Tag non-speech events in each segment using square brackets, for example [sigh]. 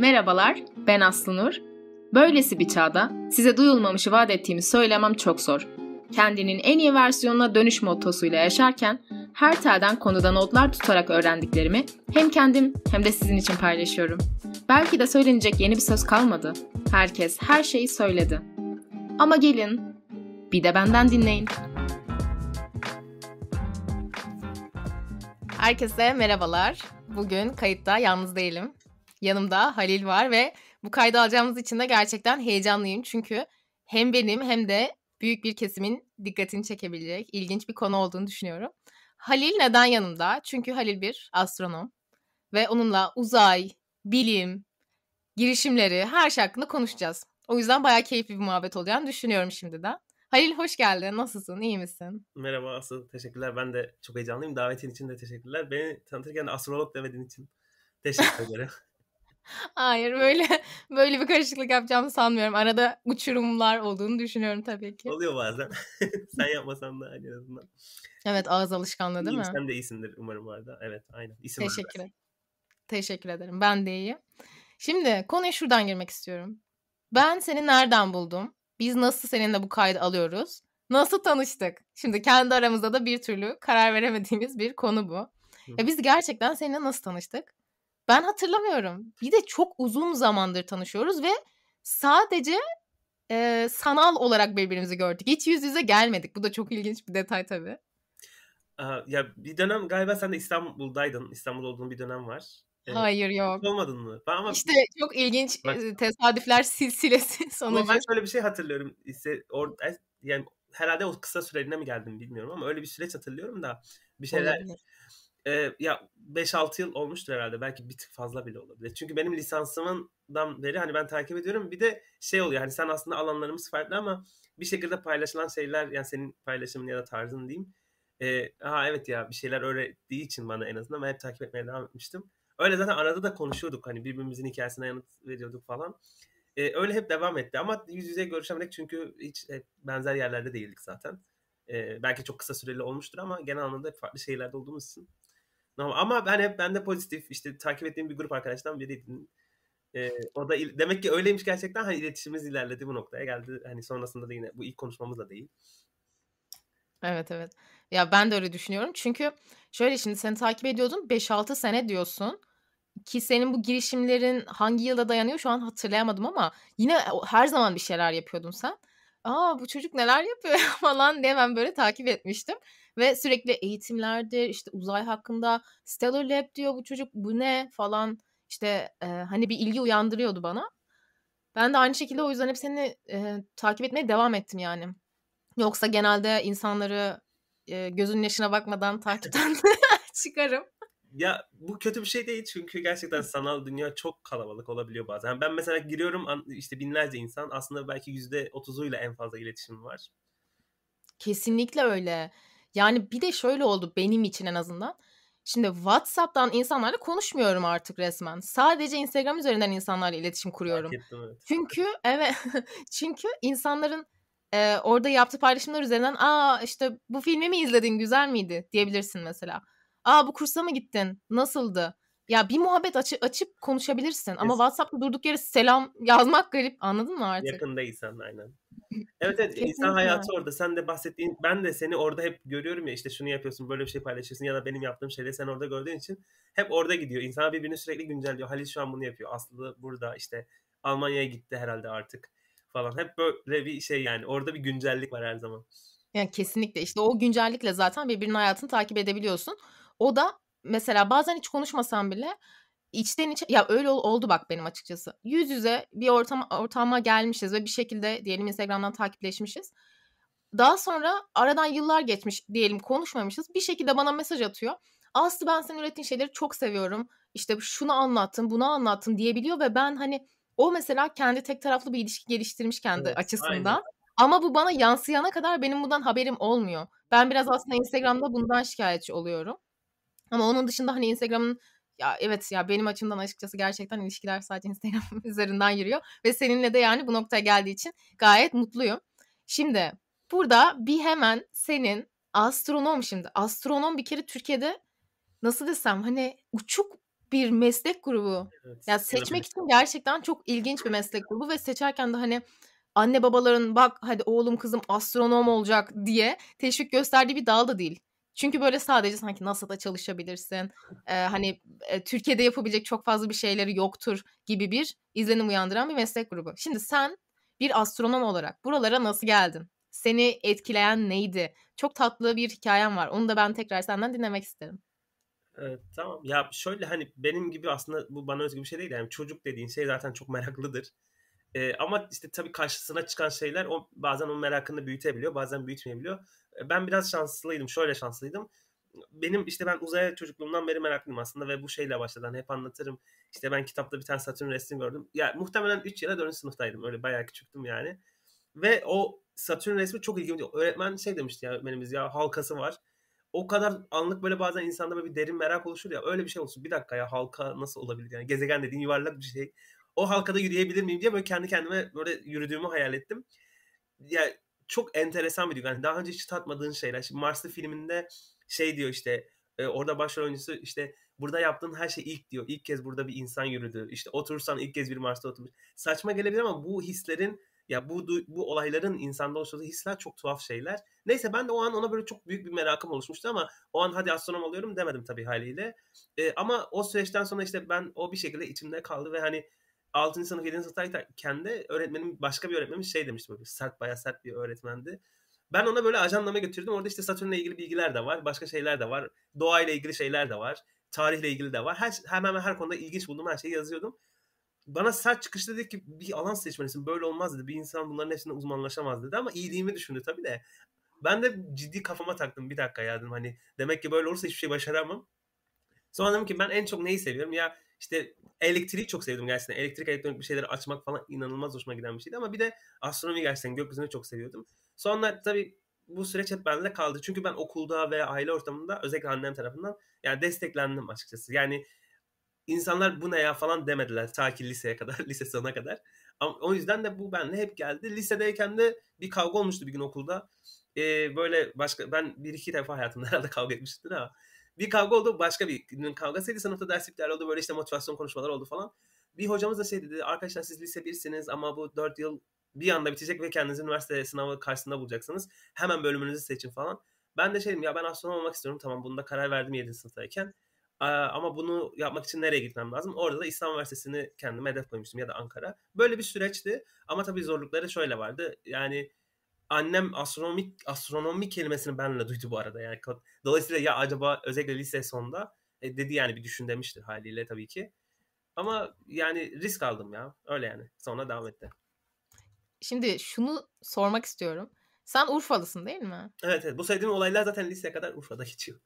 Merhabalar, ben Aslı Böylesi bir çağda size duyulmamış vaat ettiğimi söylemem çok zor. Kendinin en iyi versiyonuna dönüş motosuyla yaşarken her telden konuda notlar tutarak öğrendiklerimi hem kendim hem de sizin için paylaşıyorum. Belki de söylenecek yeni bir söz kalmadı. Herkes her şeyi söyledi. Ama gelin bir de benden dinleyin. Herkese merhabalar. Bugün kayıtta yalnız değilim. Yanımda Halil var ve bu kaydı alacağımız için de gerçekten heyecanlıyım. Çünkü hem benim hem de büyük bir kesimin dikkatini çekebilecek ilginç bir konu olduğunu düşünüyorum. Halil neden yanımda? Çünkü Halil bir astronom ve onunla uzay, bilim, girişimleri her şey hakkında konuşacağız. O yüzden bayağı keyifli bir muhabbet olacağını düşünüyorum şimdiden. Halil hoş geldin. Nasılsın? İyi misin? Merhaba Aslı. Teşekkürler. Ben de çok heyecanlıyım. Davetin için de teşekkürler. Beni tanıtırken astrolog demediğin için teşekkür [laughs] ederim. Hayır, böyle [laughs] böyle bir karışıklık yapacağımı sanmıyorum. Arada uçurumlar olduğunu düşünüyorum tabii ki. Oluyor bazen. [laughs] Sen yapmasan da en azından. Evet, ağız alışkanlığı değil İyiyim, mi? Sen de iyisindir umarım vardı. Evet, aynen. İsim Teşekkür ederim. Teşekkür ederim. Ben de iyi. Şimdi konuya şuradan girmek istiyorum. Ben seni nereden buldum? Biz nasıl seninle bu kaydı alıyoruz? Nasıl tanıştık? Şimdi kendi aramızda da bir türlü karar veremediğimiz bir konu bu. Ya e, biz gerçekten seninle nasıl tanıştık? Ben hatırlamıyorum. Bir de çok uzun zamandır tanışıyoruz ve sadece e, sanal olarak birbirimizi gördük. Hiç yüz yüze gelmedik. Bu da çok ilginç bir detay tabii. Aa, ya bir dönem galiba sen de İstanbul'daydın. İstanbul olduğun bir dönem var. Evet. Hayır yok. Olmadın mı? Ben ama... İşte çok ilginç Bak, tesadüfler silsilesi [laughs] sonucu. Ben şöyle bir şey hatırlıyorum. İşte or, yani herhalde o kısa süreliğine mi geldim bilmiyorum ama öyle bir süreç hatırlıyorum da bir şeyler Olabilir e, ya 5-6 yıl olmuştur herhalde. Belki bir tık fazla bile olabilir. Çünkü benim lisansımdan beri hani ben takip ediyorum. Bir de şey oluyor hani sen aslında alanlarımız farklı ama bir şekilde paylaşılan şeyler yani senin paylaşımın ya da tarzın diyeyim. E, ha evet ya bir şeyler öğrettiği için bana en azından ben hep takip etmeye devam etmiştim. Öyle zaten arada da konuşuyorduk hani birbirimizin hikayesine yanıt veriyorduk falan. E, öyle hep devam etti ama yüz yüze görüşemedik çünkü hiç e, benzer yerlerde değildik zaten. E, belki çok kısa süreli olmuştur ama genel anlamda farklı şeylerde olduğumuz için ama ben hep bende pozitif işte takip ettiğim bir grup arkadaştan biriydin. Ee, o da demek ki öyleymiş gerçekten hani iletişimimiz ilerledi bu noktaya geldi. Hani sonrasında da yine bu ilk konuşmamızla değil. Evet evet. Ya ben de öyle düşünüyorum. Çünkü şöyle şimdi seni takip ediyordum 5-6 sene diyorsun ki senin bu girişimlerin hangi yılda dayanıyor şu an hatırlayamadım ama yine her zaman bir şeyler yapıyordun sen aa bu çocuk neler yapıyor [laughs] falan diye ben böyle takip etmiştim. Ve sürekli eğitimlerdir işte uzay hakkında Stellar Lab diyor bu çocuk bu ne falan işte e, hani bir ilgi uyandırıyordu bana. Ben de aynı şekilde o yüzden hep seni e, takip etmeye devam ettim yani. Yoksa genelde insanları e, gözünün yaşına bakmadan takipten [laughs] çıkarım. Ya bu kötü bir şey değil çünkü gerçekten sanal dünya çok kalabalık olabiliyor bazen. Yani ben mesela giriyorum işte binlerce insan aslında belki yüzde otuzuyla en fazla iletişim var. Kesinlikle öyle. Yani bir de şöyle oldu benim için en azından. Şimdi WhatsApp'tan insanlarla konuşmuyorum artık resmen. Sadece Instagram üzerinden insanlarla iletişim kuruyorum. Ettim, evet. Çünkü [laughs] evet çünkü insanların e, orada yaptığı paylaşımlar üzerinden aa işte bu filmi mi izledin güzel miydi diyebilirsin mesela. Aa bu kursa mı gittin? Nasıldı? Ya bir muhabbet açı, açıp konuşabilirsin. Ama WhatsApp'ta durduk yere selam yazmak garip. Anladın mı artık? Yakındaysan aynen. [laughs] Evet evet Kesinlikle. insan hayatı orada. Sen de bahsettiğin ben de seni orada hep görüyorum ya işte şunu yapıyorsun böyle bir şey paylaşıyorsun ya da benim yaptığım şeyleri sen orada gördüğün için hep orada gidiyor. İnsan birbirini sürekli güncelliyor. Halil şu an bunu yapıyor. Aslı burada işte Almanya'ya gitti herhalde artık falan. Hep böyle bir şey yani orada bir güncellik var her zaman. Yani kesinlikle işte o güncellikle zaten birbirinin hayatını takip edebiliyorsun. O da mesela bazen hiç konuşmasam bile içten içe ya öyle oldu bak benim açıkçası. Yüz yüze bir ortama ortama gelmişiz ve bir şekilde diyelim Instagram'dan takipleşmişiz. Daha sonra aradan yıllar geçmiş diyelim konuşmamışız. Bir şekilde bana mesaj atıyor. Aslı ben senin ürettiğin şeyleri çok seviyorum. İşte şunu anlattım, bunu anlattım diyebiliyor ve ben hani o mesela kendi tek taraflı bir ilişki geliştirmiş kendi evet, açısından. Aynen. Ama bu bana yansıyana kadar benim bundan haberim olmuyor. Ben biraz aslında Instagram'da bundan şikayetçi oluyorum. Ama onun dışında hani Instagram'ın ya evet ya benim açımdan açıkçası gerçekten ilişkiler sadece Instagram [laughs] üzerinden yürüyor ve seninle de yani bu noktaya geldiği için gayet mutluyum. Şimdi burada bir hemen senin astronom şimdi astronom bir kere Türkiye'de nasıl desem hani uçuk bir meslek grubu. Evet, ya seçmek için gerçekten çok ilginç bir meslek grubu ve seçerken de hani anne babaların bak hadi oğlum kızım astronom olacak diye teşvik gösterdiği bir dal da değil. Çünkü böyle sadece sanki NASA'da çalışabilirsin. E, hani e, Türkiye'de yapabilecek çok fazla bir şeyleri yoktur gibi bir izlenim uyandıran bir meslek grubu. Şimdi sen bir astronom olarak buralara nasıl geldin? Seni etkileyen neydi? Çok tatlı bir hikayen var. Onu da ben tekrar senden dinlemek isterim. Evet, tamam. Ya şöyle hani benim gibi aslında bu bana özgü bir şey değil. Yani çocuk dediğin şey zaten çok meraklıdır. Ee, ama işte tabii karşısına çıkan şeyler o bazen o merakını büyütebiliyor, bazen büyütmeyebiliyor. E, ben biraz şanslıydım. Şöyle şanslıydım. Benim işte ben uzaya çocukluğumdan beri meraklıyım aslında ve bu şeyle başladan hani hep anlatırım. İşte ben kitapta bir tane Satürn resmi gördüm. Ya muhtemelen 3 ya da 4. sınıftaydım. Öyle bayağı küçüktüm yani. Ve o Satürn resmi çok ilgimi diyor. Öğretmen şey demişti ya öğretmenimiz ya halkası var. O kadar anlık böyle bazen insanda böyle bir derin merak oluşur ya. Öyle bir şey olsun. Bir dakika ya halka nasıl olabilir? Yani gezegen dediğin yuvarlak bir şey. O halkada yürüyebilir miyim diye böyle kendi kendime böyle yürüdüğümü hayal ettim. Ya yani çok enteresan bir duygu. Yani daha önce hiç tatmadığın şeyler. Şimdi Marslı filminde şey diyor işte e, orada başrol oyuncusu işte burada yaptığın her şey ilk diyor. İlk kez burada bir insan yürüdü. İşte otursan ilk kez bir Mars'ta oturmuş. Saçma gelebilir ama bu hislerin ya bu bu olayların insanda oluşturduğu hisler çok tuhaf şeyler. Neyse ben de o an ona böyle çok büyük bir merakım oluşmuştu ama o an hadi astronom oluyorum demedim tabii haliyle. E, ama o süreçten sonra işte ben o bir şekilde içimde kaldı ve hani 6. sınıf 7. sınıftayken de öğretmenim başka bir öğretmenim şey demişti böyle sert bayağı sert bir öğretmendi. Ben ona böyle ajandama götürdüm. Orada işte Satürn'le ilgili bilgiler de var. Başka şeyler de var. Doğayla ilgili şeyler de var. Tarihle ilgili de var. Her, hemen hemen her konuda ilginç bulduğum her şeyi yazıyordum. Bana sert çıkışta dedi ki bir alan seçmelisin. Böyle olmaz dedi. Bir insan bunların hepsine uzmanlaşamaz dedi. Ama iyiliğimi düşündü tabii de. Ben de ciddi kafama taktım. Bir dakika ya dedim hani demek ki böyle olursa hiçbir şey başaramam. Sonra dedim ki ben en çok neyi seviyorum? Ya işte elektriği çok sevdim gerçekten. Elektrik elektronik bir şeyleri açmak falan inanılmaz hoşuma giden bir şeydi ama bir de astronomi gerçekten gökyüzünü çok seviyordum. Sonra tabii bu süreç hep bende kaldı. Çünkü ben okulda veya aile ortamında özellikle annem tarafından yani desteklendim açıkçası. Yani insanlar bu ne ya falan demediler ta ki liseye kadar, [laughs] lise sonuna kadar. Ama o yüzden de bu bende hep geldi. Lisedeyken de bir kavga olmuştu bir gün okulda. Ee, böyle başka ben bir iki defa hayatımda [laughs] herhalde kavga etmiştim ama bir kavga oldu başka birinin kavgasıydı. Sınıfta ders iptal oldu böyle işte motivasyon konuşmaları oldu falan. Bir hocamız da şey dedi arkadaşlar siz lise birsiniz ama bu dört yıl bir anda bitecek ve kendinizi üniversite sınavı karşısında bulacaksınız. Hemen bölümünüzü seçin falan. Ben de şeyim ya ben astronom olmak istiyorum tamam bunda karar verdim 7. sınıftayken. Ama bunu yapmak için nereye gitmem lazım? Orada da İslam Üniversitesi'ni kendime hedef koymuştum ya da Ankara. Böyle bir süreçti ama tabii zorlukları şöyle vardı. Yani annem astronomik astronomi kelimesini benle duydu bu arada yani. Dolayısıyla ya acaba özellikle lise sonunda e, dedi yani bir düşün demiştir haliyle tabii ki. Ama yani risk aldım ya. Öyle yani. Sonra devam etti. Şimdi şunu sormak istiyorum. Sen Urfalısın değil mi? Evet evet. Bu söylediğim olaylar zaten liseye kadar Urfa'da geçiyor.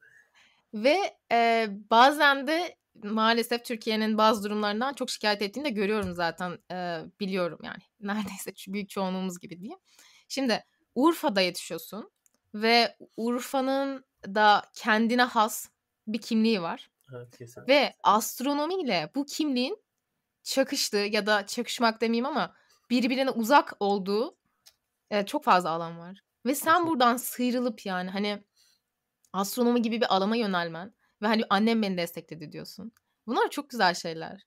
Ve e, bazen de maalesef Türkiye'nin bazı durumlarından çok şikayet ettiğini de görüyorum zaten. E, biliyorum yani. [laughs] Neredeyse büyük çoğunluğumuz gibi diyeyim. Şimdi Urfa'da yetişiyorsun ve Urfa'nın da kendine has bir kimliği var. Evet, kesinlikle. Ve astronomiyle bu kimliğin çakıştığı ya da çakışmak demeyeyim ama birbirine uzak olduğu e, çok fazla alan var. Ve sen buradan sıyrılıp yani hani astronomi gibi bir alana yönelmen ve hani annem beni destekledi diyorsun. Bunlar çok güzel şeyler.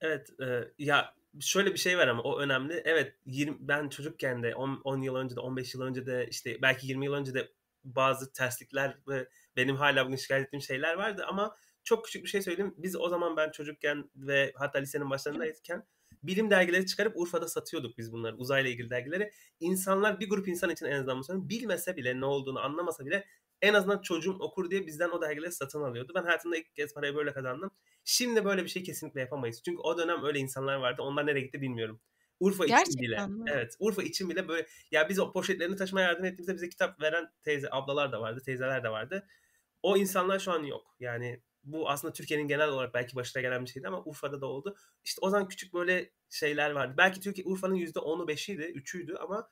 Evet e, ya şöyle bir şey var ama o önemli. Evet 20, ben çocukken de 10, 10 yıl önce de 15 yıl önce de işte belki 20 yıl önce de bazı terslikler ve benim hala bugün şikayet ettiğim şeyler vardı ama çok küçük bir şey söyleyeyim. Biz o zaman ben çocukken ve hatta lisenin başlarındayken bilim dergileri çıkarıp Urfa'da satıyorduk biz bunları uzayla ilgili dergileri. İnsanlar bir grup insan için en azından Bilmese bile ne olduğunu anlamasa bile en azından çocuğum okur diye bizden o dergileri satın alıyordu. Ben hayatımda ilk kez parayı böyle kazandım. Şimdi böyle bir şey kesinlikle yapamayız. Çünkü o dönem öyle insanlar vardı. Onlar nereye gitti bilmiyorum. Urfa Gerçekten için bile. Mi? Evet. Urfa için bile böyle ya biz o poşetlerini taşıma yardım ettiğimizde bize kitap veren teyze ablalar da vardı, teyzeler de vardı. O insanlar şu an yok. Yani bu aslında Türkiye'nin genel olarak belki başına gelen bir şeydi ama Urfa'da da oldu. İşte o zaman küçük böyle şeyler vardı. Belki Türkiye Urfa'nın %10'u 5'iydi, 3'üydü ama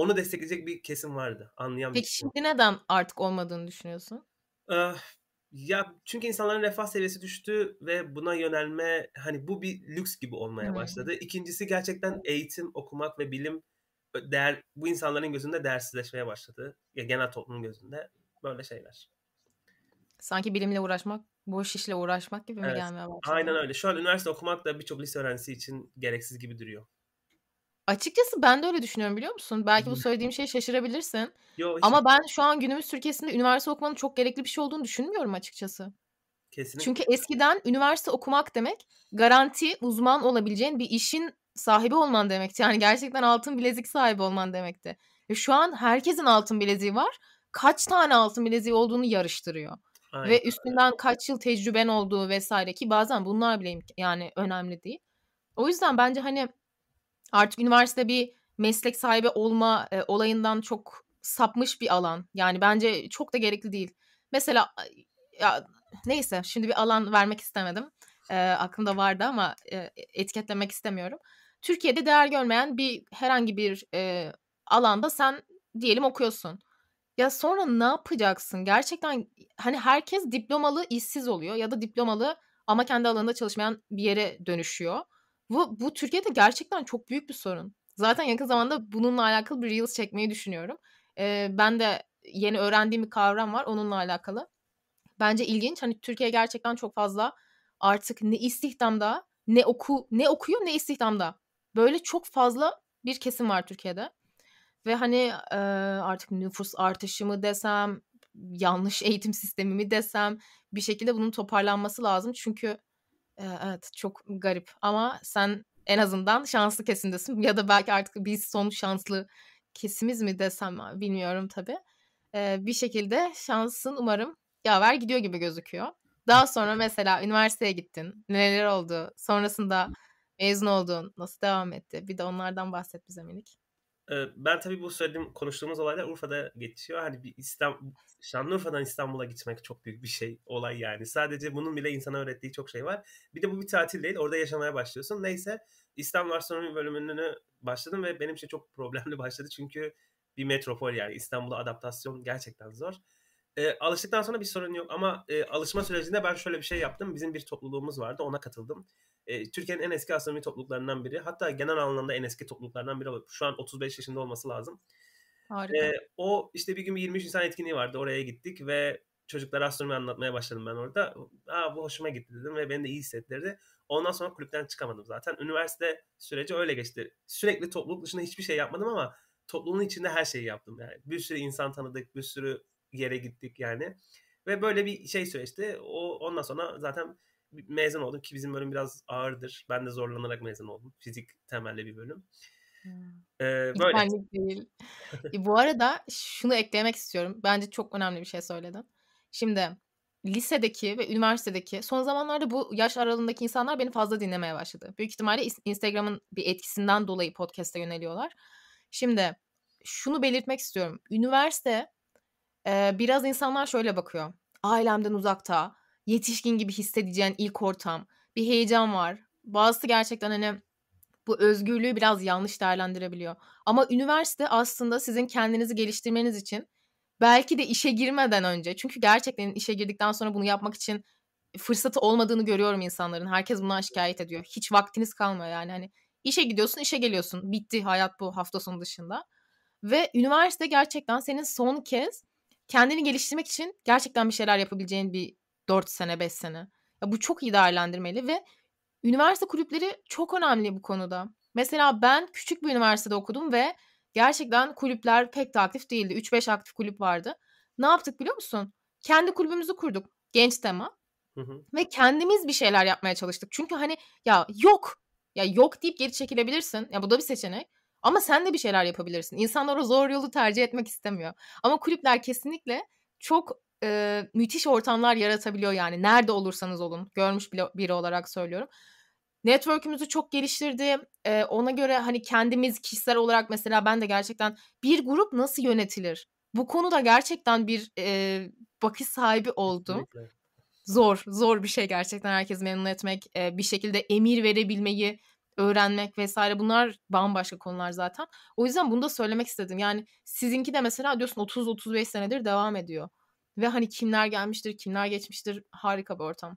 onu destekleyecek bir kesim vardı. Anlayan Peki bir şimdi kesim. neden artık olmadığını düşünüyorsun? Ee, ya çünkü insanların refah seviyesi düştü ve buna yönelme hani bu bir lüks gibi olmaya hmm. başladı. İkincisi gerçekten eğitim, okumak ve bilim değer bu insanların gözünde değersizleşmeye başladı. Ya genel toplumun gözünde böyle şeyler. Sanki bilimle uğraşmak, boş işle uğraşmak gibi evet. mi gelmeye başladı? Aynen öyle. Şu an üniversite okumak da birçok lise öğrencisi için gereksiz gibi duruyor. Açıkçası ben de öyle düşünüyorum biliyor musun? Belki bu söylediğim şeye şaşırabilirsin. Yo, işte. Ama ben şu an günümüz Türkiye'sinde üniversite okumanın çok gerekli bir şey olduğunu düşünmüyorum açıkçası. Kesinlikle. Çünkü eskiden üniversite okumak demek garanti uzman olabileceğin bir işin sahibi olman demekti. Yani gerçekten altın bilezik sahibi olman demekti. Ve şu an herkesin altın bileziği var. Kaç tane altın bileziği olduğunu yarıştırıyor. Aynen. Ve üstünden kaç yıl tecrüben olduğu vesaire ki bazen bunlar bile yani önemli değil. O yüzden bence hani artık üniversite bir meslek sahibi olma e, olayından çok sapmış bir alan. Yani bence çok da gerekli değil. Mesela ya neyse şimdi bir alan vermek istemedim. E, aklımda vardı ama e, etiketlemek istemiyorum. Türkiye'de değer görmeyen bir herhangi bir e, alanda sen diyelim okuyorsun. Ya sonra ne yapacaksın? Gerçekten hani herkes diplomalı işsiz oluyor ya da diplomalı ama kendi alanında çalışmayan bir yere dönüşüyor. Bu, bu Türkiye'de gerçekten çok büyük bir sorun. Zaten yakın zamanda bununla alakalı bir Reels çekmeyi düşünüyorum. Ee, ben de yeni öğrendiğim bir kavram var onunla alakalı. Bence ilginç. Hani Türkiye gerçekten çok fazla artık ne istihdamda ne oku ne okuyor ne istihdamda. Böyle çok fazla bir kesim var Türkiye'de. Ve hani e, artık nüfus artışı mı desem, yanlış eğitim sistemi mi desem bir şekilde bunun toparlanması lazım. Çünkü Evet çok garip ama sen en azından şanslı kesimdesin ya da belki artık biz son şanslı kesimiz mi desem bilmiyorum tabii. Ee, bir şekilde şansın umarım yaver gidiyor gibi gözüküyor. Daha sonra mesela üniversiteye gittin. Neler oldu? Sonrasında mezun oldun. Nasıl devam etti? Bir de onlardan bahset bize minik. Ee, ben tabii bu söylediğim konuştuğumuz olaylar Urfa'da geçiyor. Hani bir İstanbul, Şanlıurfa'dan İstanbul'a gitmek çok büyük bir şey olay yani. Sadece bunun bile insana öğrettiği çok şey var. Bir de bu bir tatil değil. Orada yaşamaya başlıyorsun. Neyse İstanbul Astronomi bölümünü başladım ve benim için çok problemli [laughs] başladı. Çünkü bir metropol yani İstanbul'a adaptasyon gerçekten zor. E, alıştıktan sonra bir sorun yok ama e, alışma sürecinde ben şöyle bir şey yaptım. Bizim bir topluluğumuz vardı ona katıldım. E, Türkiye'nin en eski astronomi topluluklarından biri. Hatta genel anlamda en eski topluluklarından biri. Şu an 35 yaşında olması lazım. Harika. E, o işte bir gün bir 23 insan etkinliği vardı. Oraya gittik ve çocuklara astronomi anlatmaya başladım ben orada. Aa bu hoşuma gitti dedim ve beni de iyi hissettirdi. Ondan sonra kulüpten çıkamadım zaten. Üniversite süreci öyle geçti. Sürekli topluluk dışında hiçbir şey yapmadım ama toplumun içinde her şeyi yaptım. Yani bir sürü insan tanıdık, bir sürü yere gittik yani. Ve böyle bir şey süreçti. O, ondan sonra zaten mezun oldum ki bizim bölüm biraz ağırdır. Ben de zorlanarak mezun oldum. Fizik temelli bir bölüm. Hmm. Ee, böyle. değil. E, bu arada şunu eklemek istiyorum. Bence çok önemli bir şey söyledin. Şimdi lisedeki ve üniversitedeki son zamanlarda bu yaş aralığındaki insanlar beni fazla dinlemeye başladı. Büyük ihtimalle Instagram'ın bir etkisinden dolayı podcast'e yöneliyorlar. Şimdi şunu belirtmek istiyorum. Üniversite ee, biraz insanlar şöyle bakıyor. Ailemden uzakta, yetişkin gibi hissedeceğin ilk ortam, bir heyecan var. Bazısı gerçekten hani bu özgürlüğü biraz yanlış değerlendirebiliyor. Ama üniversite aslında sizin kendinizi geliştirmeniz için belki de işe girmeden önce çünkü gerçekten işe girdikten sonra bunu yapmak için fırsatı olmadığını görüyorum insanların. Herkes bundan şikayet ediyor. Hiç vaktiniz kalmıyor yani hani işe gidiyorsun, işe geliyorsun. Bitti hayat bu hafta sonu dışında. Ve üniversite gerçekten senin son kez kendini geliştirmek için gerçekten bir şeyler yapabileceğin bir 4 sene 5 sene. Ya bu çok iyi değerlendirmeli ve üniversite kulüpleri çok önemli bu konuda. Mesela ben küçük bir üniversitede okudum ve gerçekten kulüpler pek de aktif değildi. 3-5 aktif kulüp vardı. Ne yaptık biliyor musun? Kendi kulübümüzü kurduk. Genç tema. Hı hı. Ve kendimiz bir şeyler yapmaya çalıştık. Çünkü hani ya yok. Ya yok deyip geri çekilebilirsin. Ya bu da bir seçenek. Ama sen de bir şeyler yapabilirsin. İnsanlar o zor yolu tercih etmek istemiyor. Ama kulüpler kesinlikle çok e, müthiş ortamlar yaratabiliyor yani. Nerede olursanız olun. Görmüş biri olarak söylüyorum. Network'ümüzü çok geliştirdi. E, ona göre hani kendimiz kişisel olarak mesela ben de gerçekten bir grup nasıl yönetilir? Bu konuda gerçekten bir e, bakış sahibi oldum. Kesinlikle. Zor, zor bir şey gerçekten herkes memnun etmek. E, bir şekilde emir verebilmeyi öğrenmek vesaire bunlar bambaşka konular zaten. O yüzden bunu da söylemek istedim. Yani sizinki de mesela diyorsun 30-35 senedir devam ediyor. Ve hani kimler gelmiştir, kimler geçmiştir harika bir ortam.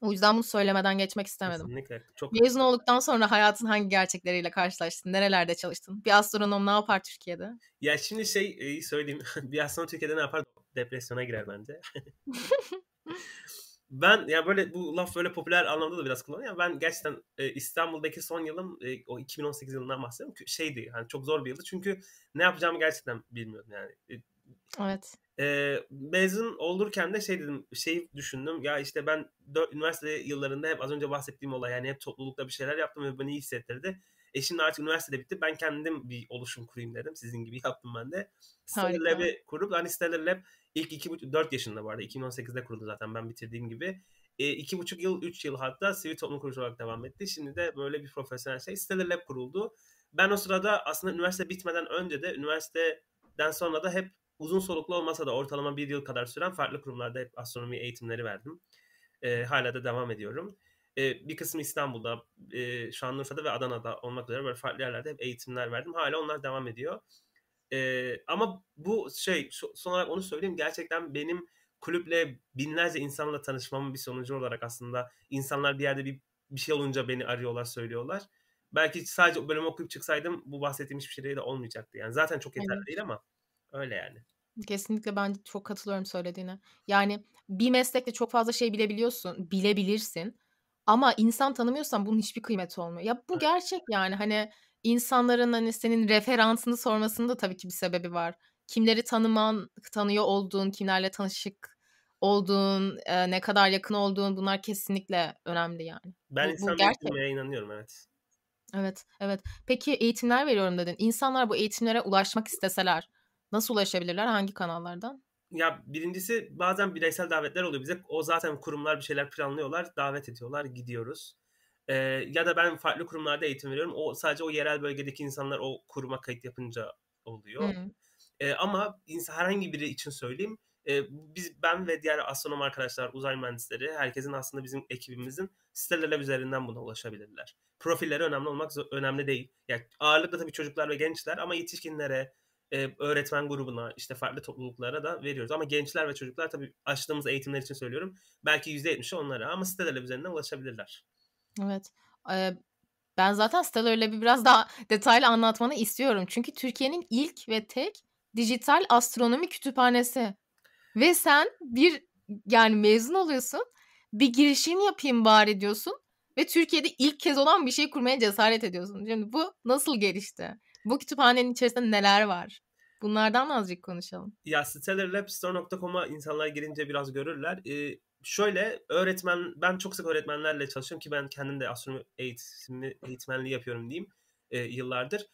O yüzden bunu söylemeden geçmek istemedim. Kesinlikle. Çok Mezun olduktan sonra hayatın hangi gerçekleriyle karşılaştın? Nerelerde çalıştın? Bir astronom ne yapar Türkiye'de? Ya şimdi şey e, söyleyeyim. [laughs] bir astronom Türkiye'de ne yapar? Depresyona girer bence. [laughs] ben ya böyle bu laf böyle popüler anlamda da biraz kullanıyorum. Ben gerçekten e, İstanbul'daki son yılım e, o 2018 yılından bahsediyorum. Şeydi hani çok zor bir yıldı. Çünkü ne yapacağımı gerçekten bilmiyordum yani. E, evet. E, mezun olurken de şey dedim, şey düşündüm. Ya işte ben dört, üniversite yıllarında hep az önce bahsettiğim olay yani hep toplulukta bir şeyler yaptım ve beni iyi hissettirdi. E şimdi artık üniversitede bitti. Ben kendim bir oluşum kurayım dedim. Sizin gibi yaptım ben de. Stellar Lab'i kurup hani Stellar Lab İlk 2, 4 yaşında vardı. 2018'de kuruldu zaten ben bitirdiğim gibi. E, iki buçuk yıl, üç yıl hatta sivil toplum kuruluşu olarak devam etti. Şimdi de böyle bir profesyonel şey. Stellar Lab kuruldu. Ben o sırada aslında üniversite bitmeden önce de üniversiteden sonra da hep uzun soluklu olmasa da ortalama bir yıl kadar süren farklı kurumlarda hep astronomi eğitimleri verdim. E, hala da devam ediyorum. E, bir kısmı İstanbul'da, e, Şanlıurfa'da ve Adana'da olmak üzere böyle farklı yerlerde hep eğitimler verdim. Hala onlar devam ediyor. E, ama bu şey son olarak onu söyleyeyim gerçekten benim kulüple binlerce insanla tanışmamın bir sonucu olarak aslında insanlar bir yerde bir, bir şey olunca beni arıyorlar söylüyorlar. Belki sadece bölümü okuyup çıksaydım bu bahsettiğim hiçbir şey de olmayacaktı. Yani zaten çok yeterli evet. değil ama öyle yani. Kesinlikle ben çok katılıyorum söylediğine. Yani bir meslekte çok fazla şey bilebiliyorsun, bilebilirsin. Ama insan tanımıyorsan bunun hiçbir kıymeti olmuyor. Ya bu gerçek yani hani insanların hani senin referansını sormasının da tabii ki bir sebebi var. Kimleri tanıman, tanıyor olduğun, kimlerle tanışık olduğun, e, ne kadar yakın olduğun bunlar kesinlikle önemli yani. Ben bu, insan bu inanıyorum evet. Evet, evet. Peki eğitimler veriyorum dedin. İnsanlar bu eğitimlere ulaşmak isteseler nasıl ulaşabilirler? Hangi kanallardan? Ya birincisi bazen bireysel davetler oluyor bize. O zaten kurumlar bir şeyler planlıyorlar, davet ediyorlar, gidiyoruz. E, ya da ben farklı kurumlarda eğitim veriyorum. O sadece o yerel bölgedeki insanlar o kuruma kayıt yapınca oluyor. E, ama insan, herhangi biri için söyleyeyim. E, biz ben ve diğer astronom arkadaşlar, uzay mühendisleri, herkesin aslında bizim ekibimizin siteler üzerinden buna ulaşabilirler. Profilleri önemli olmak önemli değil. Yani ağırlıkla tabii çocuklar ve gençler ama yetişkinlere, öğretmen grubuna, işte farklı topluluklara da veriyoruz. Ama gençler ve çocuklar tabii açtığımız eğitimler için söylüyorum. Belki %70'i onlara ama siteler üzerinden ulaşabilirler. Evet. Eee, ben zaten Stellar'la bir biraz daha [laughs] detaylı anlatmanı istiyorum. Çünkü Türkiye'nin ilk ve tek dijital astronomi kütüphanesi. Ve sen bir yani mezun oluyorsun. Bir girişim yapayım bari diyorsun. Ve Türkiye'de ilk kez olan bir şey kurmaya cesaret ediyorsun. Şimdi bu nasıl gelişti? Bu kütüphanenin içerisinde neler var? Bunlardan azıcık konuşalım. Ya stellarlabstore.com'a insanlar girince biraz görürler. Ee, şöyle öğretmen ben çok sık öğretmenlerle çalışıyorum ki ben kendim de astronomi eğitimi eğitmenliği yapıyorum diyeyim e, yıllardır.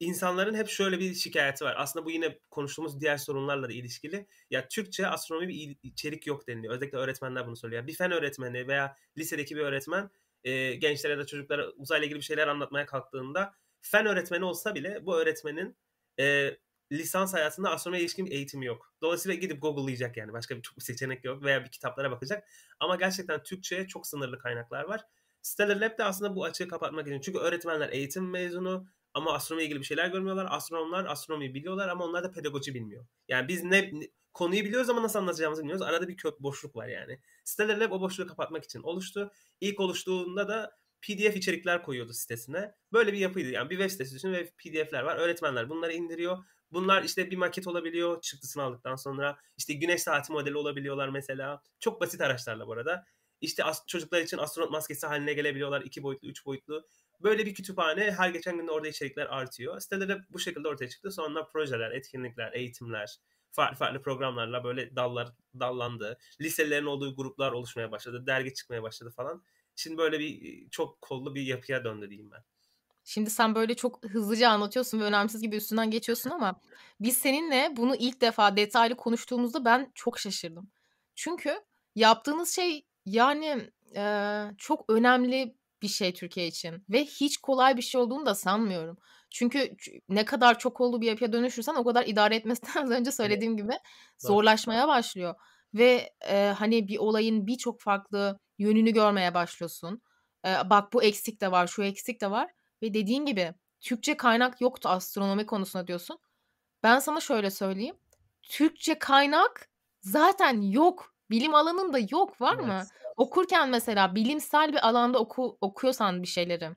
İnsanların hep şöyle bir şikayeti var. Aslında bu yine konuştuğumuz diğer sorunlarla da ilişkili. Ya Türkçe astronomi bir içerik yok deniliyor. Özellikle öğretmenler bunu söylüyor. bir fen öğretmeni veya lisedeki bir öğretmen e, gençlere de çocuklara uzayla ilgili bir şeyler anlatmaya kalktığında fen öğretmeni olsa bile bu öğretmenin e, lisans hayatında astronomiye ilişkin bir eğitimi yok. Dolayısıyla gidip Google'layacak yani. Başka bir, seçenek yok veya bir kitaplara bakacak. Ama gerçekten Türkçe'ye çok sınırlı kaynaklar var. Stellar Lab de aslında bu açığı kapatmak için. Çünkü öğretmenler eğitim mezunu ama astronomiye ilgili bir şeyler görmüyorlar. Astronomlar astronomi biliyorlar ama onlar da pedagoji bilmiyor. Yani biz ne, ne konuyu biliyoruz ama nasıl anlatacağımızı bilmiyoruz. Arada bir kök boşluk var yani. Stellar Lab o boşluğu kapatmak için oluştu. İlk oluştuğunda da PDF içerikler koyuyordu sitesine. Böyle bir yapıydı. Yani bir web sitesi düşünün ve PDF'ler var. Öğretmenler bunları indiriyor. Bunlar işte bir maket olabiliyor çıktısını aldıktan sonra. işte güneş saati modeli olabiliyorlar mesela. Çok basit araçlarla bu arada. İşte çocuklar için astronot maskesi haline gelebiliyorlar. iki boyutlu, üç boyutlu. Böyle bir kütüphane her geçen gün orada içerikler artıyor. Siteler de bu şekilde ortaya çıktı. Sonra projeler, etkinlikler, eğitimler, farklı farklı programlarla böyle dallar dallandı. Liselerin olduğu gruplar oluşmaya başladı. Dergi çıkmaya başladı falan. Şimdi böyle bir çok kollu bir yapıya döndü diyeyim ben. Şimdi sen böyle çok hızlıca anlatıyorsun ve önemsiz gibi üstünden geçiyorsun ama biz seninle bunu ilk defa detaylı konuştuğumuzda ben çok şaşırdım. Çünkü yaptığınız şey yani e, çok önemli bir şey Türkiye için ve hiç kolay bir şey olduğunu da sanmıyorum. Çünkü ne kadar çok oldu bir yapıya dönüşürsen o kadar idare etmesinden [laughs] az önce söylediğim gibi zorlaşmaya başlıyor. Ve e, hani bir olayın birçok farklı yönünü görmeye başlıyorsun. E, bak bu eksik de var, şu eksik de var ve dediğin gibi Türkçe kaynak yoktu astronomi konusunda diyorsun. Ben sana şöyle söyleyeyim. Türkçe kaynak zaten yok. Bilim alanında yok var evet. mı? Okurken mesela bilimsel bir alanda oku, okuyorsan bir şeyleri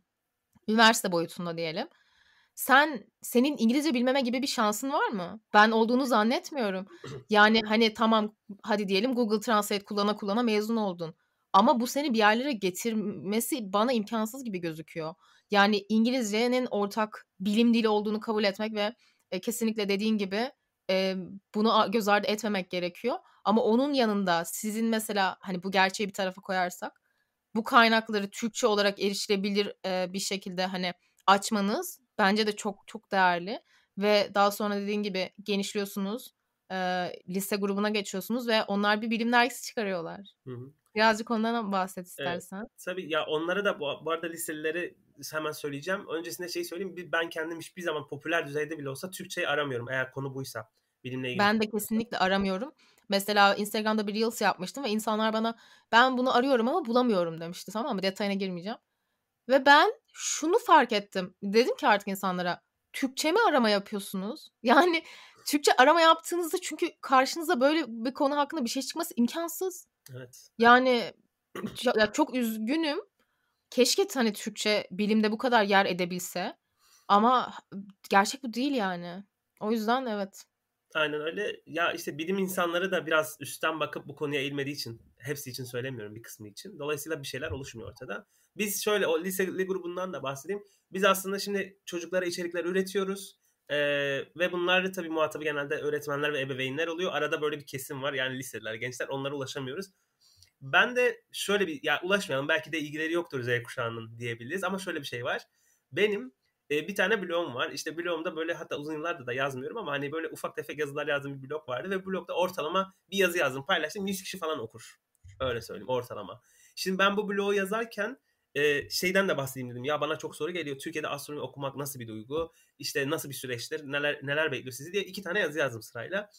üniversite boyutunda diyelim. Sen senin İngilizce bilmeme gibi bir şansın var mı? Ben olduğunu zannetmiyorum. Yani hani tamam hadi diyelim Google Translate kullana kullana mezun oldun. Ama bu seni bir yerlere getirmesi bana imkansız gibi gözüküyor. Yani İngilizcenin ortak bilim dili olduğunu kabul etmek ve e, kesinlikle dediğin gibi e, bunu göz ardı etmemek gerekiyor. Ama onun yanında sizin mesela hani bu gerçeği bir tarafa koyarsak bu kaynakları Türkçe olarak erişilebilir e, bir şekilde hani açmanız bence de çok çok değerli ve daha sonra dediğin gibi genişliyorsunuz e, liste grubuna geçiyorsunuz ve onlar bir bilim dergisi çıkarıyorlar. Hı hı. Birazcık ondan bahset istersen. Evet, tabii ya onlara da bu, bu arada liselilere hemen söyleyeceğim. Öncesinde şey söyleyeyim. Ben kendim hiçbir zaman popüler düzeyde bile olsa Türkçeyi aramıyorum eğer konu buysa. Bilimle ilgili. Ben de kesinlikle aramıyorum. Mesela Instagram'da bir Reels yapmıştım ve insanlar bana ben bunu arıyorum ama bulamıyorum demişti tamam mı? Detayına girmeyeceğim. Ve ben şunu fark ettim. Dedim ki artık insanlara Türkçe mi arama yapıyorsunuz? [laughs] Yani Türkçe arama yaptığınızda çünkü karşınıza böyle bir konu hakkında bir şey çıkması imkansız. Evet. Yani [clears throat] ya çok üzgünüm Keşke hani Türkçe bilimde bu kadar yer edebilse. Ama gerçek bu değil yani. O yüzden evet. Aynen öyle. Ya işte bilim insanları da biraz üstten bakıp bu konuya eğilmediği için, hepsi için söylemiyorum bir kısmı için. Dolayısıyla bir şeyler oluşmuyor ortada. Biz şöyle o liseli grubundan da bahsedeyim. Biz aslında şimdi çocuklara içerikler üretiyoruz. Ee, ve bunlar da tabii muhatabı genelde öğretmenler ve ebeveynler oluyor. Arada böyle bir kesim var. Yani liseler, gençler onlara ulaşamıyoruz. Ben de şöyle bir ya ulaşmayalım belki de ilgileri yoktur Z kuşağının diyebiliriz ama şöyle bir şey var. Benim e, bir tane blogum var. İşte blogumda böyle hatta uzun yıllardır da yazmıyorum ama hani böyle ufak tefek yazılar yazdığım bir blog vardı ve blogda ortalama bir yazı yazdım paylaştım 100 kişi falan okur. Öyle söyleyeyim ortalama. Şimdi ben bu blogu yazarken e, şeyden de bahsedeyim dedim. Ya bana çok soru geliyor. Türkiye'de astronomi okumak nasıl bir duygu? İşte nasıl bir süreçtir? Neler neler bekliyor sizi diye iki tane yazı yazdım sırayla.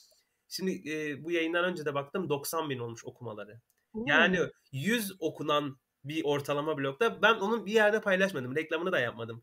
Şimdi e, bu yayından önce de baktım 90 bin olmuş okumaları. Yani 100 okunan bir ortalama blokta. Ben onun bir yerde paylaşmadım. Reklamını da yapmadım.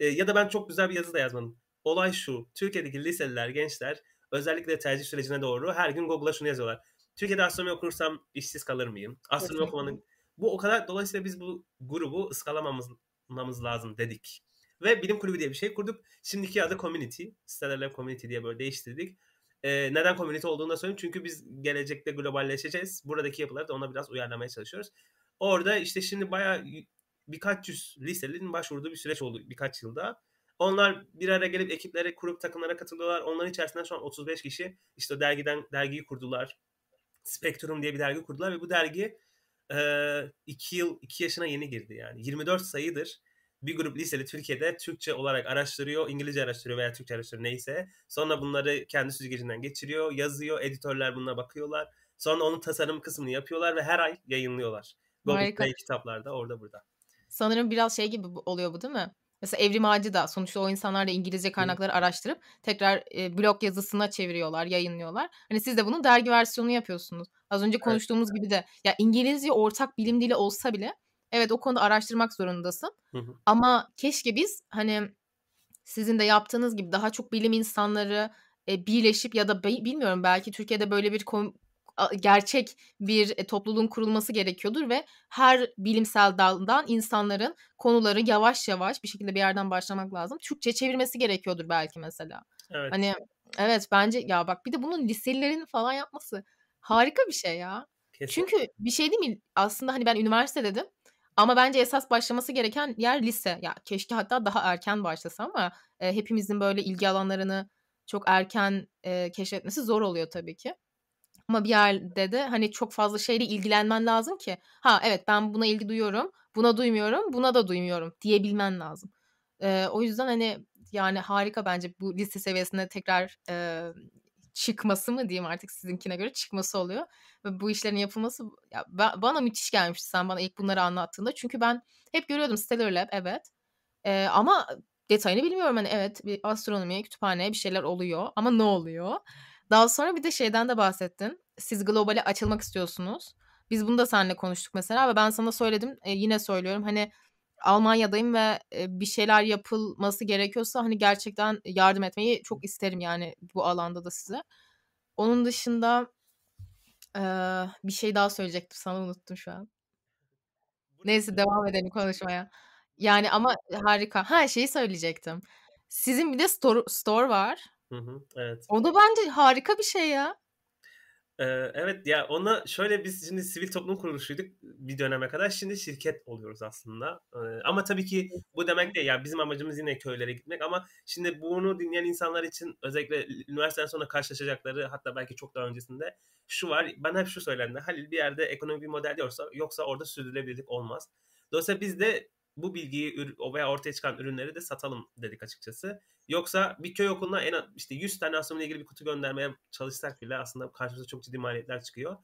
E, ya da ben çok güzel bir yazı da yazmadım. Olay şu. Türkiye'deki liseliler, gençler özellikle tercih sürecine doğru her gün Google'a şunu yazıyorlar. Türkiye'de astronomi okursam işsiz kalır mıyım? Astronomi okumanın... Bu o kadar... Dolayısıyla biz bu grubu ıskalamamamız lazım dedik. Ve bilim kulübü diye bir şey kurduk. Şimdiki adı Community. Stellar Community diye böyle değiştirdik. E, neden komünite olduğunu da söyleyeyim. Çünkü biz gelecekte globalleşeceğiz. Buradaki yapıları da ona biraz uyarlamaya çalışıyoruz. Orada işte şimdi bayağı birkaç yüz liselinin başvurduğu bir süreç oldu birkaç yılda. Onlar bir araya gelip ekiplere kurup takımlara katılıyorlar. Onların içerisinden şu an 35 kişi işte dergiden dergiyi kurdular. Spektrum diye bir dergi kurdular ve bu dergi 2 e, iki yıl 2 yaşına yeni girdi yani. 24 sayıdır bir grup liseli Türkiye'de Türkçe olarak araştırıyor, İngilizce araştırıyor veya Türkçe araştırıyor neyse. Sonra bunları kendi süzgecinden geçiriyor, yazıyor, editörler bunlara bakıyorlar. Sonra onun tasarım kısmını yapıyorlar ve her ay yayınlıyorlar. Google'da kitaplarda orada burada. Sanırım biraz şey gibi oluyor bu değil mi? Mesela Evrim Ağacı da sonuçta o insanlar da İngilizce kaynakları araştırıp tekrar e, blog yazısına çeviriyorlar, yayınlıyorlar. Hani siz de bunun dergi versiyonu yapıyorsunuz. Az önce konuştuğumuz evet. gibi de ya İngilizce ortak bilim dili olsa bile Evet o konuda araştırmak zorundasın. Hı hı. Ama keşke biz hani sizin de yaptığınız gibi daha çok bilim insanları e, birleşip ya da be, bilmiyorum belki Türkiye'de böyle bir kom- gerçek bir e, topluluğun kurulması gerekiyordur ve her bilimsel daldan insanların konuları yavaş yavaş bir şekilde bir yerden başlamak lazım. Türkçe çevirmesi gerekiyordur belki mesela. Evet. Hani evet bence ya bak bir de bunun liselerin falan yapması harika bir şey ya. Kesinlikle. Çünkü bir şey değil mi? Aslında hani ben üniversite dedim. Ama bence esas başlaması gereken yer lise. Ya keşke hatta daha erken başlasa ama e, hepimizin böyle ilgi alanlarını çok erken e, keşfetmesi zor oluyor tabii ki. Ama bir yerde de hani çok fazla şeyle ilgilenmen lazım ki ha evet ben buna ilgi duyuyorum, buna duymuyorum, buna da duymuyorum diyebilmen lazım. E, o yüzden hani yani harika bence bu lise seviyesinde tekrar e, çıkması mı diyeyim artık sizinkine göre çıkması oluyor. Ve bu işlerin yapılması ya bana müthiş gelmişti sen bana ilk bunları anlattığında. Çünkü ben hep görüyordum Stellar Lab evet. Ee, ama detayını bilmiyorum hani evet bir astronomiye, kütüphaneye bir şeyler oluyor ama ne oluyor? Daha sonra bir de şeyden de bahsettin. Siz globale açılmak istiyorsunuz. Biz bunu da seninle konuştuk mesela ve ben sana söyledim e, yine söylüyorum hani Almanya'dayım ve e, bir şeyler yapılması gerekiyorsa hani gerçekten yardım etmeyi çok isterim yani bu alanda da size. Onun dışında bir şey daha söyleyecektim sana unuttum şu an. Neyse devam edelim konuşmaya. Yani ama harika. Ha şeyi söyleyecektim. Sizin bir de store, store var. Hı hı, evet. O da bence harika bir şey ya evet ya ona şöyle biz şimdi sivil toplum kuruluşuyduk bir döneme kadar şimdi şirket oluyoruz aslında. ama tabii ki bu demek değil ya bizim amacımız yine köylere gitmek ama şimdi bunu dinleyen insanlar için özellikle üniversiteden sonra karşılaşacakları hatta belki çok daha öncesinde şu var bana hep şu söylendi Halil bir yerde ekonomik bir model yoksa, yoksa orada sürdürülebilirlik olmaz. Dolayısıyla biz de bu bilgiyi veya ortaya çıkan ürünleri de satalım dedik açıkçası. Yoksa bir köy okuluna en işte 100 tane astronomiyle ilgili bir kutu göndermeye çalışsak bile aslında karşımıza çok ciddi maliyetler çıkıyor.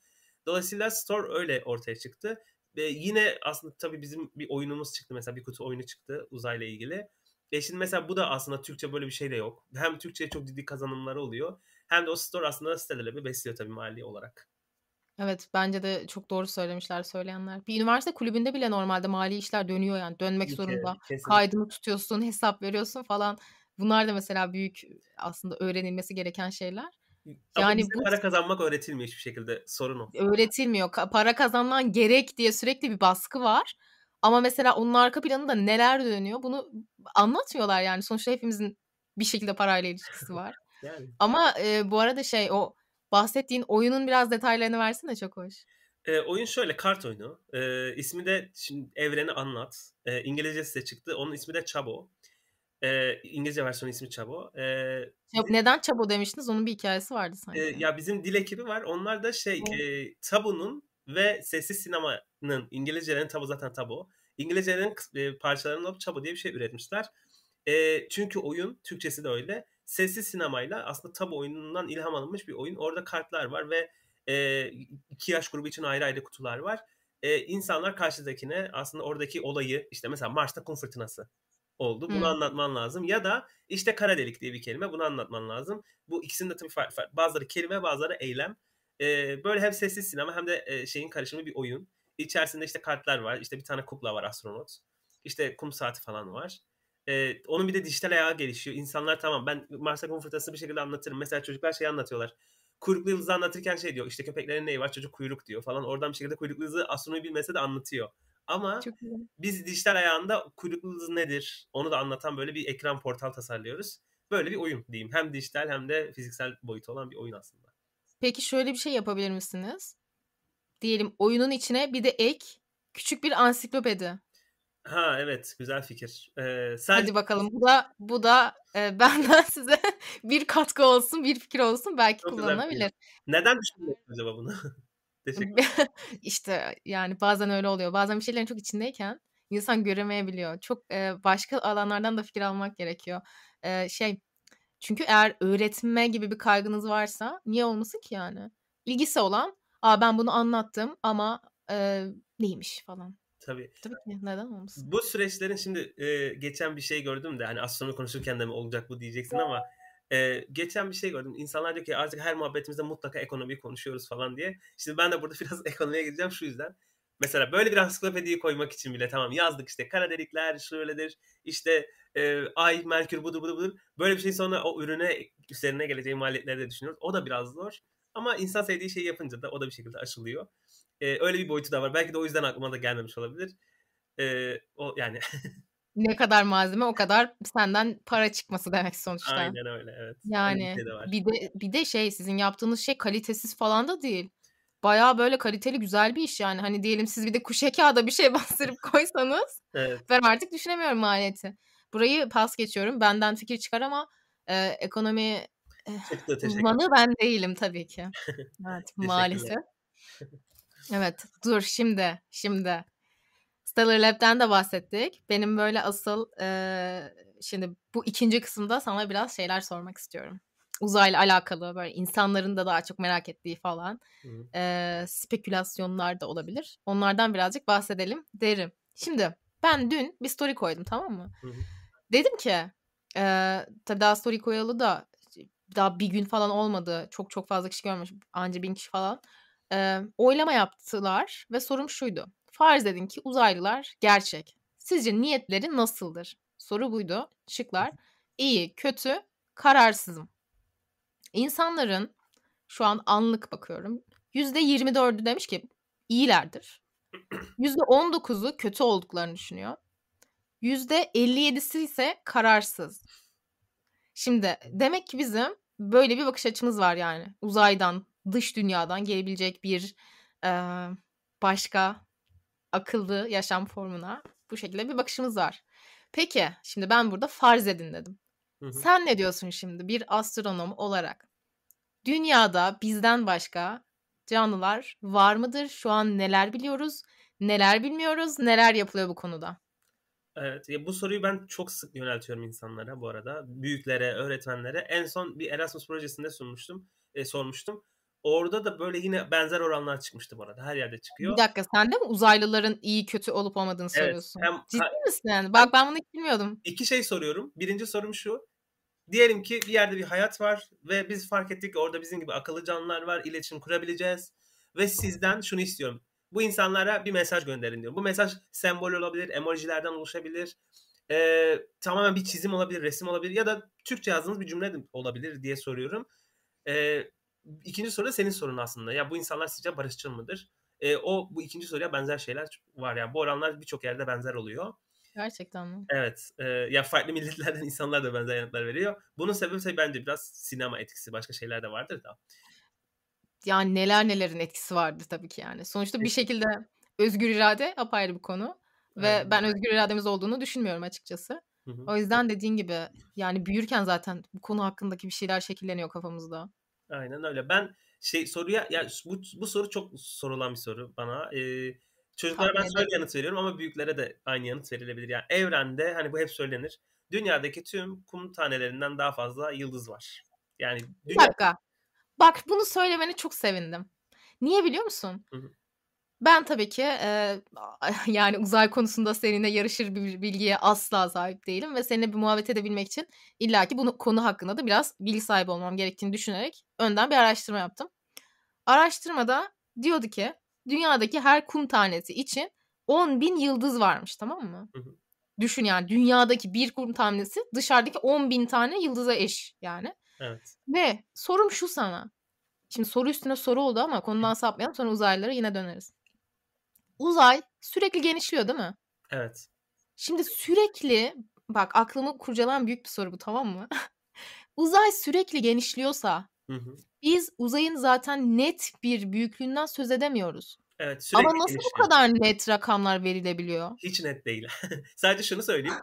Dolayısıyla store öyle ortaya çıktı. Ve yine aslında tabii bizim bir oyunumuz çıktı. Mesela bir kutu oyunu çıktı uzayla ilgili. ve şimdi mesela bu da aslında Türkçe böyle bir şey de yok. Hem Türkçe'ye çok ciddi kazanımları oluyor. Hem de o store aslında siteleri bir besliyor tabii mali olarak. Evet, bence de çok doğru söylemişler söyleyenler. Bir üniversite kulübünde bile normalde mali işler dönüyor yani dönmek zorunda. kesinlikle. Kaydını tutuyorsun, hesap veriyorsun falan. Bunlar da mesela büyük aslında öğrenilmesi gereken şeyler. Ama Yani bu para kazanmak öğretilmiyor hiçbir şekilde. Sorun o. öğretilmiyor. Para kazanman gerek diye sürekli bir baskı var. Ama mesela onun arka planında neler dönüyor bunu anlatmıyorlar yani. Sonuçta hepimizin bir şekilde parayla ilişkisi var. [laughs] Yani. Ama e, bu arada şey o bahsettiğin oyunun biraz detaylarını versin, versene çok hoş. E, oyun şöyle kart oyunu. E, ismi de şimdi evreni anlat. E, İngilizcesi de çıktı. Onun ismi de Chabo. E, İngilizce versiyonun ismi Chabo. E, ya, neden Chabo demiştiniz? Onun bir hikayesi vardı sanki. E, ya bizim dil ekibi var. Onlar da şey e, Tabu'nun ve sessiz sinemanın İngilizcelerin Tabu zaten Tabu. İngilizcelerin e, alıp Chabo diye bir şey üretmişler. E, çünkü oyun Türkçesi de öyle sessiz sinemayla aslında tabu oyunundan ilham alınmış bir oyun. Orada kartlar var ve e, iki yaş grubu için ayrı ayrı kutular var. E, insanlar karşıdakine aslında oradaki olayı işte mesela Mars'ta kum fırtınası oldu. Bunu hmm. anlatman lazım. Ya da işte kara delik diye bir kelime. Bunu anlatman lazım. Bu ikisinin de tabii farklı farklı. Bazıları kelime bazıları eylem. E, böyle hem sessiz sinema hem de e, şeyin karışımı bir oyun. İçerisinde işte kartlar var. İşte bir tane kukla var astronot. İşte kum saati falan var. E, onun bir de dijital ayağı gelişiyor. İnsanlar tamam ben Mars'a kum bir şekilde anlatırım. Mesela çocuklar şey anlatıyorlar. Kuyruklu yıldızı anlatırken şey diyor İşte köpeklerin neyi var çocuk kuyruk diyor falan. Oradan bir şekilde kuyruklu yıldızı astronomi bilmese de anlatıyor. Ama biz dijital ayağında kuyruklu yıldız nedir onu da anlatan böyle bir ekran portal tasarlıyoruz. Böyle bir oyun diyeyim. Hem dijital hem de fiziksel boyutu olan bir oyun aslında. Peki şöyle bir şey yapabilir misiniz? Diyelim oyunun içine bir de ek küçük bir ansiklopedi. Ha evet güzel fikir. Ee, sen... Hadi bakalım bu da bu da e, [laughs] benden size bir katkı olsun bir fikir olsun belki Çok kullanılabilir. Neden düşündün acaba bunu? [laughs] [laughs] İşte yani bazen öyle oluyor. Bazen bir şeylerin çok içindeyken insan göremeyebiliyor. Çok e, başka alanlardan da fikir almak gerekiyor. E, şey çünkü eğer öğretme gibi bir kaygınız varsa niye olmasın ki yani? İlgisi olan, "Aa ben bunu anlattım ama e, neymiş?" falan Tabii. Tabii ki neden olmasın? Bu süreçlerin şimdi e, geçen bir şey gördüm de hani az konuşurken de mi olacak bu diyeceksin ama e, geçen bir şey gördüm. İnsanlar diyor ki artık her muhabbetimizde mutlaka ekonomi konuşuyoruz falan diye. Şimdi ben de burada [laughs] biraz ekonomiye gideceğim. şu yüzden. Mesela böyle bir ansiklopediyi koymak için bile tamam yazdık işte kara delikler şöyledir işte e, ay merkür budur budur budur. Böyle bir şey sonra o ürüne üzerine geleceği maliyetleri de düşünüyoruz. O da biraz zor. Ama insan sevdiği şeyi yapınca da o da bir şekilde aşılıyor. E, öyle bir boyutu da var. Belki de o yüzden aklıma da gelmemiş olabilir. E, o yani. [laughs] ne kadar malzeme o kadar senden para çıkması demek sonuçta. Aynen öyle evet. Yani şey bir de, bir de şey sizin yaptığınız şey kalitesiz falan da değil. Baya böyle kaliteli güzel bir iş yani. Hani diyelim siz bir de kuşe kağıda bir şey [laughs] bastırıp koysanız evet. ben artık düşünemiyorum maliyeti. Burayı pas geçiyorum. Benden fikir çıkar ama e, ekonomi eh, Çıktı, uzmanı ben değilim tabii ki. [laughs] Evet maalesef. Evet dur şimdi şimdi. Stellar Lab'den de bahsettik. Benim böyle asıl e, şimdi bu ikinci kısımda sana biraz şeyler sormak istiyorum. Uzayla alakalı böyle insanların da daha çok merak ettiği falan e, spekülasyonlar da olabilir. Onlardan birazcık bahsedelim derim. Şimdi ben dün bir story koydum tamam mı? Hı. Dedim ki e, tabii daha story koyalı da daha bir gün falan olmadı. Çok çok fazla kişi görmüş. Anca bin kişi falan e, oylama yaptılar ve sorum şuydu. Farz edin ki uzaylılar gerçek. Sizce niyetleri nasıldır? Soru buydu. Şıklar iyi, kötü, kararsızım. İnsanların şu an anlık bakıyorum. %24'ü demiş ki iyilerdir. %19'u kötü olduklarını düşünüyor. %57'si ise kararsız. Şimdi demek ki bizim böyle bir bakış açımız var yani uzaydan dış dünyadan gelebilecek bir e, başka akıllı yaşam formuna bu şekilde bir bakışımız var. Peki şimdi ben burada farz edin dedim. Hı hı. Sen ne diyorsun şimdi bir astronom olarak? Dünyada bizden başka canlılar var mıdır? Şu an neler biliyoruz? Neler bilmiyoruz? Neler yapılıyor bu konuda? Evet, ya bu soruyu ben çok sık yöneltiyorum insanlara bu arada. Büyüklere, öğretmenlere. En son bir Erasmus projesinde sunmuştum, e, sormuştum. Orada da böyle yine benzer oranlar çıkmıştı bu arada. Her yerde çıkıyor. Bir dakika sen de mi uzaylıların iyi kötü olup olmadığını evet, soruyorsun? Hem, Ciddi ha, misin? Bak ben bunu hiç bilmiyordum. İki şey soruyorum. Birinci sorum şu. Diyelim ki bir yerde bir hayat var ve biz fark ettik ki orada bizim gibi akıllı canlılar var. iletişim kurabileceğiz. Ve sizden şunu istiyorum. Bu insanlara bir mesaj gönderin diyorum. Bu mesaj sembol olabilir, emojilerden oluşabilir. Ee, tamamen bir çizim olabilir, resim olabilir ya da Türkçe yazdığınız bir cümle olabilir diye soruyorum. Ee, ikinci soru senin sorun aslında. Ya bu insanlar sizce barışçıl mıdır? E, o bu ikinci soruya benzer şeyler var ya. Yani bu oranlar birçok yerde benzer oluyor. Gerçekten mi? Evet. E, ya farklı milletlerden [laughs] insanlar da benzer yanıtlar veriyor. Bunun sebebi bence biraz sinema etkisi. Başka şeyler de vardır da. Yani neler nelerin etkisi vardı tabii ki yani. Sonuçta bir şekilde özgür irade apayrı bir konu. Ve evet. ben özgür irademiz olduğunu düşünmüyorum açıkçası. Hı hı. O yüzden dediğin gibi yani büyürken zaten bu konu hakkındaki bir şeyler şekilleniyor kafamızda. Aynen öyle. Ben şey soruya ya bu, bu soru çok sorulan bir soru bana. Ee, çocuklara ben şöyle yanıt veriyorum ama büyüklere de aynı yanıt verilebilir. Yani evrende hani bu hep söylenir. Dünyadaki tüm kum tanelerinden daha fazla yıldız var. Yani dünya... Bir dakika. Bak bunu söylemeni çok sevindim. Niye biliyor musun? Hı hı. Ben tabii ki e, [laughs] yani uzay konusunda seninle yarışır bir bilgiye asla sahip değilim ve seninle bir muhabbet edebilmek için illaki bunu konu hakkında da biraz bilgi sahibi olmam gerektiğini düşünerek önden bir araştırma yaptım. Araştırmada diyordu ki dünyadaki her kum tanesi için 10 bin yıldız varmış tamam mı? Hı hı. Düşün yani dünyadaki bir kum tanesi dışarıdaki 10 bin tane yıldıza eş yani. Evet. Ve sorum şu sana. Şimdi soru üstüne soru oldu ama konudan sapmayalım sonra uzaylılara yine döneriz uzay sürekli genişliyor değil mi? Evet. Şimdi sürekli bak aklımı kurcalayan büyük bir soru bu tamam mı? [laughs] uzay sürekli genişliyorsa hı hı. biz uzayın zaten net bir büyüklüğünden söz edemiyoruz. Evet, sürekli Ama nasıl genişliyor. bu kadar net rakamlar verilebiliyor? Hiç net değil. [laughs] Sadece şunu söyleyeyim.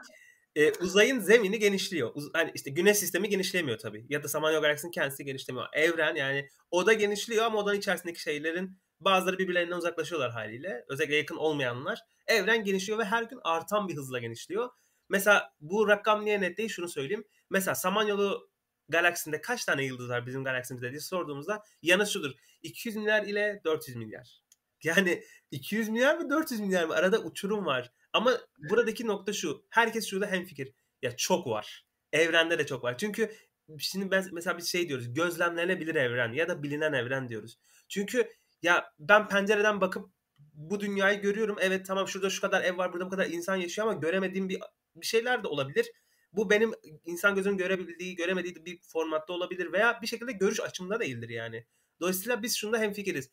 Ee, uzayın zemini genişliyor. Uz- hani işte güneş sistemi genişlemiyor tabii. Ya da Samanyolu galaksinin kendisi genişlemiyor. Evren yani o da genişliyor ama odanın içerisindeki şeylerin Bazıları birbirlerinden uzaklaşıyorlar haliyle. Özellikle yakın olmayanlar. Evren genişliyor ve her gün artan bir hızla genişliyor. Mesela bu rakam niye net değil şunu söyleyeyim. Mesela Samanyolu galaksinde kaç tane yıldız var bizim galaksimizde diye sorduğumuzda yanıt şudur. 200 milyar ile 400 milyar. [laughs] Yani 200 milyar mı 400 milyar mı arada uçurum var. Ama buradaki nokta şu. Herkes şurada hemfikir. Ya çok var. Evrende de çok var. Çünkü şimdi ben mesela bir şey diyoruz. Gözlemlenebilir evren ya da bilinen evren diyoruz. Çünkü ya ben pencereden bakıp bu dünyayı görüyorum. Evet tamam şurada şu kadar ev var, burada bu kadar insan yaşıyor ama göremediğim bir bir şeyler de olabilir. Bu benim insan gözünün görebildiği, göremediği bir formatta olabilir veya bir şekilde görüş açımında değildir yani. Dolayısıyla biz şunda hemfikiriz.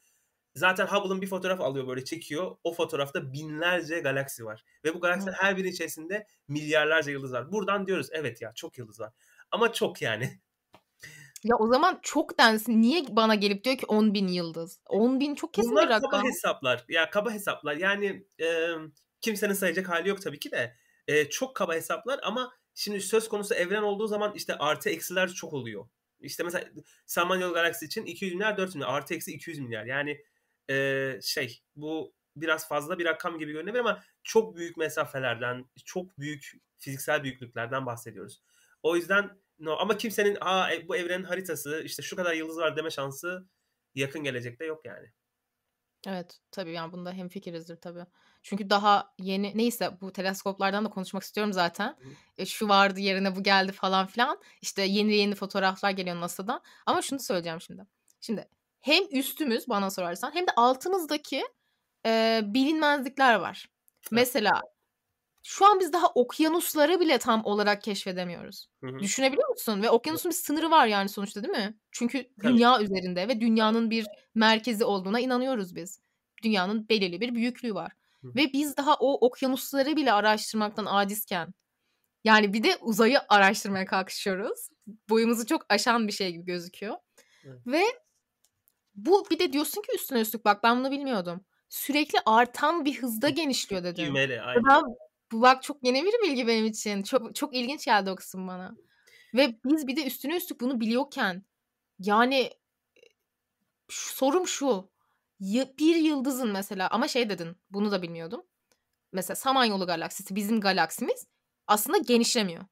Zaten Hubble'ın bir fotoğraf alıyor böyle çekiyor. O fotoğrafta binlerce galaksi var. Ve bu galaksilerin her biri içerisinde milyarlarca yıldız var. Buradan diyoruz evet ya çok yıldız var. Ama çok yani. Ya o zaman çok densin. Niye bana gelip diyor ki 10 bin yıldız? 10 e, bin çok kesin Bunlar bir rakam. kaba hesaplar. Ya kaba hesaplar. Yani e, kimsenin sayacak hali yok tabii ki de. E, çok kaba hesaplar ama şimdi söz konusu evren olduğu zaman işte artı eksiler çok oluyor. İşte mesela Samanyolu Galaksi için 200 milyar 400 milyar. Artı eksi 200 milyar. Yani e, şey bu biraz fazla bir rakam gibi görünebilir ama çok büyük mesafelerden, çok büyük fiziksel büyüklüklerden bahsediyoruz. O yüzden no. ama kimsenin Aa, e, bu evrenin haritası işte şu kadar yıldız var deme şansı yakın gelecekte yok yani. Evet tabii yani bunda hem fikirizdir tabii. Çünkü daha yeni neyse bu teleskoplardan da konuşmak istiyorum zaten. E, şu vardı yerine bu geldi falan filan. İşte yeni yeni fotoğraflar geliyor NASA'dan. Ama şunu söyleyeceğim şimdi. Şimdi hem üstümüz bana sorarsan hem de altımızdaki e, bilinmezlikler var. Mesela şu an biz daha okyanusları bile tam olarak keşfedemiyoruz. Hı hı. Düşünebiliyor musun? Ve okyanusun bir sınırı var yani sonuçta değil mi? Çünkü dünya üzerinde ve dünyanın bir merkezi olduğuna inanıyoruz biz. Dünyanın belirli bir büyüklüğü var. Hı hı. Ve biz daha o okyanusları bile araştırmaktan acizken yani bir de uzayı araştırmaya kalkışıyoruz. Boyumuzu çok aşan bir şey gibi gözüküyor. Hı. Ve bu bir de diyorsun ki üstüne üstlük bak ben bunu bilmiyordum. Sürekli artan bir hızda genişliyor dedim. Düğmeli aynen. Ben bu bak çok yeni bir bilgi benim için. Çok çok ilginç geldi o kısım bana. Ve biz bir de üstüne üstlük bunu biliyorken yani e, sorum şu. Bir yıldızın mesela ama şey dedin bunu da bilmiyordum. Mesela Samanyolu galaksisi bizim galaksimiz aslında genişlemiyor.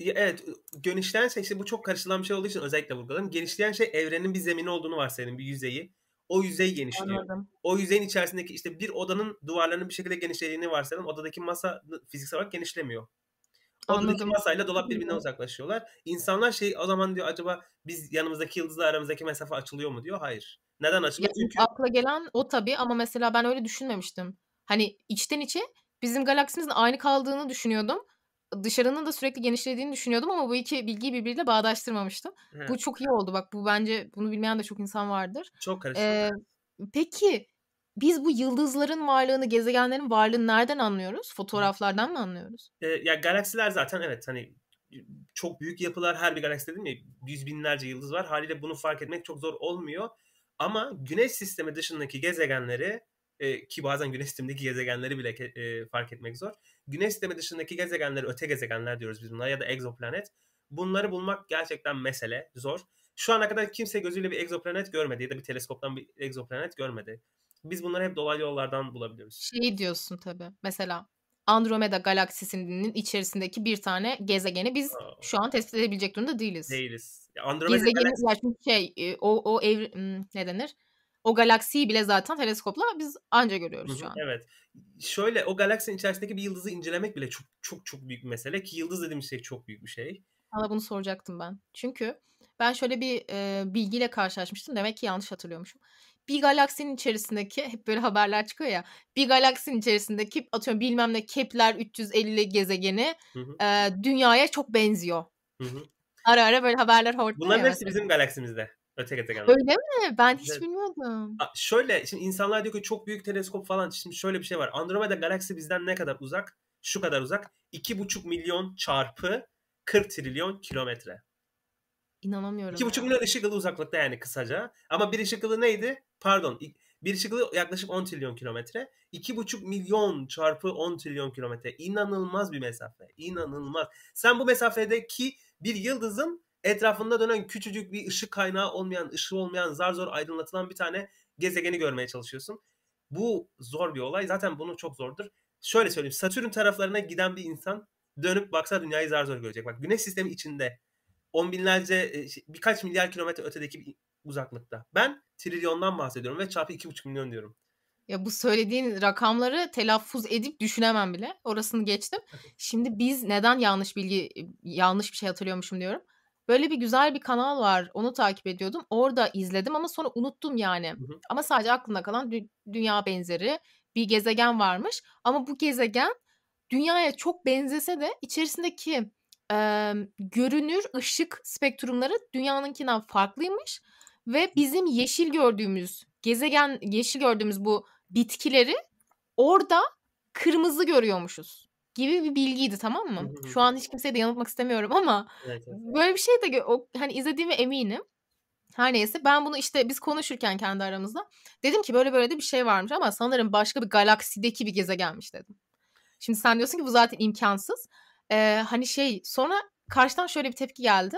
Evet genişleyen şey işte bu çok karışılan bir şey olduğu için özellikle vurguladım. Genişleyen şey evrenin bir zemini olduğunu varsayalım bir yüzeyi o yüzey genişliyor. Anladım. O yüzeyin içerisindeki işte bir odanın duvarlarının bir şekilde genişlediğini varsayalım. Odadaki masa fiziksel olarak genişlemiyor. Odadaki Anladım. masayla dolap birbirinden uzaklaşıyorlar. İnsanlar şey o zaman diyor acaba biz yanımızdaki yıldızla aramızdaki mesafe açılıyor mu diyor. Hayır. Neden açılıyor? Ya, Çünkü... Akla gelen o tabii ama mesela ben öyle düşünmemiştim. Hani içten içe bizim galaksimizin aynı kaldığını düşünüyordum dışarının da sürekli genişlediğini düşünüyordum ama bu iki bilgiyi birbiriyle bağdaştırmamıştım. Hı. Bu çok iyi oldu bak bu bence bunu bilmeyen de çok insan vardır. Çok karışık. Ee, peki biz bu yıldızların varlığını, gezegenlerin varlığını nereden anlıyoruz? Fotoğraflardan mı anlıyoruz? E, ya galaksiler zaten evet hani çok büyük yapılar her bir galaksi dedim ya yüz binlerce yıldız var. Haliyle bunu fark etmek çok zor olmuyor. Ama güneş sistemi dışındaki gezegenleri e, ki bazen güneş sistemindeki gezegenleri bile e, fark etmek zor Güneş sistemi dışındaki gezegenleri öte gezegenler diyoruz biz bunlara ya da egzoplanet. Bunları bulmak gerçekten mesele, zor. Şu ana kadar kimse gözüyle bir egzoplanet görmedi ya da bir teleskoptan bir egzoplanet görmedi. Biz bunları hep dolaylı yollardan bulabiliyoruz. Şey diyorsun tabii. Mesela Andromeda galaksisinin içerisindeki bir tane gezegeni biz Aa. şu an tespit edebilecek durumda değiliz. Değiliz. Andromeda gezegeni galaksisi... şey e, o o ev hmm, ne denir? o galaksiyi bile zaten teleskopla biz anca görüyoruz şu an. Evet. Şöyle o galaksinin içerisindeki bir yıldızı incelemek bile çok çok çok büyük bir mesele ki yıldız dediğimiz şey çok büyük bir şey. Sana bunu soracaktım ben. Çünkü ben şöyle bir e, bilgiyle karşılaşmıştım. Demek ki yanlış hatırlıyormuşum. Bir galaksinin içerisindeki hep böyle haberler çıkıyor ya. Bir galaksinin içerisindeki atıyorum bilmem ne Kepler 350 gezegeni hı hı. E, dünyaya çok benziyor. Hı hı. Ara ara böyle haberler hortluyor. Bunların hepsi mesela. bizim galaksimizde. Öteki gezegen. Öyle mi? Ben hiç evet. bilmiyordum. Şöyle şimdi insanlar diyor ki çok büyük teleskop falan. Şimdi şöyle bir şey var. Andromeda galaksi bizden ne kadar uzak? Şu kadar uzak. 2,5 milyon çarpı 40 trilyon kilometre. İnanamıyorum. 2,5 milyon ışık yılı uzaklıkta yani kısaca. Ama bir ışık yılı neydi? Pardon. Bir ışık yılı yaklaşık 10 trilyon kilometre. 2,5 milyon çarpı 10 trilyon kilometre. İnanılmaz bir mesafe. İnanılmaz. Sen bu mesafedeki bir yıldızın etrafında dönen küçücük bir ışık kaynağı olmayan, ışığı olmayan zar zor aydınlatılan bir tane gezegeni görmeye çalışıyorsun. Bu zor bir olay. Zaten bunu çok zordur. Şöyle söyleyeyim. Satürn taraflarına giden bir insan dönüp baksa dünyayı zar zor görecek. Bak güneş sistemi içinde on binlerce e, şey, birkaç milyar kilometre ötedeki bir uzaklıkta. Ben trilyondan bahsediyorum ve çarpı iki buçuk milyon diyorum. Ya bu söylediğin rakamları telaffuz edip düşünemem bile. Orasını geçtim. Şimdi biz neden yanlış bilgi, yanlış bir şey hatırlıyormuşum diyorum. Böyle bir güzel bir kanal var. Onu takip ediyordum. Orada izledim ama sonra unuttum yani. Hı hı. Ama sadece aklımda kalan dü- dünya benzeri bir gezegen varmış. Ama bu gezegen dünyaya çok benzese de içerisindeki e, görünür ışık spektrumları dünyanınkinden farklıymış ve bizim yeşil gördüğümüz gezegen yeşil gördüğümüz bu bitkileri orada kırmızı görüyormuşuz gibi bir bilgiydi tamam mı? Hı hı. Şu an hiç kimseye de yanıltmak istemiyorum ama evet, evet, [laughs] böyle bir şey de o, hani izlediğime eminim. Her neyse ben bunu işte biz konuşurken kendi aramızda dedim ki böyle böyle de bir şey varmış ama sanırım başka bir galaksideki bir gezegenmiş dedim. Şimdi sen diyorsun ki bu zaten imkansız. Ee, hani şey sonra karşıdan şöyle bir tepki geldi.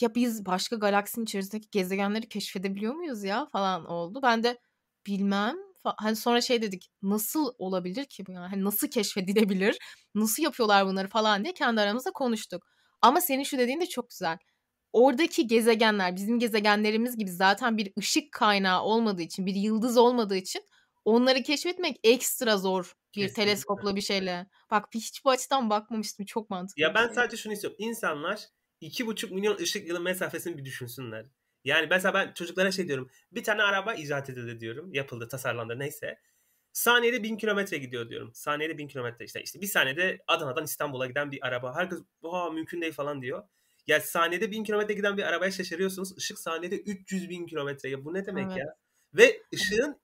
Ya biz başka galaksinin içerisindeki gezegenleri keşfedebiliyor muyuz ya falan oldu. Ben de bilmem Hani sonra şey dedik nasıl olabilir ki bu yani? Hani nasıl keşfedilebilir? Nasıl yapıyorlar bunları falan diye kendi aramızda konuştuk. Ama senin şu dediğin de çok güzel. Oradaki gezegenler bizim gezegenlerimiz gibi zaten bir ışık kaynağı olmadığı için, bir yıldız olmadığı için onları keşfetmek ekstra zor bir Kesinlikle. teleskopla bir şeyle. Bak hiç bu açıdan bakmamıştım. Çok mantıklı. Ya ben şey. sadece şunu istiyorum. İnsanlar buçuk milyon ışık yılı mesafesini bir düşünsünler. Yani mesela ben çocuklara şey diyorum. Bir tane araba icat edildi diyorum. Yapıldı, tasarlandı neyse. Saniyede bin kilometre gidiyor diyorum. Saniyede bin kilometre işte. işte bir saniyede Adana'dan İstanbul'a giden bir araba. Herkes oha mümkün değil falan diyor. Ya saniyede bin kilometre giden bir arabaya şaşırıyorsunuz. Işık saniyede 300 bin kilometre. Ya bu ne demek evet. ya? Ve ışığın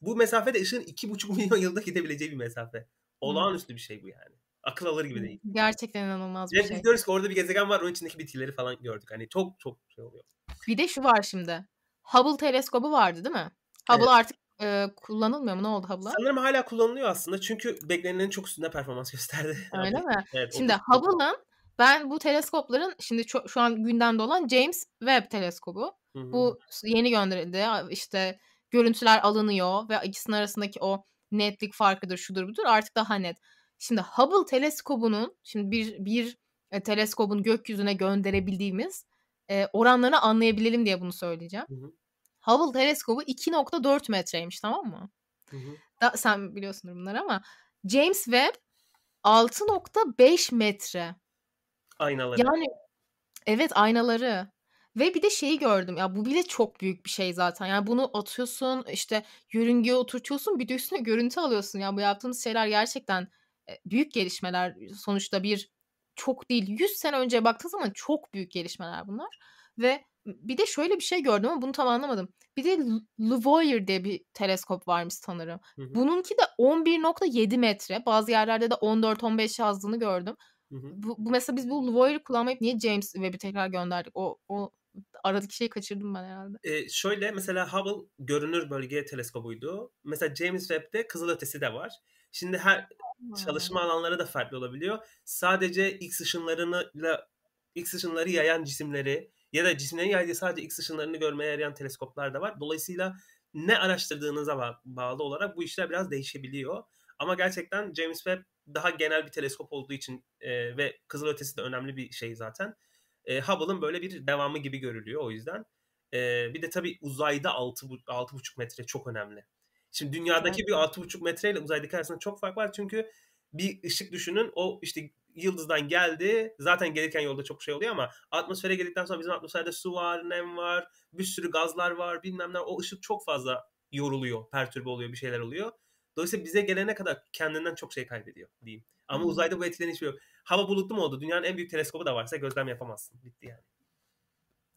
bu mesafede de ışığın 2,5 milyon yılda gidebileceği bir mesafe. Olağanüstü bir şey bu yani. Akıl alır gibi değil. Gerçekten inanılmaz bir ya şey. Diyoruz ki orada bir gezegen var. Onun içindeki bitkileri falan gördük. Hani çok çok şey oluyor. Bir de şu var şimdi. Hubble teleskobu vardı değil mi? Hubble evet. artık e, kullanılmıyor mu? Ne oldu Hubble'a? Sanırım hala kullanılıyor aslında. Çünkü beklenenin çok üstünde performans [laughs] gösterdi. Öyle mi? Evet, şimdi Hubble'ın ben bu teleskopların şimdi ço- şu an gündemde olan James Webb teleskobu. Hı-hı. Bu yeni gönderildi. İşte görüntüler alınıyor ve ikisinin arasındaki o netlik farkıdır, şudur budur artık daha net. Şimdi Hubble teleskobunun şimdi bir bir e, teleskobun gökyüzüne gönderebildiğimiz e, oranlarını anlayabilelim diye bunu söyleyeceğim. Hı hı. Hubble teleskobu 2.4 metreymiş tamam mı? Da, sen biliyorsun bunları ama James Webb 6.5 metre. Aynaları. Yani evet aynaları. Ve bir de şeyi gördüm ya bu bile çok büyük bir şey zaten. Yani bunu atıyorsun işte yörüngeye oturtuyorsun bir de üstüne görüntü alıyorsun. Ya yani bu yaptığımız şeyler gerçekten e, büyük gelişmeler. Sonuçta bir çok değil 100 sene önceye baktığın zaman çok büyük gelişmeler bunlar. Ve bir de şöyle bir şey gördüm ama bunu tam anlamadım. Bir de Lavoyer diye bir teleskop varmış sanırım. Hı hı. Bununki de 11.7 metre. Bazı yerlerde de 14-15 yazdığını gördüm. Hı hı. Bu, bu mesela biz bu Lavoyer'ı kullanmayıp niye James Webb'i tekrar gönderdik? O o aradaki şeyi kaçırdım ben herhalde. Ee, şöyle mesela Hubble görünür bölge teleskobuydu. Mesela James Webb'de kızılötesi de var. Şimdi her çalışma alanları da farklı olabiliyor. Sadece X ışınlarıyla X ışınları yayan cisimleri ya da cisimlerin yaydığı sadece X ışınlarını görmeye yarayan teleskoplar da var. Dolayısıyla ne araştırdığınıza bağlı olarak bu işler biraz değişebiliyor. Ama gerçekten James Webb daha genel bir teleskop olduğu için e, ve kızılötesi de önemli bir şey zaten. E, Hubble'ın böyle bir devamı gibi görülüyor o yüzden. E, bir de tabii uzayda 6 6,5 metre çok önemli. Şimdi dünyadaki evet. bir 6,5 metreyle uzaydaki arasında çok fark var. Çünkü bir ışık düşünün o işte yıldızdan geldi. Zaten gelirken yolda çok şey oluyor ama atmosfere geldikten sonra bizim atmosferde su var, nem var, bir sürü gazlar var bilmem ne. O ışık çok fazla yoruluyor, pertürbe oluyor, bir şeyler oluyor. Dolayısıyla bize gelene kadar kendinden çok şey kaybediyor diyeyim. Ama hmm. uzayda bu etkilen hiçbir şey yok. Hava bulutlu mu oldu? Dünyanın en büyük teleskobu da varsa gözlem yapamazsın. Bitti yani.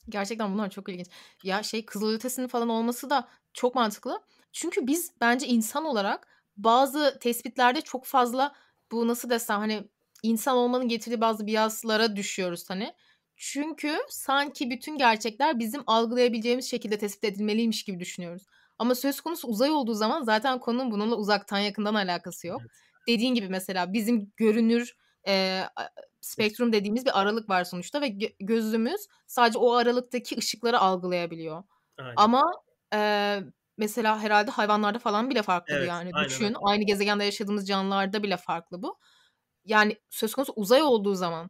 Gerçekten bunlar çok ilginç. Ya şey kızılötesinin falan olması da çok mantıklı. Çünkü biz bence insan olarak bazı tespitlerde çok fazla bu nasıl desem hani insan olmanın getirdiği bazı biyaslara düşüyoruz hani. Çünkü sanki bütün gerçekler bizim algılayabileceğimiz şekilde tespit edilmeliymiş gibi düşünüyoruz. Ama söz konusu uzay olduğu zaman zaten konunun bununla uzaktan yakından alakası yok. Evet. Dediğin gibi mesela bizim görünür e, spektrum dediğimiz bir aralık var sonuçta ve gözümüz sadece o aralıktaki ışıkları algılayabiliyor. Aynen. Ama e, mesela herhalde hayvanlarda falan bile farklı evet, yani. Aynen. Düşün aynı gezegende yaşadığımız canlılarda bile farklı bu. Yani söz konusu uzay olduğu zaman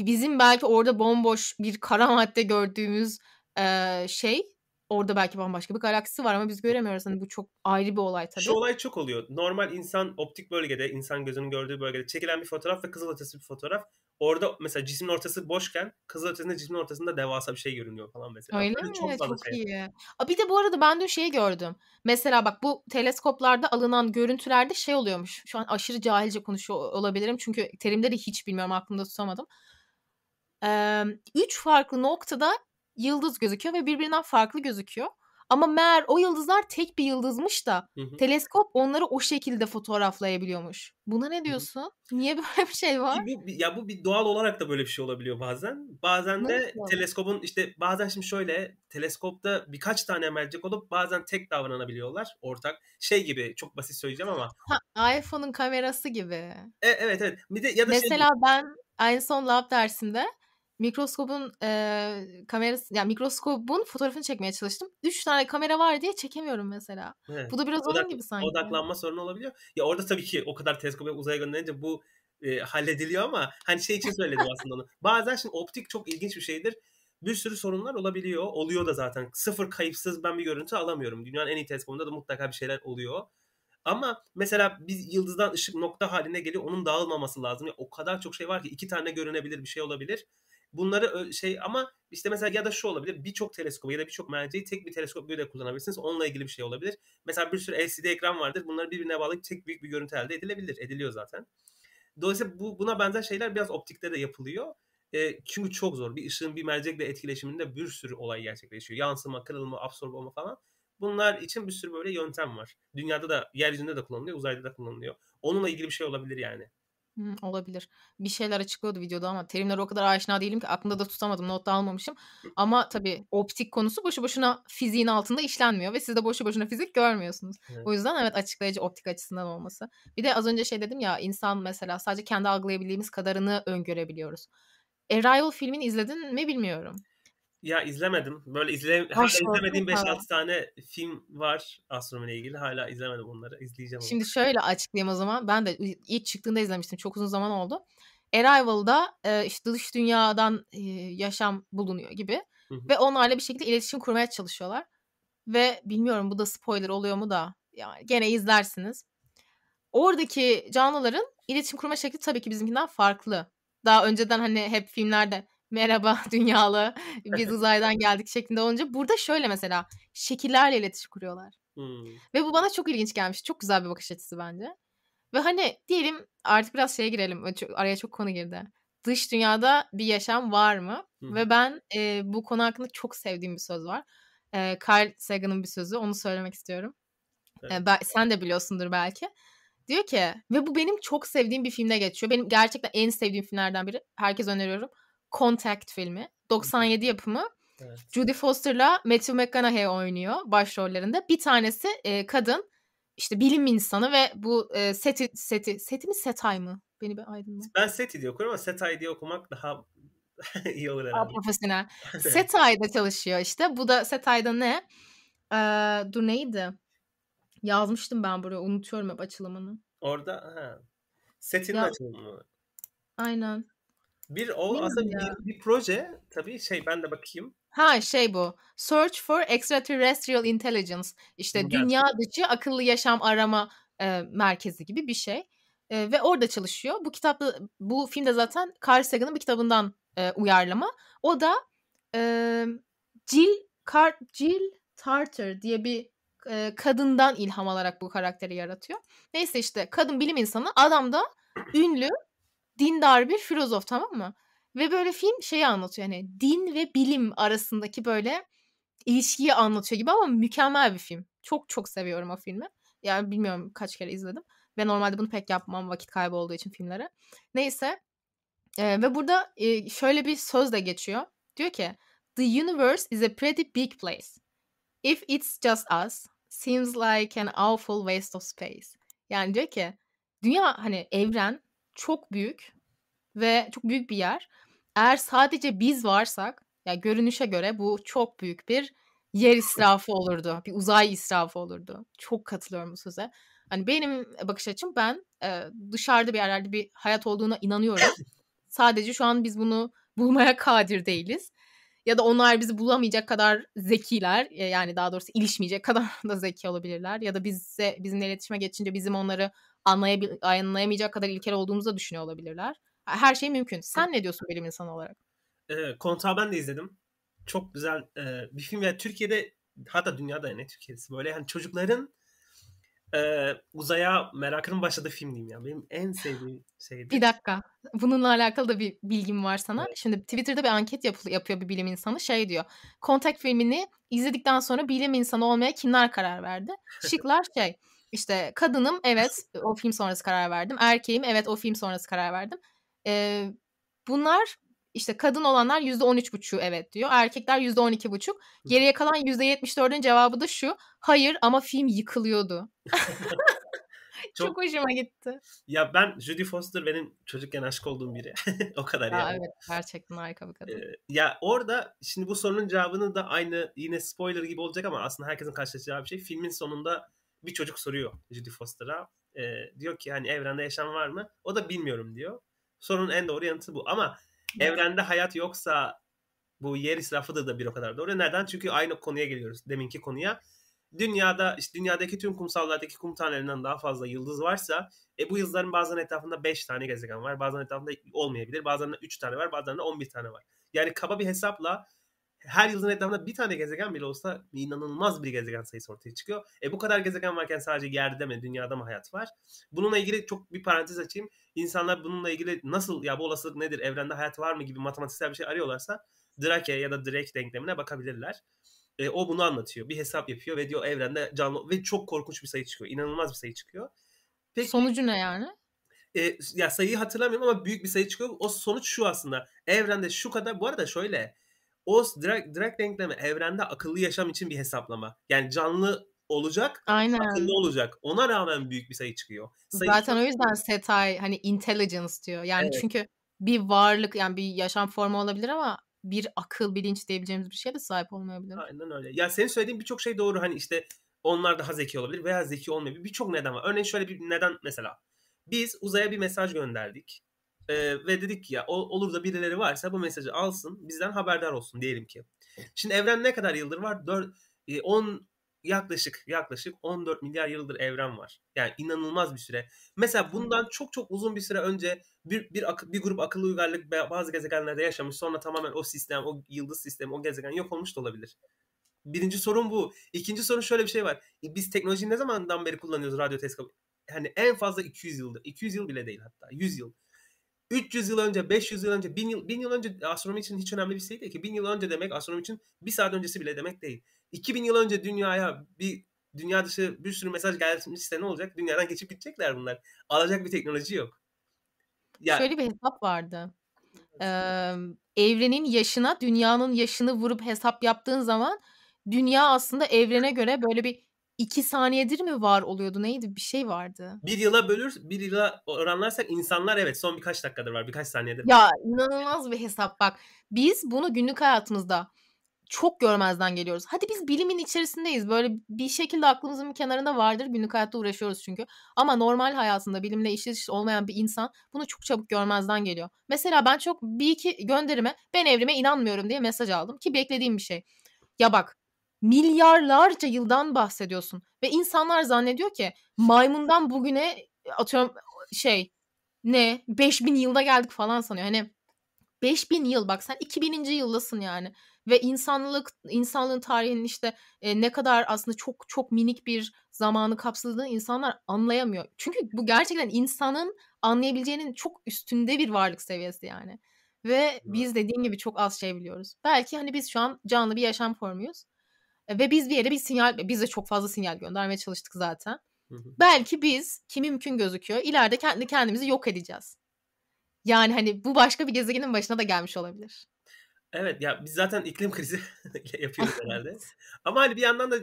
bizim belki orada bomboş bir kara madde gördüğümüz e, şey orada belki bambaşka bir galaksi var ama biz göremiyoruz. Hani bu çok ayrı bir olay tabii. Şu olay çok oluyor. Normal insan optik bölgede, insan gözünün gördüğü bölgede çekilen bir fotoğraf ve kızılötesi bir fotoğraf Orada mesela cismin ortası boşken kızıl ötesinde cismin ortasında devasa bir şey görünüyor falan mesela. Öyle Böyle hani mi? Çok, çok şey. iyi. Aa, bir de bu arada ben dün şeyi gördüm. Mesela bak bu teleskoplarda alınan görüntülerde şey oluyormuş. Şu an aşırı cahilce konuşuyor olabilirim. Çünkü terimleri hiç bilmiyorum aklımda tutamadım. Ee, üç farklı noktada yıldız gözüküyor ve birbirinden farklı gözüküyor. Ama meğer o yıldızlar tek bir yıldızmış da hı hı. teleskop onları o şekilde fotoğraflayabiliyormuş. Buna ne diyorsun? Hı hı. [laughs] Niye böyle bir şey var? Bu, ya bu bir doğal olarak da böyle bir şey olabiliyor bazen. Bazen de Nasıl? teleskobun işte bazen şimdi şöyle teleskopta birkaç tane mercek olup bazen tek davranabiliyorlar ortak. Şey gibi çok basit söyleyeceğim ama. Ha, iPhone'un kamerası gibi. E, evet evet. Bir de ya da şey Mesela şey... ben en son lab dersimde mikroskopun e, kamerası yani mikroskopun fotoğrafını çekmeye çalıştım. Üç tane kamera var diye çekemiyorum mesela. Evet. Bu da biraz Odak, onun gibi sanki. Odaklanma sorunu olabiliyor. Ya orada tabii ki o kadar teleskopu uzaya gönderince bu e, hallediliyor ama hani şey için söyledim aslında onu. [laughs] Bazen şimdi optik çok ilginç bir şeydir. Bir sürü sorunlar olabiliyor. Oluyor da zaten. Sıfır kayıpsız ben bir görüntü alamıyorum. Dünyanın en iyi teleskopunda da mutlaka bir şeyler oluyor. Ama mesela biz yıldızdan ışık nokta haline geliyor. Onun dağılmaması lazım. Ya, o kadar çok şey var ki iki tane görünebilir bir şey olabilir bunları şey ama işte mesela ya da şu olabilir birçok teleskobu ya da birçok merceği tek bir teleskop göre kullanabilirsiniz. Onunla ilgili bir şey olabilir. Mesela bir sürü LCD ekran vardır. Bunları birbirine bağlayıp tek büyük bir görüntü elde edilebilir. Ediliyor zaten. Dolayısıyla bu, buna benzer şeyler biraz optikte de yapılıyor. E, çünkü çok zor. Bir ışığın bir mercekle etkileşiminde bir sürü olay gerçekleşiyor. Yansıma, kırılma, absorbe olma falan. Bunlar için bir sürü böyle yöntem var. Dünyada da, yeryüzünde de kullanılıyor, uzayda da kullanılıyor. Onunla ilgili bir şey olabilir yani. Hımm, olabilir. Bir şeyler açıklıyordu videoda ama terimler o kadar aşina değilim ki aklımda da tutamadım, not da almamışım. Ama tabii optik konusu boşu boşuna fiziğin altında işlenmiyor ve siz de boşu boşuna fizik görmüyorsunuz. Evet. O yüzden evet, açıklayıcı optik açısından olması. Bir de az önce şey dedim ya, insan mesela sadece kendi algılayabildiğimiz kadarını öngörebiliyoruz. Arrival filmini izledin mi bilmiyorum. Ya izlemedim. Böyle izle hala izlemediğim 5-6 tane film var ile ilgili. Hala izlemedim onları. İzleyeceğim onları. Şimdi şöyle açıklayayım o zaman. Ben de ilk çıktığında izlemiştim. Çok uzun zaman oldu. Arrival'da e, işte dış dünyadan e, yaşam bulunuyor gibi. Hı hı. Ve onlarla bir şekilde iletişim kurmaya çalışıyorlar. Ve bilmiyorum bu da spoiler oluyor mu da yani gene izlersiniz. Oradaki canlıların iletişim kurma şekli tabii ki bizimkinden farklı. Daha önceden hani hep filmlerde merhaba [laughs] dünyalı biz uzaydan geldik şeklinde olunca burada şöyle mesela şekillerle iletişim kuruyorlar. Hmm. Ve bu bana çok ilginç gelmiş. Çok güzel bir bakış açısı bence. Ve hani diyelim artık biraz şeye girelim. Araya çok konu girdi. Dış dünyada bir yaşam var mı? Hmm. Ve ben e, bu konu hakkında çok sevdiğim bir söz var. E, Carl Sagan'ın bir sözü. Onu söylemek istiyorum. Evet. E, sen de biliyorsundur belki. Diyor ki ve bu benim çok sevdiğim bir filmde geçiyor. Benim gerçekten en sevdiğim filmlerden biri. Herkes öneriyorum. Contact filmi. 97 yapımı. Evet. Judy Foster'la Matthew McConaughey oynuyor başrollerinde. Bir tanesi e, kadın işte bilim insanı ve bu e, seti seti seti mi setay mı? Beni bir aydınlat. Ben seti diye okuyorum ama setay diye okumak daha [laughs] iyi olur herhalde. Daha profesyonel. [laughs] setay'da çalışıyor işte. Bu da setay'da ne? Ee, dur neydi? Yazmıştım ben buraya. Unutuyorum hep açılımını. Orada ha. Setin ya... açılımı. Aynen. Bir o Bilmiyorum aslında bir, bir proje tabii şey ben de bakayım. Ha şey bu. Search for Extraterrestrial Intelligence. İşte Gerçekten. dünya dışı akıllı yaşam arama e, merkezi gibi bir şey. E, ve orada çalışıyor. Bu kitapta bu filmde zaten Carl Sagan'ın bir kitabından e, uyarlama. O da e, Jill Car Jill Tarter diye bir e, kadından ilham alarak bu karakteri yaratıyor. Neyse işte kadın bilim insanı, adam da ünlü dindar bir filozof tamam mı? Ve böyle film şeyi anlatıyor yani din ve bilim arasındaki böyle ilişkiyi anlatıyor gibi ama mükemmel bir film. Çok çok seviyorum o filmi. Yani bilmiyorum kaç kere izledim. Ve normalde bunu pek yapmam vakit kaybı olduğu için filmlere. Neyse. E, ve burada e, şöyle bir söz de geçiyor. Diyor ki The universe is a pretty big place. If it's just us, seems like an awful waste of space. Yani diyor ki dünya hani evren çok büyük ve çok büyük bir yer. Eğer sadece biz varsak, ya yani görünüşe göre bu çok büyük bir yer israfı olurdu. Bir uzay israfı olurdu. Çok katılıyorum bu söze. Hani benim bakış açım ben e, dışarıda bir yerlerde bir hayat olduğuna inanıyorum. [coughs] Sadece şu an biz bunu bulmaya kadir değiliz. Ya da onlar bizi bulamayacak kadar zekiler. E, yani daha doğrusu ilişmeyecek kadar [laughs] da zeki olabilirler. Ya da bize bizimle iletişime geçince bizim onları anlayabil- anlayamayacak kadar ilkel olduğumuzu da düşünüyor olabilirler. Her şey mümkün. Sen ne diyorsun bilim insanı olarak? E, Kontağı ben de izledim. Çok güzel e, bir film. Yani Türkiye'de hatta dünyada ne yani, Türkiye'si böyle yani çocukların e, uzaya merakının başladığı film diyeyim ya. Benim en sevdiğim şeydi. Bir dakika. Bununla alakalı da bir bilgim var sana. Evet. Şimdi Twitter'da bir anket yap- yapıyor bir bilim insanı. Şey diyor. Kontak filmini izledikten sonra bilim insanı olmaya kimler karar verdi? Şıklar şey. İşte kadınım evet o film sonrası karar verdim. Erkeğim evet o film sonrası karar verdim. Ee, bunlar işte kadın olanlar yüzde %13,5'u evet diyor. Erkekler yüzde on buçuk. Geriye kalan yüzde %74'ün cevabı da şu. Hayır ama film yıkılıyordu. [laughs] çok, çok hoşuma gitti. Ya ben Judy Foster benim çocukken aşık olduğum biri. [laughs] o kadar ya yani. Evet gerçekten harika bir kadın. Ee, ya orada şimdi bu sorunun cevabını da aynı yine spoiler gibi olacak ama aslında herkesin karşılaşacağı bir şey. Filmin sonunda bir çocuk soruyor Judy Foster'a. E, diyor ki hani evrende yaşam var mı? O da bilmiyorum diyor. Sorunun en doğru yanıtı bu. Ama evrende hayat yoksa bu yer israfı da, da bir o kadar doğru. Neden? Çünkü aynı konuya geliyoruz. Deminki konuya. Dünyada işte dünyadaki tüm kumsallardaki kum tanelerinden daha fazla yıldız varsa e bu yıldızların bazen etrafında 5 tane gezegen var. Bazen etrafında olmayabilir. Bazen de 3 tane var. Bazen de 11 tane var. Yani kaba bir hesapla her yılın etrafında bir tane gezegen bile olsa inanılmaz bir gezegen sayısı ortaya çıkıyor. E bu kadar gezegen varken sadece yerde mi, dünyada mı hayat var? Bununla ilgili çok bir parantez açayım. İnsanlar bununla ilgili nasıl ya bu olasılık nedir, evrende hayat var mı gibi matematiksel bir şey arıyorlarsa Drake ya da Drake denklemine bakabilirler. E, o bunu anlatıyor. Bir hesap yapıyor ve diyor evrende canlı ve çok korkunç bir sayı çıkıyor. İnanılmaz bir sayı çıkıyor. Peki, Sonucu ne yani? E, ya sayıyı hatırlamıyorum ama büyük bir sayı çıkıyor. O sonuç şu aslında. Evrende şu kadar bu arada şöyle o direkt, direkt denkleme evrende akıllı yaşam için bir hesaplama. Yani canlı olacak, Aynen. akıllı olacak. Ona rağmen büyük bir sayı çıkıyor. Sayı Zaten çıkıyor. o yüzden Setay hani intelligence diyor. Yani evet. çünkü bir varlık yani bir yaşam formu olabilir ama bir akıl, bilinç diyebileceğimiz bir şeye de sahip olmayabilir. Aynen öyle. Ya senin söylediğin birçok şey doğru. Hani işte onlar daha zeki olabilir veya zeki olmayabilir. Birçok neden var. Örneğin şöyle bir neden mesela. Biz uzaya bir mesaj gönderdik e, ve dedik ki ya olur da birileri varsa bu mesajı alsın bizden haberdar olsun diyelim ki. Şimdi evren ne kadar yıldır var? 4, e, 10 yaklaşık yaklaşık 14 milyar yıldır evren var. Yani inanılmaz bir süre. Mesela bundan çok çok uzun bir süre önce bir bir, bir grup akıllı uygarlık bazı gezegenlerde yaşamış. Sonra tamamen o sistem, o yıldız sistemi, o gezegen yok olmuş da olabilir. Birinci sorun bu. İkinci sorun şöyle bir şey var. E, biz teknolojiyi ne zamandan beri kullanıyoruz radyo teleskop Hani en fazla 200 yıldır. 200 yıl bile değil hatta. 100 yıl. 300 yıl önce, 500 yıl önce, 1000 yıl, 1000 yıl önce astronomi için hiç önemli bir şey değil ki. 1000 yıl önce demek astronomi için bir saat öncesi bile demek değil. 2000 yıl önce dünyaya bir dünya dışı bir sürü mesaj gelmişse ne olacak? Dünyadan geçip gidecekler bunlar. Alacak bir teknoloji yok. Ya, Şöyle bir hesap vardı. Ee, evrenin yaşına dünyanın yaşını vurup hesap yaptığın zaman dünya aslında evrene göre böyle bir 2 saniyedir mi var oluyordu neydi bir şey vardı. Bir yıla bölür bir yıla oranlarsak insanlar evet son birkaç dakikadır var birkaç saniyedir. Ya inanılmaz bir hesap bak. Biz bunu günlük hayatımızda çok görmezden geliyoruz. Hadi biz bilimin içerisindeyiz. Böyle bir şekilde aklımızın bir kenarında vardır. Günlük hayatta uğraşıyoruz çünkü. Ama normal hayatında bilimle işi iş olmayan bir insan bunu çok çabuk görmezden geliyor. Mesela ben çok bir iki gönderime ben evrime inanmıyorum diye mesaj aldım ki beklediğim bir şey. Ya bak milyarlarca yıldan bahsediyorsun ve insanlar zannediyor ki maymundan bugüne atıyorum şey ne 5000 yılda geldik falan sanıyor. Hani 5000 yıl bak sen 2000. yıldasın yani ve insanlık insanlığın tarihinin işte e, ne kadar aslında çok çok minik bir zamanı kapsadığını insanlar anlayamıyor. Çünkü bu gerçekten insanın anlayabileceğinin çok üstünde bir varlık seviyesi yani. Ve biz dediğim gibi çok az şey biliyoruz. Belki hani biz şu an canlı bir yaşam formuyuz. E, ve biz bir yere bir sinyal, biz de çok fazla sinyal göndermeye çalıştık zaten. Belki biz kimi mümkün gözüküyor ileride kendi kendimizi yok edeceğiz. Yani hani bu başka bir gezegenin başına da gelmiş olabilir. Evet ya biz zaten iklim krizi [laughs] yapıyoruz [laughs] herhalde. Ama hani bir yandan da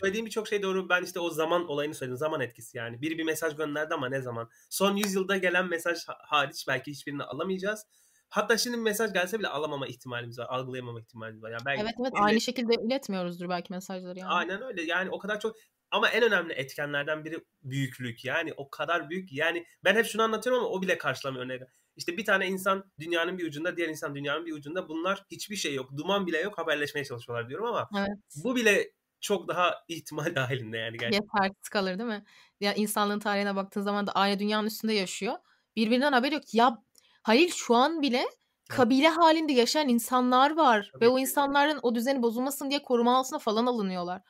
söylediğim birçok şey doğru. Ben işte o zaman olayını söyledim. Zaman etkisi yani. Biri bir mesaj gönderdi ama ne zaman? Son yüzyılda gelen mesaj hariç belki hiçbirini alamayacağız. Hatta şimdi mesaj gelse bile alamama ihtimalimiz var, algılayamama ihtimalimiz var. Yani belki evet evet aynı şekilde iletmiyoruzdur belki mesajları yani. Aynen öyle. Yani o kadar çok ama en önemli etkenlerden biri büyüklük. Yani o kadar büyük. Yani ben hep şunu anlatıyorum ama o bile karşılamıyor örneğin. İşte bir tane insan dünyanın bir ucunda, diğer insan dünyanın bir ucunda. Bunlar hiçbir şey yok. Duman bile yok. Haberleşmeye çalışıyorlar diyorum ama evet. bu bile çok daha ihtimal [laughs] dahilinde yani gerçekten. Yetersiz kalır değil mi? Ya insanlığın tarihine baktığın zaman da aynı dünyanın üstünde yaşıyor. Birbirinden haber yok. Ya Hayır şu an bile kabile halinde yaşayan insanlar var ve o insanların o düzeni bozulmasın diye koruma altına falan alınıyorlar.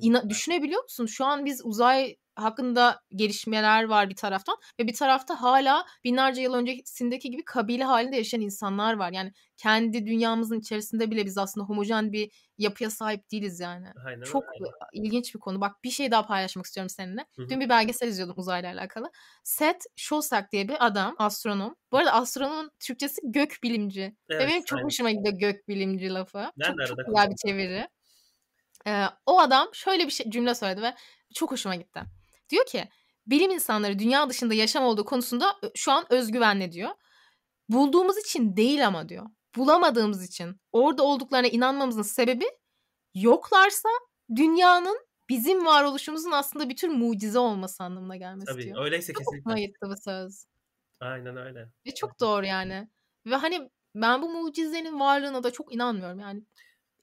İna- düşünebiliyor musun? Şu an biz uzay hakkında gelişmeler var bir taraftan ve bir tarafta hala binlerce yıl öncesindeki gibi kabile halinde yaşayan insanlar var. Yani kendi dünyamızın içerisinde bile biz aslında homojen bir yapıya sahip değiliz yani. Aynen, Çok aynen. ilginç bir konu. Bak bir şey daha paylaşmak istiyorum seninle. Hı-hı. Dün bir belgesel izliyordum uzayla alakalı. Seth Shostak diye bir adam, astronom. Bu arada astronomun Türkçesi gök bilimci. Evet, ve benim çok hoşuma gidiyor gök bilimci lafı. Ben çok, çok güzel bir çeviri. Ee, o adam şöyle bir şey, cümle söyledi ve çok hoşuma gitti. Diyor ki bilim insanları dünya dışında yaşam olduğu konusunda şu an özgüvenli diyor. Bulduğumuz için değil ama diyor. Bulamadığımız için orada olduklarına inanmamızın sebebi yoklarsa dünyanın bizim varoluşumuzun aslında bir tür mucize olması anlamına gelmesi Tabii, diyor. öyleyse çok kesinlikle. Çok bu söz. Aynen öyle. Ve çok doğru yani. Ve hani ben bu mucizenin varlığına da çok inanmıyorum yani.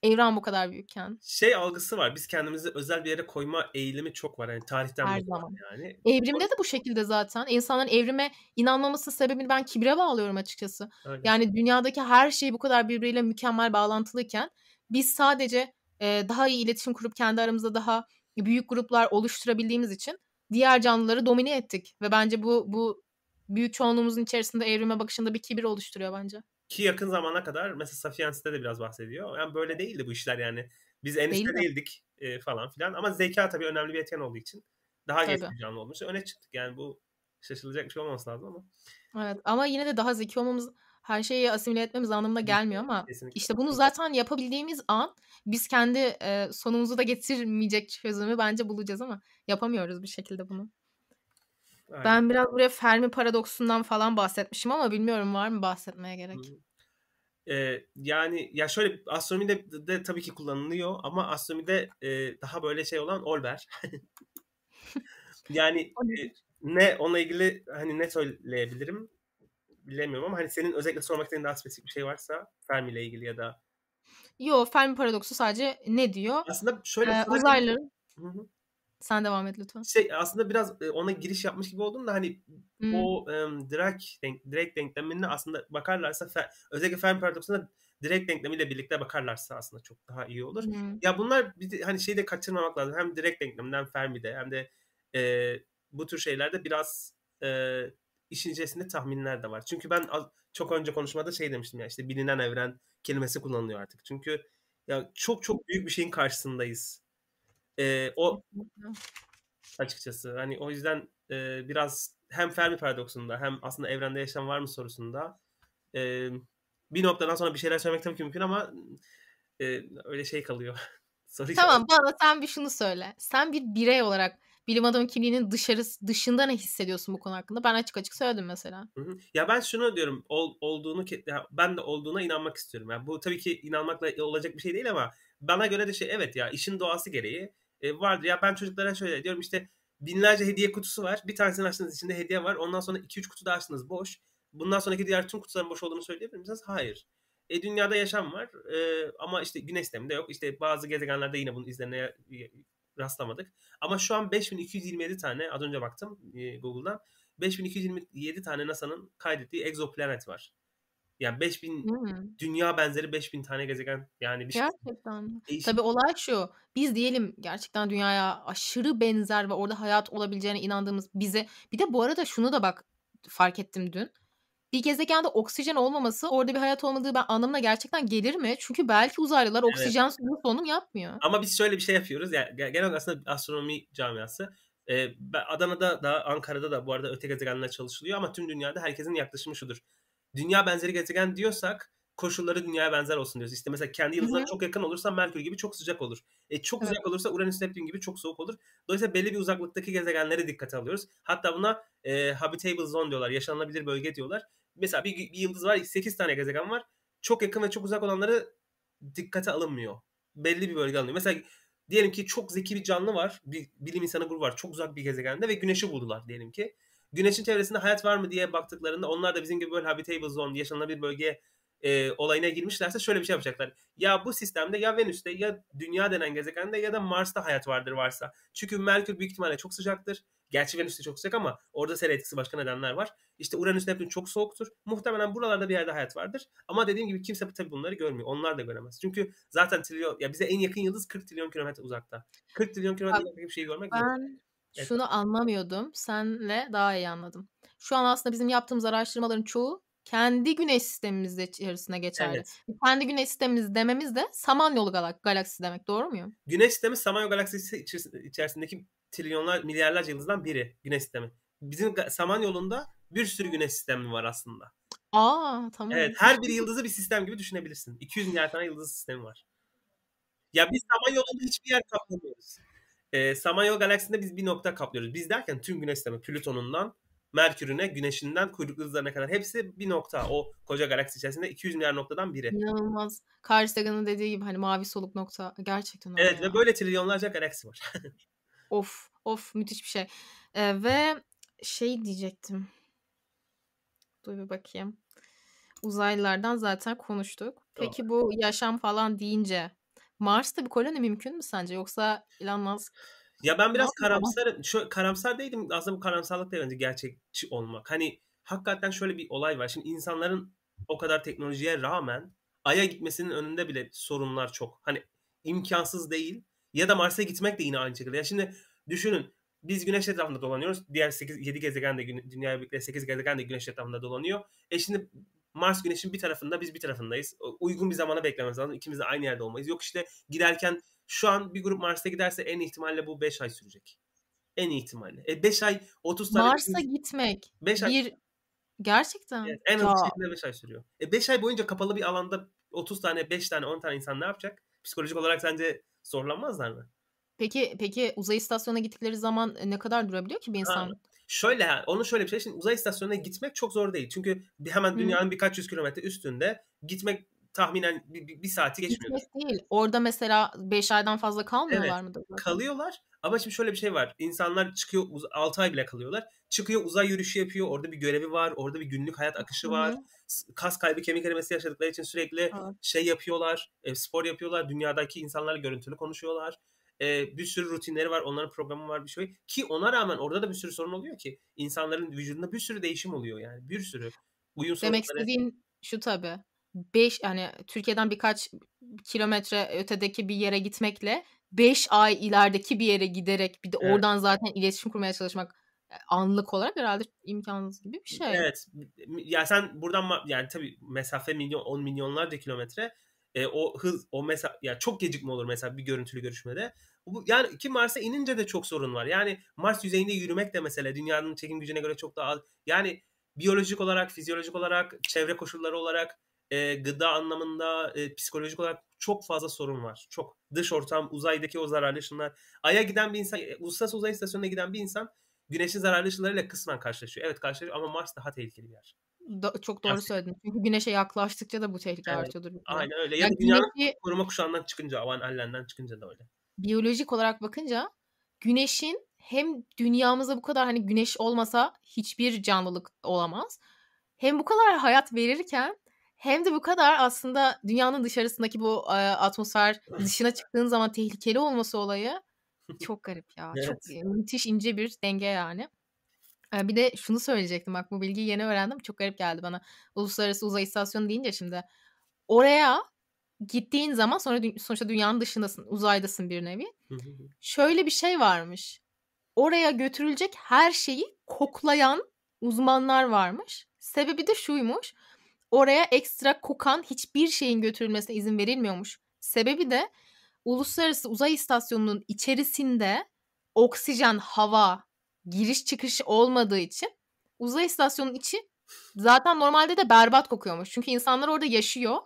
Evren bu kadar büyükken. Şey algısı var. Biz kendimizi özel bir yere koyma eğilimi çok var. Yani tarihten Her zaman. yani. Evrimde de bu şekilde zaten. İnsanların evrime inanmaması sebebini ben kibre bağlıyorum açıkçası. Aynen. Yani dünyadaki her şey bu kadar birbiriyle mükemmel bağlantılıyken biz sadece e, daha iyi iletişim kurup kendi aramızda daha büyük gruplar oluşturabildiğimiz için diğer canlıları domine ettik ve bence bu bu büyük çoğunluğumuzun içerisinde evrime bakışında bir kibir oluşturuyor bence. Ki yakın zamana kadar mesela Safiyans'te de biraz bahsediyor. Yani böyle değildi bu işler yani. Biz enişte Değil değildik e, falan filan. Ama zeka tabii önemli bir etken olduğu için daha tabii. geç bir canlı olmuş. Öne çıktık yani bu şaşılacak bir şey olmaması lazım ama. Evet ama yine de daha zeki olmamız her şeyi asimile etmemiz anlamına gelmiyor ama Kesinlikle. işte bunu zaten yapabildiğimiz an biz kendi e, sonumuzu da getirmeyecek çözümü bence bulacağız ama yapamıyoruz bir şekilde bunu. Aynen. Ben biraz buraya Fermi paradoksundan falan bahsetmişim ama bilmiyorum var mı bahsetmeye gerek. Ee, yani ya şöyle astronomide de, de tabii ki kullanılıyor ama astronomide e, daha böyle şey olan Olber. [laughs] yani [laughs] e, ne onunla ilgili hani ne söyleyebilirim bilemiyorum ama hani senin özellikle sormak istediğin daha spesifik bir şey varsa Fermi ile ilgili ya da Yo Fermi paradoksu sadece ne diyor? Aslında şöyle ee, uzaylıların Hı-hı. Sen devam et lütfen. Şey aslında biraz ona giriş yapmış gibi oldum da hani hmm. o um, direkt denk, direkt denklemini aslında bakarlarsa fe, özellikle Fermi paradoksuna direkt denklemiyle birlikte bakarlarsa aslında çok daha iyi olur. Hmm. Ya bunlar bir de, hani şeyi de kaçırmamak lazım. Hem direkt denkleminden Fermi'de hem de e, bu tür şeylerde biraz e, işin içerisinde tahminler de var. Çünkü ben az, çok önce konuşmada şey demiştim ya işte bilinen evren kelimesi kullanılıyor artık. Çünkü ya çok çok büyük bir şeyin karşısındayız e, o açıkçası hani o yüzden e, biraz hem Fermi paradoksunda hem aslında evrende yaşam var mı sorusunda e, bir noktadan sonra bir şeyler söylemek tabii ki mümkün ama e, öyle şey kalıyor. [laughs] Soru tamam bana sen bir şunu söyle. Sen bir birey olarak bilim adamı kimliğinin dışarı dışında ne hissediyorsun bu konu hakkında? Ben açık açık söyledim mesela. Hı hı. Ya ben şunu diyorum ol, olduğunu ya ben de olduğuna inanmak istiyorum. Yani bu tabii ki inanmakla olacak bir şey değil ama bana göre de şey evet ya işin doğası gereği e, vardır. Ya ben çocuklara şöyle diyorum işte binlerce hediye kutusu var. Bir tanesini açtığınız içinde hediye var. Ondan sonra 2-3 kutu daha açtınız boş. Bundan sonraki diğer tüm kutuların boş olduğunu söyleyebilir misiniz? Hayır. E, dünyada yaşam var e, ama işte güneş sisteminde yok. İşte bazı gezegenlerde yine bunun izlerine e, rastlamadık. Ama şu an 5227 tane az önce baktım e, Google'dan. 5227 tane NASA'nın kaydettiği exoplanet var. Yani 5000 dünya benzeri 5000 tane gezegen yani bir şey Gerçekten. Şey. Değişik. Tabii olay şu. Biz diyelim gerçekten dünyaya aşırı benzer ve orada hayat olabileceğine inandığımız bize. Bir de bu arada şunu da bak fark ettim dün. Bir gezegende oksijen olmaması orada bir hayat olmadığı ben anlamına gerçekten gelir mi? Çünkü belki uzaylılar evet. oksijen sonum yapmıyor. Ama biz şöyle bir şey yapıyoruz. Yani genel olarak aslında astronomi camiası ee, Adana'da da Ankara'da da bu arada öte gezegenler çalışılıyor ama tüm dünyada herkesin yaklaşımı şudur dünya benzeri gezegen diyorsak koşulları dünyaya benzer olsun diyoruz. İşte mesela kendi yıldızına çok yakın olursa Merkür gibi çok sıcak olur. E çok evet. sıcak olursa Uranüs Neptün gibi çok soğuk olur. Dolayısıyla belli bir uzaklıktaki gezegenlere dikkate alıyoruz. Hatta buna e, habitable zone diyorlar. Yaşanılabilir bölge diyorlar. Mesela bir, bir yıldız var 8 tane gezegen var. Çok yakın ve çok uzak olanları dikkate alınmıyor. Belli bir bölge alınıyor. Mesela diyelim ki çok zeki bir canlı var. Bir bilim insanı grubu var. Çok uzak bir gezegende ve güneşi buldular diyelim ki güneşin çevresinde hayat var mı diye baktıklarında onlar da bizim gibi böyle habitable zone yaşanılabilir bölge e, olayına girmişlerse şöyle bir şey yapacaklar. Ya bu sistemde ya Venüs'te ya Dünya denen gezegende ya da Mars'ta hayat vardır varsa. Çünkü Merkür büyük ihtimalle çok sıcaktır. Gerçi Venüs'te çok sıcak ama orada sera etkisi başka nedenler var. İşte Uranüs Neptün çok soğuktur. Muhtemelen buralarda bir yerde hayat vardır. Ama dediğim gibi kimse tabii bunları görmüyor. Onlar da göremez. Çünkü zaten trilyon ya bize en yakın yıldız 40 trilyon kilometre uzakta. 40 trilyon kilometre uzakta bir şey görmek ben... Zor. Şunu anlamıyordum. Senle daha iyi anladım. Şu an aslında bizim yaptığımız araştırmaların çoğu kendi güneş sistemimiz içerisine geçerli. Evet. E, kendi güneş sistemimiz dememiz de Samanyolu galak galaksisi demek doğru mu? Güneş sistemi Samanyolu galaksisi içerisindeki trilyonlar milyarlarca yıldızdan biri güneş sistemi. Bizim Samanyolu'nda bir sürü güneş sistemi var aslında. Aa tamam. Evet her bir yıldızı bir sistem gibi düşünebilirsin. 200 milyar tane yıldız sistemi var. Ya biz Samanyolu'nda hiçbir yer kaplamıyoruz. E, ee, Samanyolu galaksisinde biz bir nokta kaplıyoruz. Biz derken tüm güneş sistemi Plüton'undan Merkür'üne, Güneş'inden kuyruk hızlarına kadar hepsi bir nokta. O koca galaksi içerisinde 200 milyar noktadan biri. İnanılmaz. Carl Sagan'ın dediği gibi hani mavi soluk nokta gerçekten Evet ya. ve böyle trilyonlarca galaksi var. [laughs] of of müthiş bir şey. Ee, ve şey diyecektim. Dur bir bakayım. Uzaylılardan zaten konuştuk. Peki tamam. bu yaşam falan deyince Mars'ta bir koloni mümkün mü sence? Yoksa Elon Musk ya ben biraz karamsar, şu karamsar değilim. Aslında bu karamsarlık da bence gerçekçi olmak. Hani hakikaten şöyle bir olay var. Şimdi insanların o kadar teknolojiye rağmen Ay'a gitmesinin önünde bile sorunlar çok. Hani imkansız değil. Ya da Mars'a gitmek de yine aynı şekilde. Ya şimdi düşünün biz güneş etrafında dolanıyoruz. Diğer 8, 7 gezegen de dünya birlikte 8 gezegen de güneş etrafında dolanıyor. E şimdi Mars Güneş'in bir tarafında biz bir tarafındayız. Uygun bir zamana beklememiz lazım. İkimiz de aynı yerde olmayız. Yok işte giderken şu an bir grup Mars'ta giderse en ihtimalle bu 5 ay sürecek. En ihtimalle. E 5 ay 30 tane... Mars'a gün... gitmek. 5 ay. Bir... Gerçekten. Evet, en hızlı şekilde 5 ay sürüyor. E 5 ay boyunca kapalı bir alanda 30 tane, 5 tane, 10 tane insan ne yapacak? Psikolojik olarak sence zorlanmazlar mı? Peki peki uzay istasyonuna gittikleri zaman ne kadar durabiliyor ki bir insan? Ha, şöyle onun şöyle bir şey şimdi uzay istasyonuna gitmek çok zor değil. Çünkü hemen dünyanın hmm. birkaç yüz kilometre üstünde gitmek tahminen bir, bir, bir saati geçmiyor. Gitmek değil. Orada mesela 5 aydan fazla kalmıyorlar evet, mı? Zaten? Kalıyorlar ama şimdi şöyle bir şey var. İnsanlar çıkıyor 6 ay bile kalıyorlar. Çıkıyor uzay yürüyüşü yapıyor. Orada bir görevi var. Orada bir günlük hayat akışı var. Hı-hı. Kas kaybı kemik erimesi yaşadıkları için sürekli evet. şey yapıyorlar. E, spor yapıyorlar. Dünyadaki insanlarla görüntülü konuşuyorlar. E, bir sürü rutinleri var. Onların programı var bir şey. Ki ona rağmen orada da bir sürü sorun oluyor ki. insanların vücudunda bir sürü değişim oluyor yani. Bir sürü. Uyum Demek sorunları... istediğin şu tabii. 5 hani Türkiye'den birkaç kilometre ötedeki bir yere gitmekle 5 ay ilerideki bir yere giderek bir de evet. oradan zaten iletişim kurmaya çalışmak e, anlık olarak herhalde imkansız gibi bir şey. Evet. Ya sen buradan yani tabii mesafe milyon 10 milyonlarca kilometre e, o hız o mesela ya çok gecikme olur mesela bir görüntülü görüşmede. Bu, yani ki Mars'a inince de çok sorun var. Yani Mars yüzeyinde yürümek de mesela dünyanın çekim gücüne göre çok daha az. Yani biyolojik olarak, fizyolojik olarak, çevre koşulları olarak, e, gıda anlamında, e, psikolojik olarak çok fazla sorun var. Çok dış ortam, uzaydaki o zararlı ışınlar. Ay'a giden bir insan, e, uluslararası uzay istasyonuna giden bir insan güneşin zararlı ışınlarıyla kısmen karşılaşıyor. Evet karşılaşıyor ama Mars daha tehlikeli bir yer. Da, çok doğru ya, söyledin. Çünkü güneşe yaklaştıkça da bu tehlike evet, artıyordur. Aynen öyle. Ya yani dünyanın güneşi, koruma kuşağından çıkınca, avan allenden çıkınca da öyle. Biyolojik olarak bakınca güneşin hem dünyamıza bu kadar hani güneş olmasa hiçbir canlılık olamaz. Hem bu kadar hayat verirken hem de bu kadar aslında dünyanın dışarısındaki bu e, atmosfer [laughs] dışına çıktığın zaman tehlikeli olması olayı [laughs] çok garip ya. evet. Çok müthiş ince bir denge yani. Bir de şunu söyleyecektim bak bu bilgiyi yeni öğrendim. Çok garip geldi bana. Uluslararası Uzay İstasyonu deyince şimdi oraya gittiğin zaman sonra dü- sonuçta dünyanın dışındasın, uzaydasın bir nevi. Şöyle bir şey varmış. Oraya götürülecek her şeyi koklayan uzmanlar varmış. Sebebi de şuymuş. Oraya ekstra kokan hiçbir şeyin götürülmesine izin verilmiyormuş. Sebebi de Uluslararası Uzay İstasyonu'nun içerisinde oksijen, hava, giriş çıkış olmadığı için uzay istasyonunun içi zaten normalde de berbat kokuyormuş. Çünkü insanlar orada yaşıyor.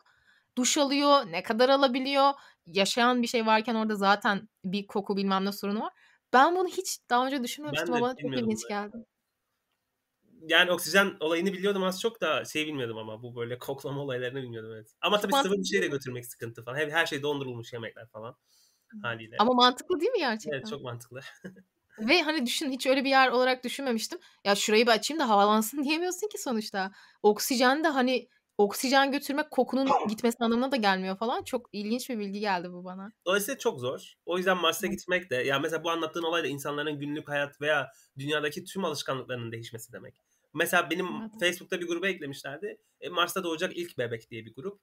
Duş alıyor, ne kadar alabiliyor. Yaşayan bir şey varken orada zaten bir koku bilmem ne sorunu var. Ben bunu hiç daha önce düşünmemiştim ama çok ilginç geldi. Yani oksijen olayını biliyordum az çok da şey bilmiyordum ama bu böyle koklama olaylarını bilmiyordum evet. Ama tabii sıvı bir şey de götürmek sıkıntı falan. Her, her şey dondurulmuş yemekler falan haliyle. Ama mantıklı değil mi gerçekten? Evet çok mantıklı. [laughs] Ve hani düşün hiç öyle bir yer olarak düşünmemiştim. Ya şurayı bir açayım da havalansın [laughs] diyemiyorsun ki sonuçta. Oksijen de hani oksijen götürmek kokunun [clears throat] gitmesi anlamına da gelmiyor falan. Çok ilginç bir bilgi geldi bu bana. Dolayısıyla çok zor. O yüzden Mars'a gitmek de ya mesela bu anlattığın olay da insanların günlük hayat veya dünyadaki tüm alışkanlıklarının değişmesi demek. Mesela benim evet. Facebook'ta bir gruba eklemişlerdi. E, Mars'ta doğacak ilk bebek diye bir grup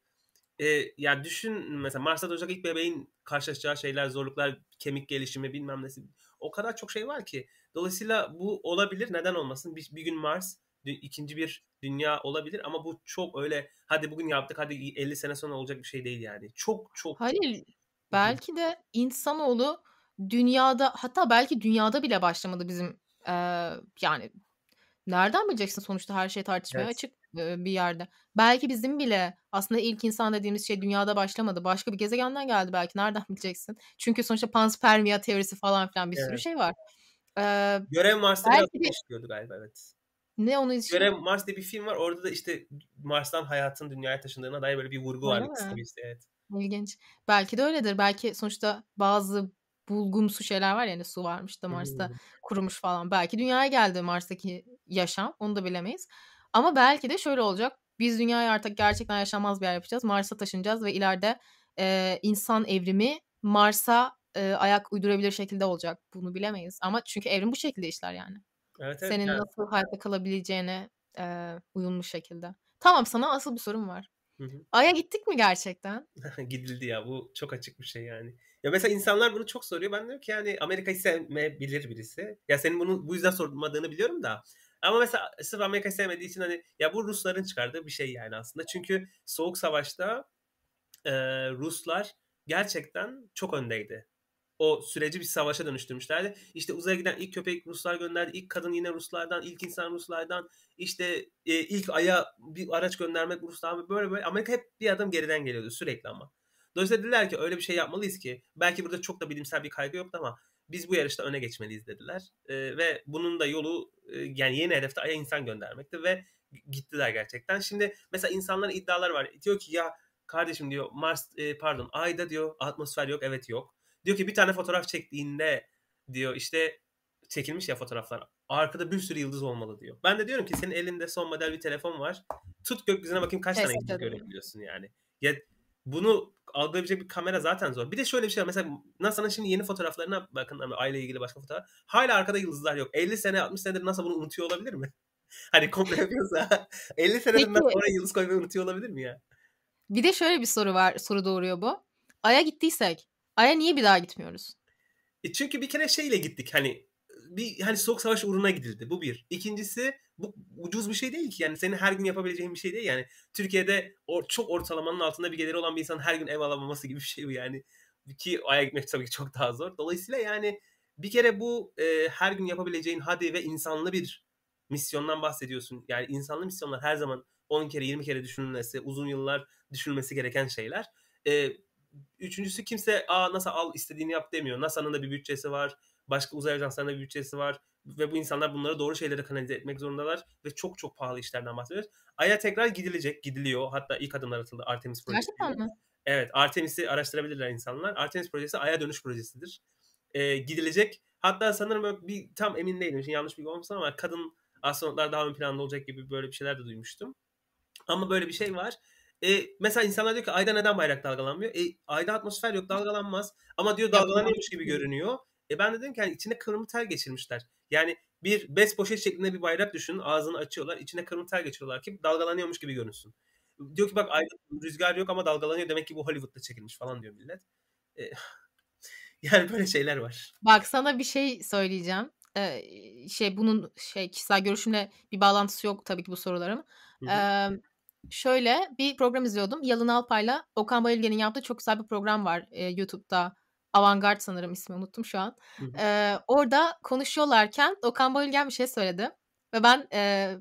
e, ya düşün mesela Mars'ta doğacak ilk bebeğin karşılaşacağı şeyler, zorluklar, kemik gelişimi bilmem nesi. O kadar çok şey var ki. Dolayısıyla bu olabilir. Neden olmasın? Bir, bir gün Mars ikinci bir dünya olabilir ama bu çok öyle hadi bugün yaptık hadi 50 sene sonra olacak bir şey değil yani. Çok çok. Halil belki de insanoğlu dünyada hatta belki dünyada bile başlamadı bizim e, yani nereden bileceksin sonuçta her şey tartışmaya evet. açık bir yerde. Belki bizim bile aslında ilk insan dediğimiz şey dünyada başlamadı. Başka bir gezegenden geldi belki. Nereden bileceksin? Çünkü sonuçta panspermia teorisi falan filan bir evet. sürü şey var. Ee, Görev Mars'ta belki biraz başlıyordu galiba evet. Ne onu için? Görev Mars diye bir film var. Orada da işte Mars'tan hayatın dünyaya taşındığına dair böyle bir vurgu var. Evet. İlginç. Belki de öyledir. Belki sonuçta bazı bulgumsu şeyler var yani su varmış da Mars'ta hmm. kurumuş falan. Belki dünyaya geldi Mars'taki yaşam. Onu da bilemeyiz. Ama belki de şöyle olacak. Biz dünyayı artık gerçekten yaşanmaz bir yer yapacağız. Mars'a taşınacağız ve ileride e, insan evrimi Mars'a e, ayak uydurabilir şekilde olacak. Bunu bilemeyiz. Ama çünkü evrim bu şekilde işler yani. Evet, evet, Senin yani. nasıl hayatta kalabileceğine e, uyulmuş şekilde. Tamam sana asıl bir sorum var. Hı hı. Ay'a gittik mi gerçekten? [laughs] Gidildi ya bu çok açık bir şey yani. Ya mesela insanlar bunu çok soruyor. Ben diyorum ki yani Amerika'yı sevmeyebilir birisi. Ya senin bunu bu yüzden sormadığını biliyorum da. Ama mesela sırf Amerika sevmediği için hani ya bu Rusların çıkardığı bir şey yani aslında. Çünkü Soğuk Savaş'ta e, Ruslar gerçekten çok öndeydi. O süreci bir savaşa dönüştürmüşlerdi. İşte uzaya giden ilk köpek Ruslar gönderdi. ilk kadın yine Ruslardan, ilk insan Ruslardan. İşte e, ilk aya bir araç göndermek Ruslar. böyle böyle. Amerika hep bir adım geriden geliyordu sürekli ama. Dolayısıyla dediler ki öyle bir şey yapmalıyız ki belki burada çok da bilimsel bir kaygı yoktu ama biz bu yarışta öne geçmeliyiz dediler. E, ve bunun da yolu ee, yani yeni hedefte Ay'a insan göndermekti ve gittiler gerçekten. Şimdi mesela insanlara iddialar var. Diyor ki ya kardeşim diyor Mars e, pardon Ay'da diyor atmosfer yok. Evet yok. Diyor ki bir tane fotoğraf çektiğinde diyor işte çekilmiş ya fotoğraflar. Arkada bir sürü yıldız olmalı diyor. Ben de diyorum ki senin elinde son model bir telefon var. Tut gökyüzüne bakayım kaç Kesinlikle. tane yıldız görebiliyorsun yani. Ya bunu algılayabilecek bir kamera zaten zor. Bir de şöyle bir şey var. Mesela NASA'nın şimdi yeni fotoğraflarına bakın ama hani aile ilgili başka fotoğraf. Hala arkada yıldızlar yok. 50 sene 60 senedir NASA bunu unutuyor olabilir mi? [laughs] Hani komple [laughs] yapıyorsa 50 senedir NASA oraya yıldız koymayı unutuyor olabilir mi ya? Bir de şöyle bir soru var. Soru doğuruyor bu. Ay'a gittiysek Ay'a niye bir daha gitmiyoruz? E çünkü bir kere şeyle gittik hani bir hani soğuk savaş uğruna gidildi. Bu bir. İkincisi bu ucuz bir şey değil ki. Yani senin her gün yapabileceğin bir şey değil. Yani Türkiye'de or, çok ortalamanın altında bir geliri olan bir insan her gün ev alamaması gibi bir şey bu yani. Ki aya gitmek tabii ki çok daha zor. Dolayısıyla yani bir kere bu e, her gün yapabileceğin hadi ve insanlı bir misyondan bahsediyorsun. Yani insanlı misyonlar her zaman 10 kere 20 kere düşünülmesi, uzun yıllar düşünülmesi gereken şeyler. E, üçüncüsü kimse Aa, NASA al istediğini yap demiyor. NASA'nın da bir bütçesi var. Başka uzay ajanslarında bir bütçesi var ve bu insanlar bunları doğru şeylere kanalize etmek zorundalar ve çok çok pahalı işlerden bahsediyoruz. Ay'a tekrar gidilecek, gidiliyor. Hatta ilk adımlar atıldı Artemis projesi. Gerçekten mi? Evet, Artemis'i araştırabilirler insanlar. Artemis projesi Ay'a dönüş projesidir. Ee, gidilecek. Hatta sanırım böyle bir tam emin değilim. Şimdi yanlış bir olmasın ama kadın astronotlar daha ön planda olacak gibi böyle bir şeyler de duymuştum. Ama böyle bir şey var. E, mesela insanlar diyor ki ayda neden bayrak dalgalanmıyor? E, ayda atmosfer yok dalgalanmaz. Ama diyor dalgalanıyormuş gibi şey görünüyor. E ben dedim ki hani içine kırmızı tel geçirmişler. Yani bir bez poşet şeklinde bir bayrak düşünün, Ağzını açıyorlar. içine kırmızı tel geçiriyorlar ki dalgalanıyormuş gibi görünsün. Diyor ki bak rüzgar yok ama dalgalanıyor. Demek ki bu Hollywood'da çekilmiş falan diyor millet. E, [laughs] yani böyle şeyler var. Bak sana bir şey söyleyeceğim. Ee, şey bunun şey kişisel görüşümle bir bağlantısı yok tabii ki bu sorularım. Ee, şöyle bir program izliyordum. Yalın Alpay'la Okan Bayülgen'in yaptığı çok güzel bir program var e, YouTube'da. Avangard sanırım ismi unuttum şu an. Ee, orada konuşuyorlarken Okan Bayülgen bir şey söyledi. Ve ben e,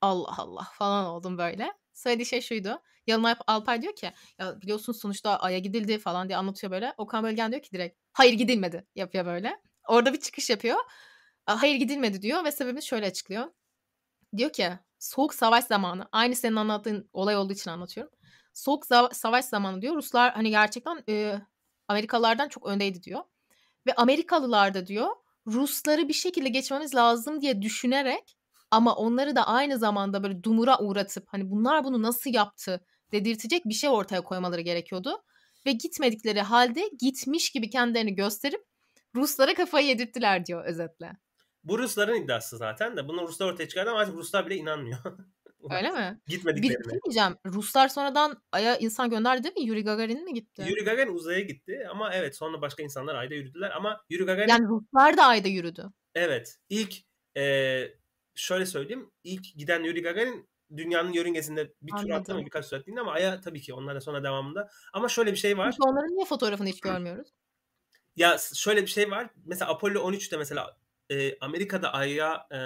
Allah Allah falan oldum böyle. Söylediği şey şuydu. Yalın Alpay diyor ki ya biliyorsunuz sonuçta Ay'a gidildi falan diye anlatıyor böyle. Okan Bayülgen diyor ki direkt hayır gidilmedi yapıyor böyle. Orada bir çıkış yapıyor. Hayır gidilmedi diyor ve sebebini şöyle açıklıyor. Diyor ki soğuk savaş zamanı aynı senin anlattığın olay olduğu için anlatıyorum. Soğuk savaş zamanı diyor Ruslar hani gerçekten e, Amerikalılardan çok öndeydi diyor. Ve Amerikalılar da diyor Rusları bir şekilde geçmemiz lazım diye düşünerek ama onları da aynı zamanda böyle dumura uğratıp hani bunlar bunu nasıl yaptı dedirtecek bir şey ortaya koymaları gerekiyordu. Ve gitmedikleri halde gitmiş gibi kendilerini gösterip Ruslara kafayı yedirttiler diyor özetle. Bu Rusların iddiası zaten de bunu Ruslar ortaya çıkardı ama artık Ruslar bile inanmıyor. [laughs] Öyle [laughs] mi? Gitmediklerini. Bir şey diyeceğim. Ruslar sonradan Ay'a insan gönderdi değil mi? Yuri Gagarin mi gitti? Yuri Gagarin uzaya gitti ama evet sonra başka insanlar Ay'da yürüdüler ama Yuri Gagarin... Yani Ruslar da Ay'da yürüdü. Evet. İlk e, şöyle söyleyeyim. ilk giden Yuri Gagarin dünyanın yörüngesinde bir Anladım. tur attı mı birkaç tur attı ama Ay'a tabii ki onlar da sonra devamında. Ama şöyle bir şey var. Çünkü onların niye fotoğrafını hiç görmüyoruz? Ya şöyle bir şey var. Mesela Apollo 13'te mesela e, Amerika'da Ay'a e,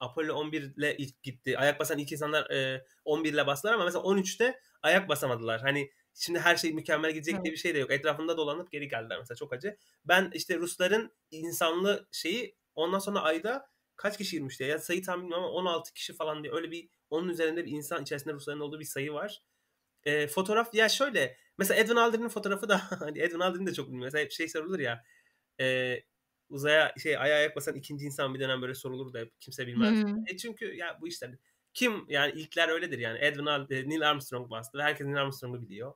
Apollo 11 ile ilk gitti. Ayak basan ilk insanlar e, 11 ile bastılar ama mesela 13'te ayak basamadılar. Hani şimdi her şey mükemmel gidecek evet. diye bir şey de yok. Etrafında dolanıp geri geldiler mesela çok acı. Ben işte Rusların insanlı şeyi ondan sonra ayda kaç kişi girmiş diye. Ya sayı tam bilmiyorum ama 16 kişi falan diye. Öyle bir onun üzerinde bir insan içerisinde Rusların olduğu bir sayı var. E, fotoğraf ya şöyle mesela Edwin Aldrin'in fotoğrafı da [laughs] hani Edwin Aldrin de çok bilmiyor. Mesela hep şey sorulur ya. E, uzaya şey aya ayak basan ikinci insan bir dönem böyle sorulur da kimse bilmez. Hmm. E çünkü ya bu işler kim yani ilkler öyledir yani Edwin Neil Armstrong bastı ve herkes Neil Armstrong'u biliyor.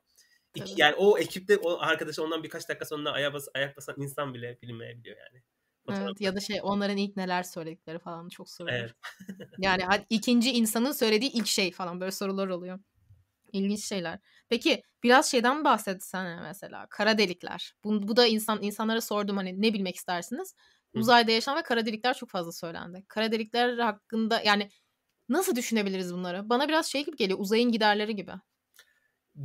İki, Tabii. yani o ekipte o arkadaşı ondan birkaç dakika sonra aya bas, ayak basan insan bile bilinmeyebiliyor yani. Evet, ya da şey onların ilk neler söyledikleri falan çok sorulur. Evet. [laughs] yani ikinci insanın söylediği ilk şey falan böyle sorular oluyor. İlginç şeyler. Peki biraz şeyden bahsetsene mesela kara delikler. Bu, bu da insan insanlara sordum hani ne bilmek istersiniz? Uzayda yaşayan ve kara delikler çok fazla söylendi. Kara delikler hakkında yani nasıl düşünebiliriz bunları? Bana biraz şey gibi geliyor uzayın giderleri gibi.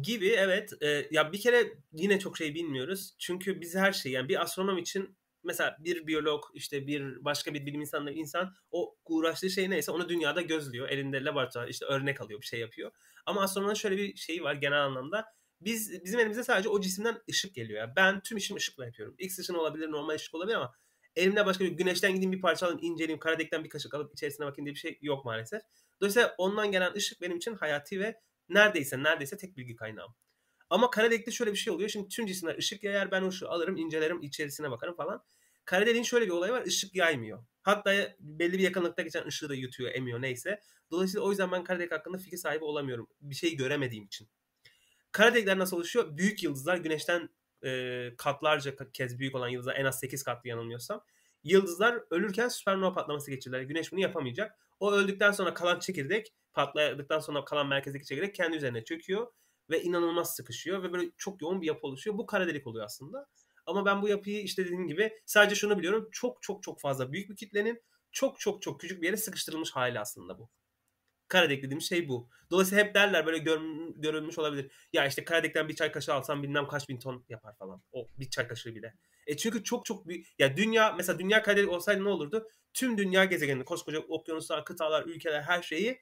Gibi evet. E, ya bir kere yine çok şey bilmiyoruz. Çünkü biz her şey yani bir astronom için mesela bir biyolog işte bir başka bir bilim insanı insan o uğraştığı şey neyse onu dünyada gözlüyor. Elinde laboratuvar işte örnek alıyor bir şey yapıyor. Ama astronominin şöyle bir şey var genel anlamda. Biz bizim elimize sadece o cisimden ışık geliyor. Yani ben tüm işimi ışıkla yapıyorum. X ışın olabilir, normal ışık olabilir ama elimde başka bir güneşten gideyim bir parça alayım, inceleyeyim, karadekten bir kaşık alıp içerisine bakayım diye bir şey yok maalesef. Dolayısıyla ondan gelen ışık benim için hayati ve neredeyse neredeyse tek bilgi kaynağım. Ama kara delikte şöyle bir şey oluyor. Şimdi tüm cisimler ışık yayar. Ben o şu alırım incelerim içerisine bakarım falan. Kara deliğin şöyle bir olayı var. Işık yaymıyor. Hatta belli bir yakınlıkta geçen ışığı da yutuyor, emiyor neyse. Dolayısıyla o yüzden ben kara delik hakkında fikir sahibi olamıyorum. Bir şey göremediğim için. Kara delikler nasıl oluşuyor? Büyük yıldızlar güneşten e, katlarca kez büyük olan yıldızlar en az 8 katlı yanılmıyorsam. Yıldızlar ölürken süpernova patlaması geçirirler. Güneş bunu yapamayacak. O öldükten sonra kalan çekirdek patladıktan sonra kalan merkezdeki çekirdek kendi üzerine çöküyor ve inanılmaz sıkışıyor ve böyle çok yoğun bir yapı oluşuyor. Bu kara delik oluyor aslında. Ama ben bu yapıyı işte dediğim gibi sadece şunu biliyorum. Çok çok çok fazla büyük bir kitlenin çok çok çok küçük bir yere sıkıştırılmış hali aslında bu. Karadek dediğim şey bu. Dolayısıyla hep derler böyle gör, görünmüş olabilir. Ya işte Karadek'ten bir çay kaşığı alsam bilmem kaç bin ton yapar falan. O bir çay kaşığı bile. E çünkü çok çok büyük. Ya dünya mesela dünya Karadek olsaydı ne olurdu? Tüm dünya gezegenini koskoca okyanuslar, kıtalar, ülkeler her şeyi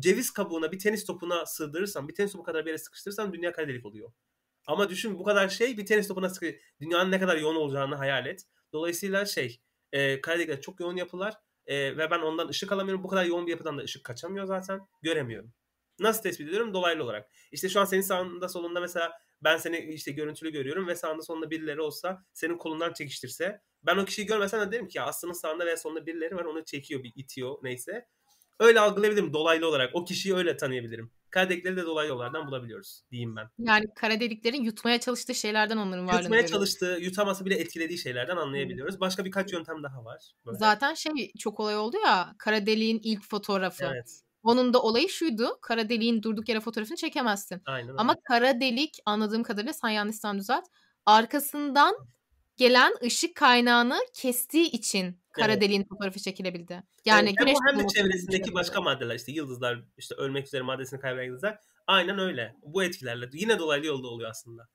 ceviz kabuğuna bir tenis topuna sığdırırsan, bir tenis topu kadar bir yere sıkıştırırsan dünya kara oluyor. Ama düşün bu kadar şey bir tenis topuna sıkı dünyanın ne kadar yoğun olacağını hayal et. Dolayısıyla şey e, kara çok yoğun yapılar e, ve ben ondan ışık alamıyorum. Bu kadar yoğun bir yapıdan da ışık kaçamıyor zaten. Göremiyorum. Nasıl tespit ediyorum? Dolaylı olarak. İşte şu an senin sağında solunda mesela ben seni işte görüntülü görüyorum ve sağında solunda birileri olsa senin kolundan çekiştirse ben o kişiyi görmesem de derim ki aslında sağında veya solunda birileri var onu çekiyor bir itiyor neyse. Öyle algılayabilirim dolaylı olarak. O kişiyi öyle tanıyabilirim. Kara delikleri de dolaylı yollardan bulabiliyoruz diyeyim ben. Yani kara deliklerin yutmaya çalıştığı şeylerden onların varlığını Yutmaya görüyoruz. çalıştığı, yutamasa bile etkilediği şeylerden hmm. anlayabiliyoruz. Başka birkaç yöntem daha var. Böyle. Zaten şey çok olay oldu ya kara deliğin ilk fotoğrafı. Evet. Onun da olayı şuydu. Kara deliğin durduk yere fotoğrafını çekemezsin. Aynen Ama öyle. kara delik anladığım kadarıyla sen yanlışsam düzelt. Arkasından gelen ışık kaynağını kestiği için kara evet. deliğin fotoğrafı çekilebildi. Yani evet, güneş hem, hem de çevresindeki başka maddeler işte yıldızlar işte ölmek üzere maddesini kaybeden yıldızlar aynen öyle. Bu etkilerle yine dolaylı yolda oluyor aslında.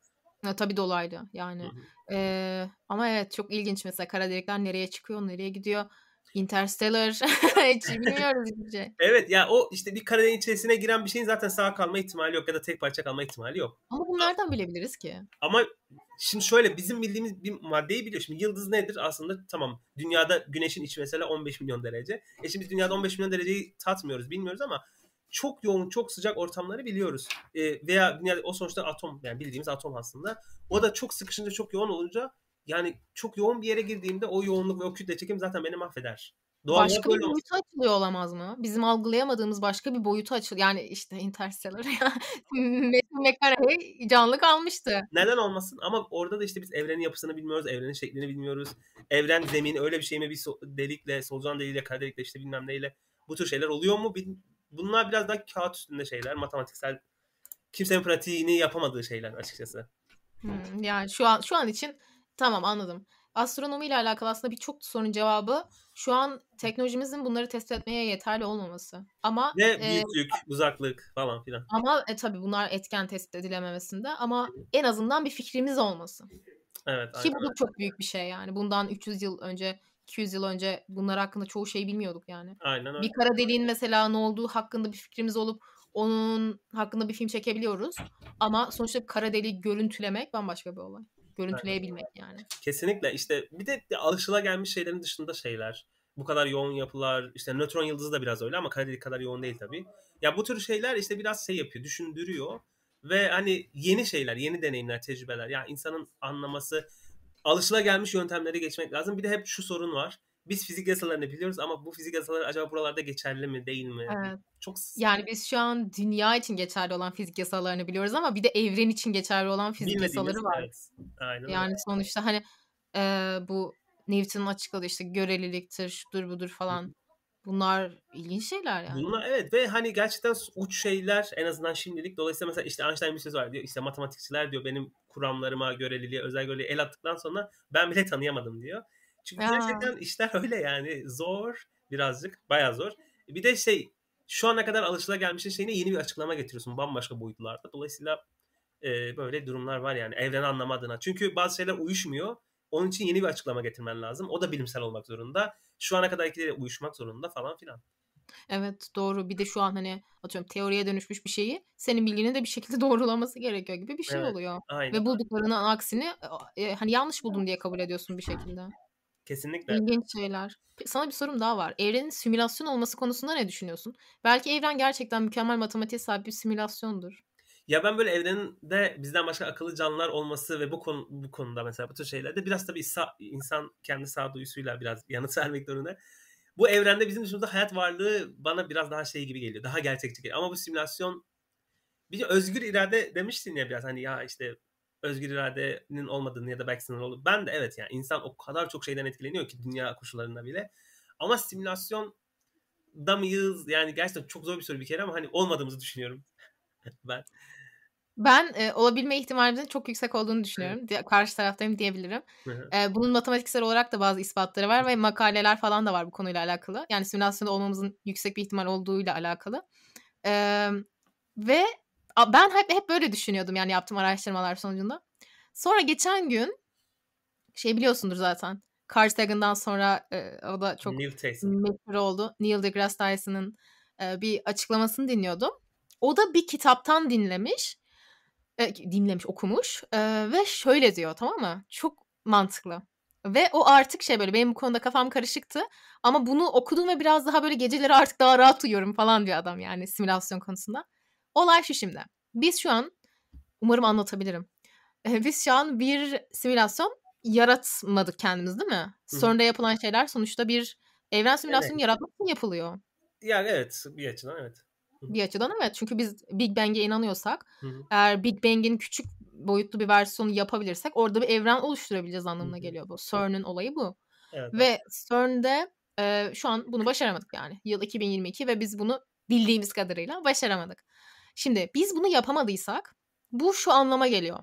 Ya, tabii dolaylı yani. Hı hı. Ee, ama evet çok ilginç mesela kara delikler nereye çıkıyor nereye gidiyor. Interstellar [laughs] hiç [laughs] bilmiyoruz hiçbir şey. Evet ya o işte bir karenin içerisine giren bir şeyin zaten sağ kalma ihtimali yok ya da tek parça kalma ihtimali yok. Ama bunlardan bilebiliriz ki? Ama şimdi şöyle bizim bildiğimiz bir maddeyi biliyor. Şimdi yıldız nedir aslında tamam dünyada güneşin içi mesela 15 milyon derece. E şimdi biz dünyada 15 milyon dereceyi tatmıyoruz bilmiyoruz ama çok yoğun çok sıcak ortamları biliyoruz. E, veya dünyada o sonuçta atom yani bildiğimiz atom aslında. O da çok sıkışınca çok yoğun olunca yani çok yoğun bir yere girdiğimde o yoğunluk ve o kütle çekim zaten beni mahveder. Doğal başka bir boyutu açılıyor olamaz mı? Bizim algılayamadığımız başka bir boyutu açılıyor. Yani işte Interstellar ya. Metin [laughs] canlı kalmıştı. Neden olmasın? Ama orada da işte biz evrenin yapısını bilmiyoruz. Evrenin şeklini bilmiyoruz. Evren zemin öyle bir şey mi? Bir delikle, solucan deliğiyle, kara delikle işte bilmem neyle. Bu tür şeyler oluyor mu? Bunlar biraz daha kağıt üstünde şeyler. Matematiksel kimsenin pratiğini yapamadığı şeyler açıkçası. Hmm, yani şu an şu an için Tamam anladım. Astronomi ile alakalı aslında birçok sorunun cevabı şu an teknolojimizin bunları tespit etmeye yeterli olmaması. Ama ne e, uzaklık falan filan. Ama e, tabii bunlar etken tespit edilememesinde ama en azından bir fikrimiz olması. Evet. Ki bu çok büyük bir şey yani. Bundan 300 yıl önce 200 yıl önce bunlar hakkında çoğu şey bilmiyorduk yani. Aynen öyle. Bir kara deliğin mesela ne olduğu hakkında bir fikrimiz olup onun hakkında bir film çekebiliyoruz. Ama sonuçta kara deliği görüntülemek bambaşka bir olay görüntüleyebilmek yani. Kesinlikle işte bir de alışıla gelmiş şeylerin dışında şeyler. Bu kadar yoğun yapılar işte nötron yıldızı da biraz öyle ama kara delik kadar yoğun değil tabii. Ya bu tür şeyler işte biraz şey yapıyor düşündürüyor ve hani yeni şeyler yeni deneyimler tecrübeler ya yani insanın anlaması alışıla gelmiş yöntemlere geçmek lazım. Bir de hep şu sorun var biz fizik yasalarını biliyoruz ama bu fizik yasaları acaba buralarda geçerli mi değil mi? Hani evet. Çok Yani biz şu an dünya için geçerli olan fizik yasalarını biliyoruz ama bir de evren için geçerli olan fizik yasaları var. Evet. Aynen. Yani öyle. sonuçta hani e, bu Newton'un açıkladığı işte göreliliktir, şudur budur falan. Bunlar ilginç şeyler yani. Bunlar evet ve hani gerçekten uç şeyler en azından şimdilik. Dolayısıyla mesela işte Einstein bir söz var diyor işte matematikçiler diyor benim kuramlarıma, göreliliğe, özel göreliliğe el attıktan sonra ben bile tanıyamadım diyor. Çünkü ya. gerçekten işler [laughs] öyle yani zor birazcık baya zor. Bir de şey şu ana kadar alışılagelmişin şeyine yeni bir açıklama getiriyorsun bambaşka boyutlarda. Dolayısıyla e, böyle durumlar var yani evreni anlamadığına. Çünkü bazı şeyler uyuşmuyor. Onun için yeni bir açıklama getirmen lazım. O da bilimsel olmak zorunda. Şu ana kadar kadarkileri uyuşmak zorunda falan filan. Evet doğru. Bir de şu an hani atıyorum teoriye dönüşmüş bir şeyi senin bilgini de bir şekilde [laughs] doğrulaması gerekiyor gibi bir şey evet, oluyor. Aynen. Ve bulduklarının aksini e, hani yanlış buldum diye kabul ediyorsun bir şekilde. Kesinlikle. İlginç şeyler. Sana bir sorum daha var. Evrenin simülasyon olması konusunda ne düşünüyorsun? Belki evren gerçekten mükemmel matematiğe sahip bir simülasyondur. Ya ben böyle evrende bizden başka akıllı canlılar olması ve bu konu bu konuda mesela bu tür şeylerde biraz tabii insan kendi sağduyusuyla biraz yanıt [laughs] vermek durumunda. Bu evrende bizim dışımızda hayat varlığı bana biraz daha şey gibi geliyor. Daha gerçekçi geliyor. Ama bu simülasyon bir özgür irade demiştin ya biraz hani ya işte özgür iradenin olmadığını ya da belki sınırlı olduğunu. Ben de evet yani insan o kadar çok şeyden etkileniyor ki dünya koşullarında bile. Ama simülasyon da mıyız? Yani gerçekten çok zor bir soru bir kere ama hani olmadığımızı düşünüyorum [laughs] ben. Ben e, olabilme ihtimalimizin çok yüksek olduğunu düşünüyorum. Evet. karşı taraftayım diyebilirim. e, bunun matematiksel olarak da bazı ispatları var ve makaleler falan da var bu konuyla alakalı. Yani simülasyonda olmamızın yüksek bir ihtimal olduğuyla alakalı. E, ve ben hep hep böyle düşünüyordum yani yaptığım araştırmalar sonucunda. Sonra geçen gün şey biliyorsundur zaten. Carl Sagan'dan sonra e, o da çok meşhur oldu. Neil deGrasse Tyson'ın e, bir açıklamasını dinliyordum. O da bir kitaptan dinlemiş. E, dinlemiş, okumuş. E, ve şöyle diyor tamam mı? Çok mantıklı. Ve o artık şey böyle benim bu konuda kafam karışıktı. Ama bunu okudum ve biraz daha böyle geceleri artık daha rahat uyuyorum falan diyor adam yani simülasyon konusunda. Olay şu şimdi. Biz şu an umarım anlatabilirim. Biz şu an bir simülasyon yaratmadık kendimiz değil mi? Hı-hı. yapılan şeyler sonuçta bir evren simülasyonu evet. yaratmak için yapılıyor. Yani evet bir açıdan evet. Hı-hı. Bir açıdan evet çünkü biz Big Bang'e inanıyorsak Hı-hı. eğer Big Bang'in küçük boyutlu bir versiyonu yapabilirsek orada bir evren oluşturabileceğiz anlamına geliyor bu. CERN'ün olayı bu. Evet, ve evet. CERN'de e, şu an bunu başaramadık yani. Yıl 2022 ve biz bunu bildiğimiz kadarıyla başaramadık. Şimdi biz bunu yapamadıysak bu şu anlama geliyor.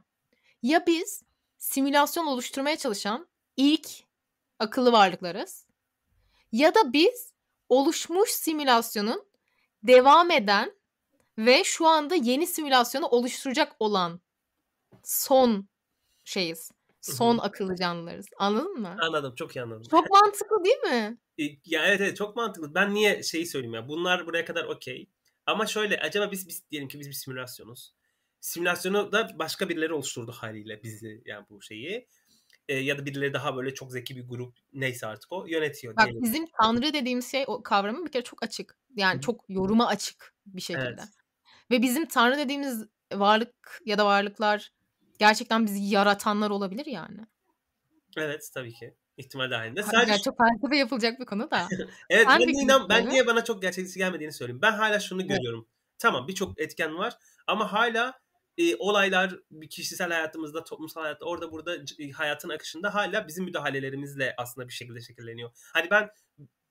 Ya biz simülasyon oluşturmaya çalışan ilk akıllı varlıklarız ya da biz oluşmuş simülasyonun devam eden ve şu anda yeni simülasyonu oluşturacak olan son şeyiz. Son akıllı canlılarız. Anladın mı? Anladım. Çok iyi anladım. Çok mantıklı değil mi? [laughs] E, ya evet evet çok mantıklı. Ben niye şeyi söyleyeyim ya. Bunlar buraya kadar okey. Ama şöyle acaba biz, biz diyelim ki biz bir simülasyonuz. Simülasyonu da başka birileri oluşturdu haliyle bizi yani bu şeyi. E, ya da birileri daha böyle çok zeki bir grup neyse artık o yönetiyor. Bak diyelim. bizim tanrı dediğimiz şey o kavramı bir kere çok açık. Yani çok yoruma açık bir şekilde. Evet. Ve bizim tanrı dediğimiz varlık ya da varlıklar gerçekten bizi yaratanlar olabilir yani. Evet tabii ki ihtimal dahilinde. Sadece çok felsefe yapılacak bir konu da. [laughs] evet ben, inan, ben niye bana çok gerçekçi gelmediğini söyleyeyim. Ben hala şunu evet. görüyorum. Tamam birçok etken var ama hala e, olaylar kişisel hayatımızda, toplumsal hayatta, orada burada e, hayatın akışında hala bizim müdahalelerimizle aslında bir şekilde şekilleniyor. Hani ben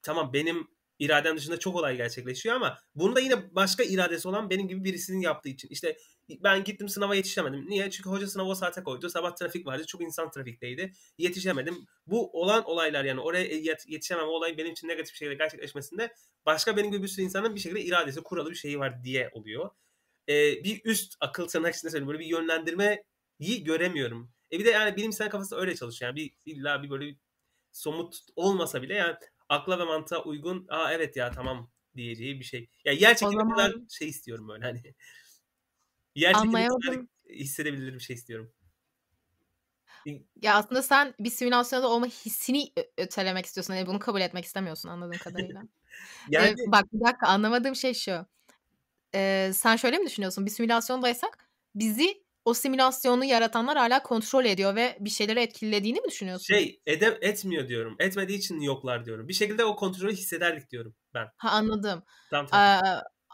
tamam benim iradem dışında çok olay gerçekleşiyor ama bunu da yine başka iradesi olan benim gibi birisinin yaptığı için. İşte ben gittim sınava yetişemedim. Niye? Çünkü hoca sınavı o saate koydu. Sabah trafik vardı. Çok insan trafikteydi. Yetişemedim. Bu olan olaylar yani oraya e, yetişemem olayı benim için negatif şekilde gerçekleşmesinde başka benim gibi bir sürü insanın bir şekilde iradesi, kuralı bir şeyi var diye oluyor. Ee, bir üst akıl tırnak içinde söyleyeyim. Böyle bir yönlendirmeyi göremiyorum. E bir de yani bilimsel kafası öyle çalışıyor. Yani bir, illa bir böyle bir somut olmasa bile yani akla ve mantığa uygun aa evet ya tamam diyeceği bir şey. Ya yani gerçekten o zaman... kadar şey istiyorum böyle hani. Anlayamadım. Hissedebilirim bir şey istiyorum. Ya aslında sen bir simülasyonda olma hissini ötelemek istiyorsun. Yani bunu kabul etmek istemiyorsun anladığım [laughs] kadarıyla. yani... ee, bak bir dakika anlamadığım şey şu. Ee, sen şöyle mi düşünüyorsun? Bir simülasyondaysak bizi o simülasyonu yaratanlar hala kontrol ediyor ve bir şeyleri etkilediğini mi düşünüyorsun? Şey edem etmiyor diyorum. Etmediği için yoklar diyorum. Bir şekilde o kontrolü hissederdik diyorum ben. Ha anladım. Tamam tamam.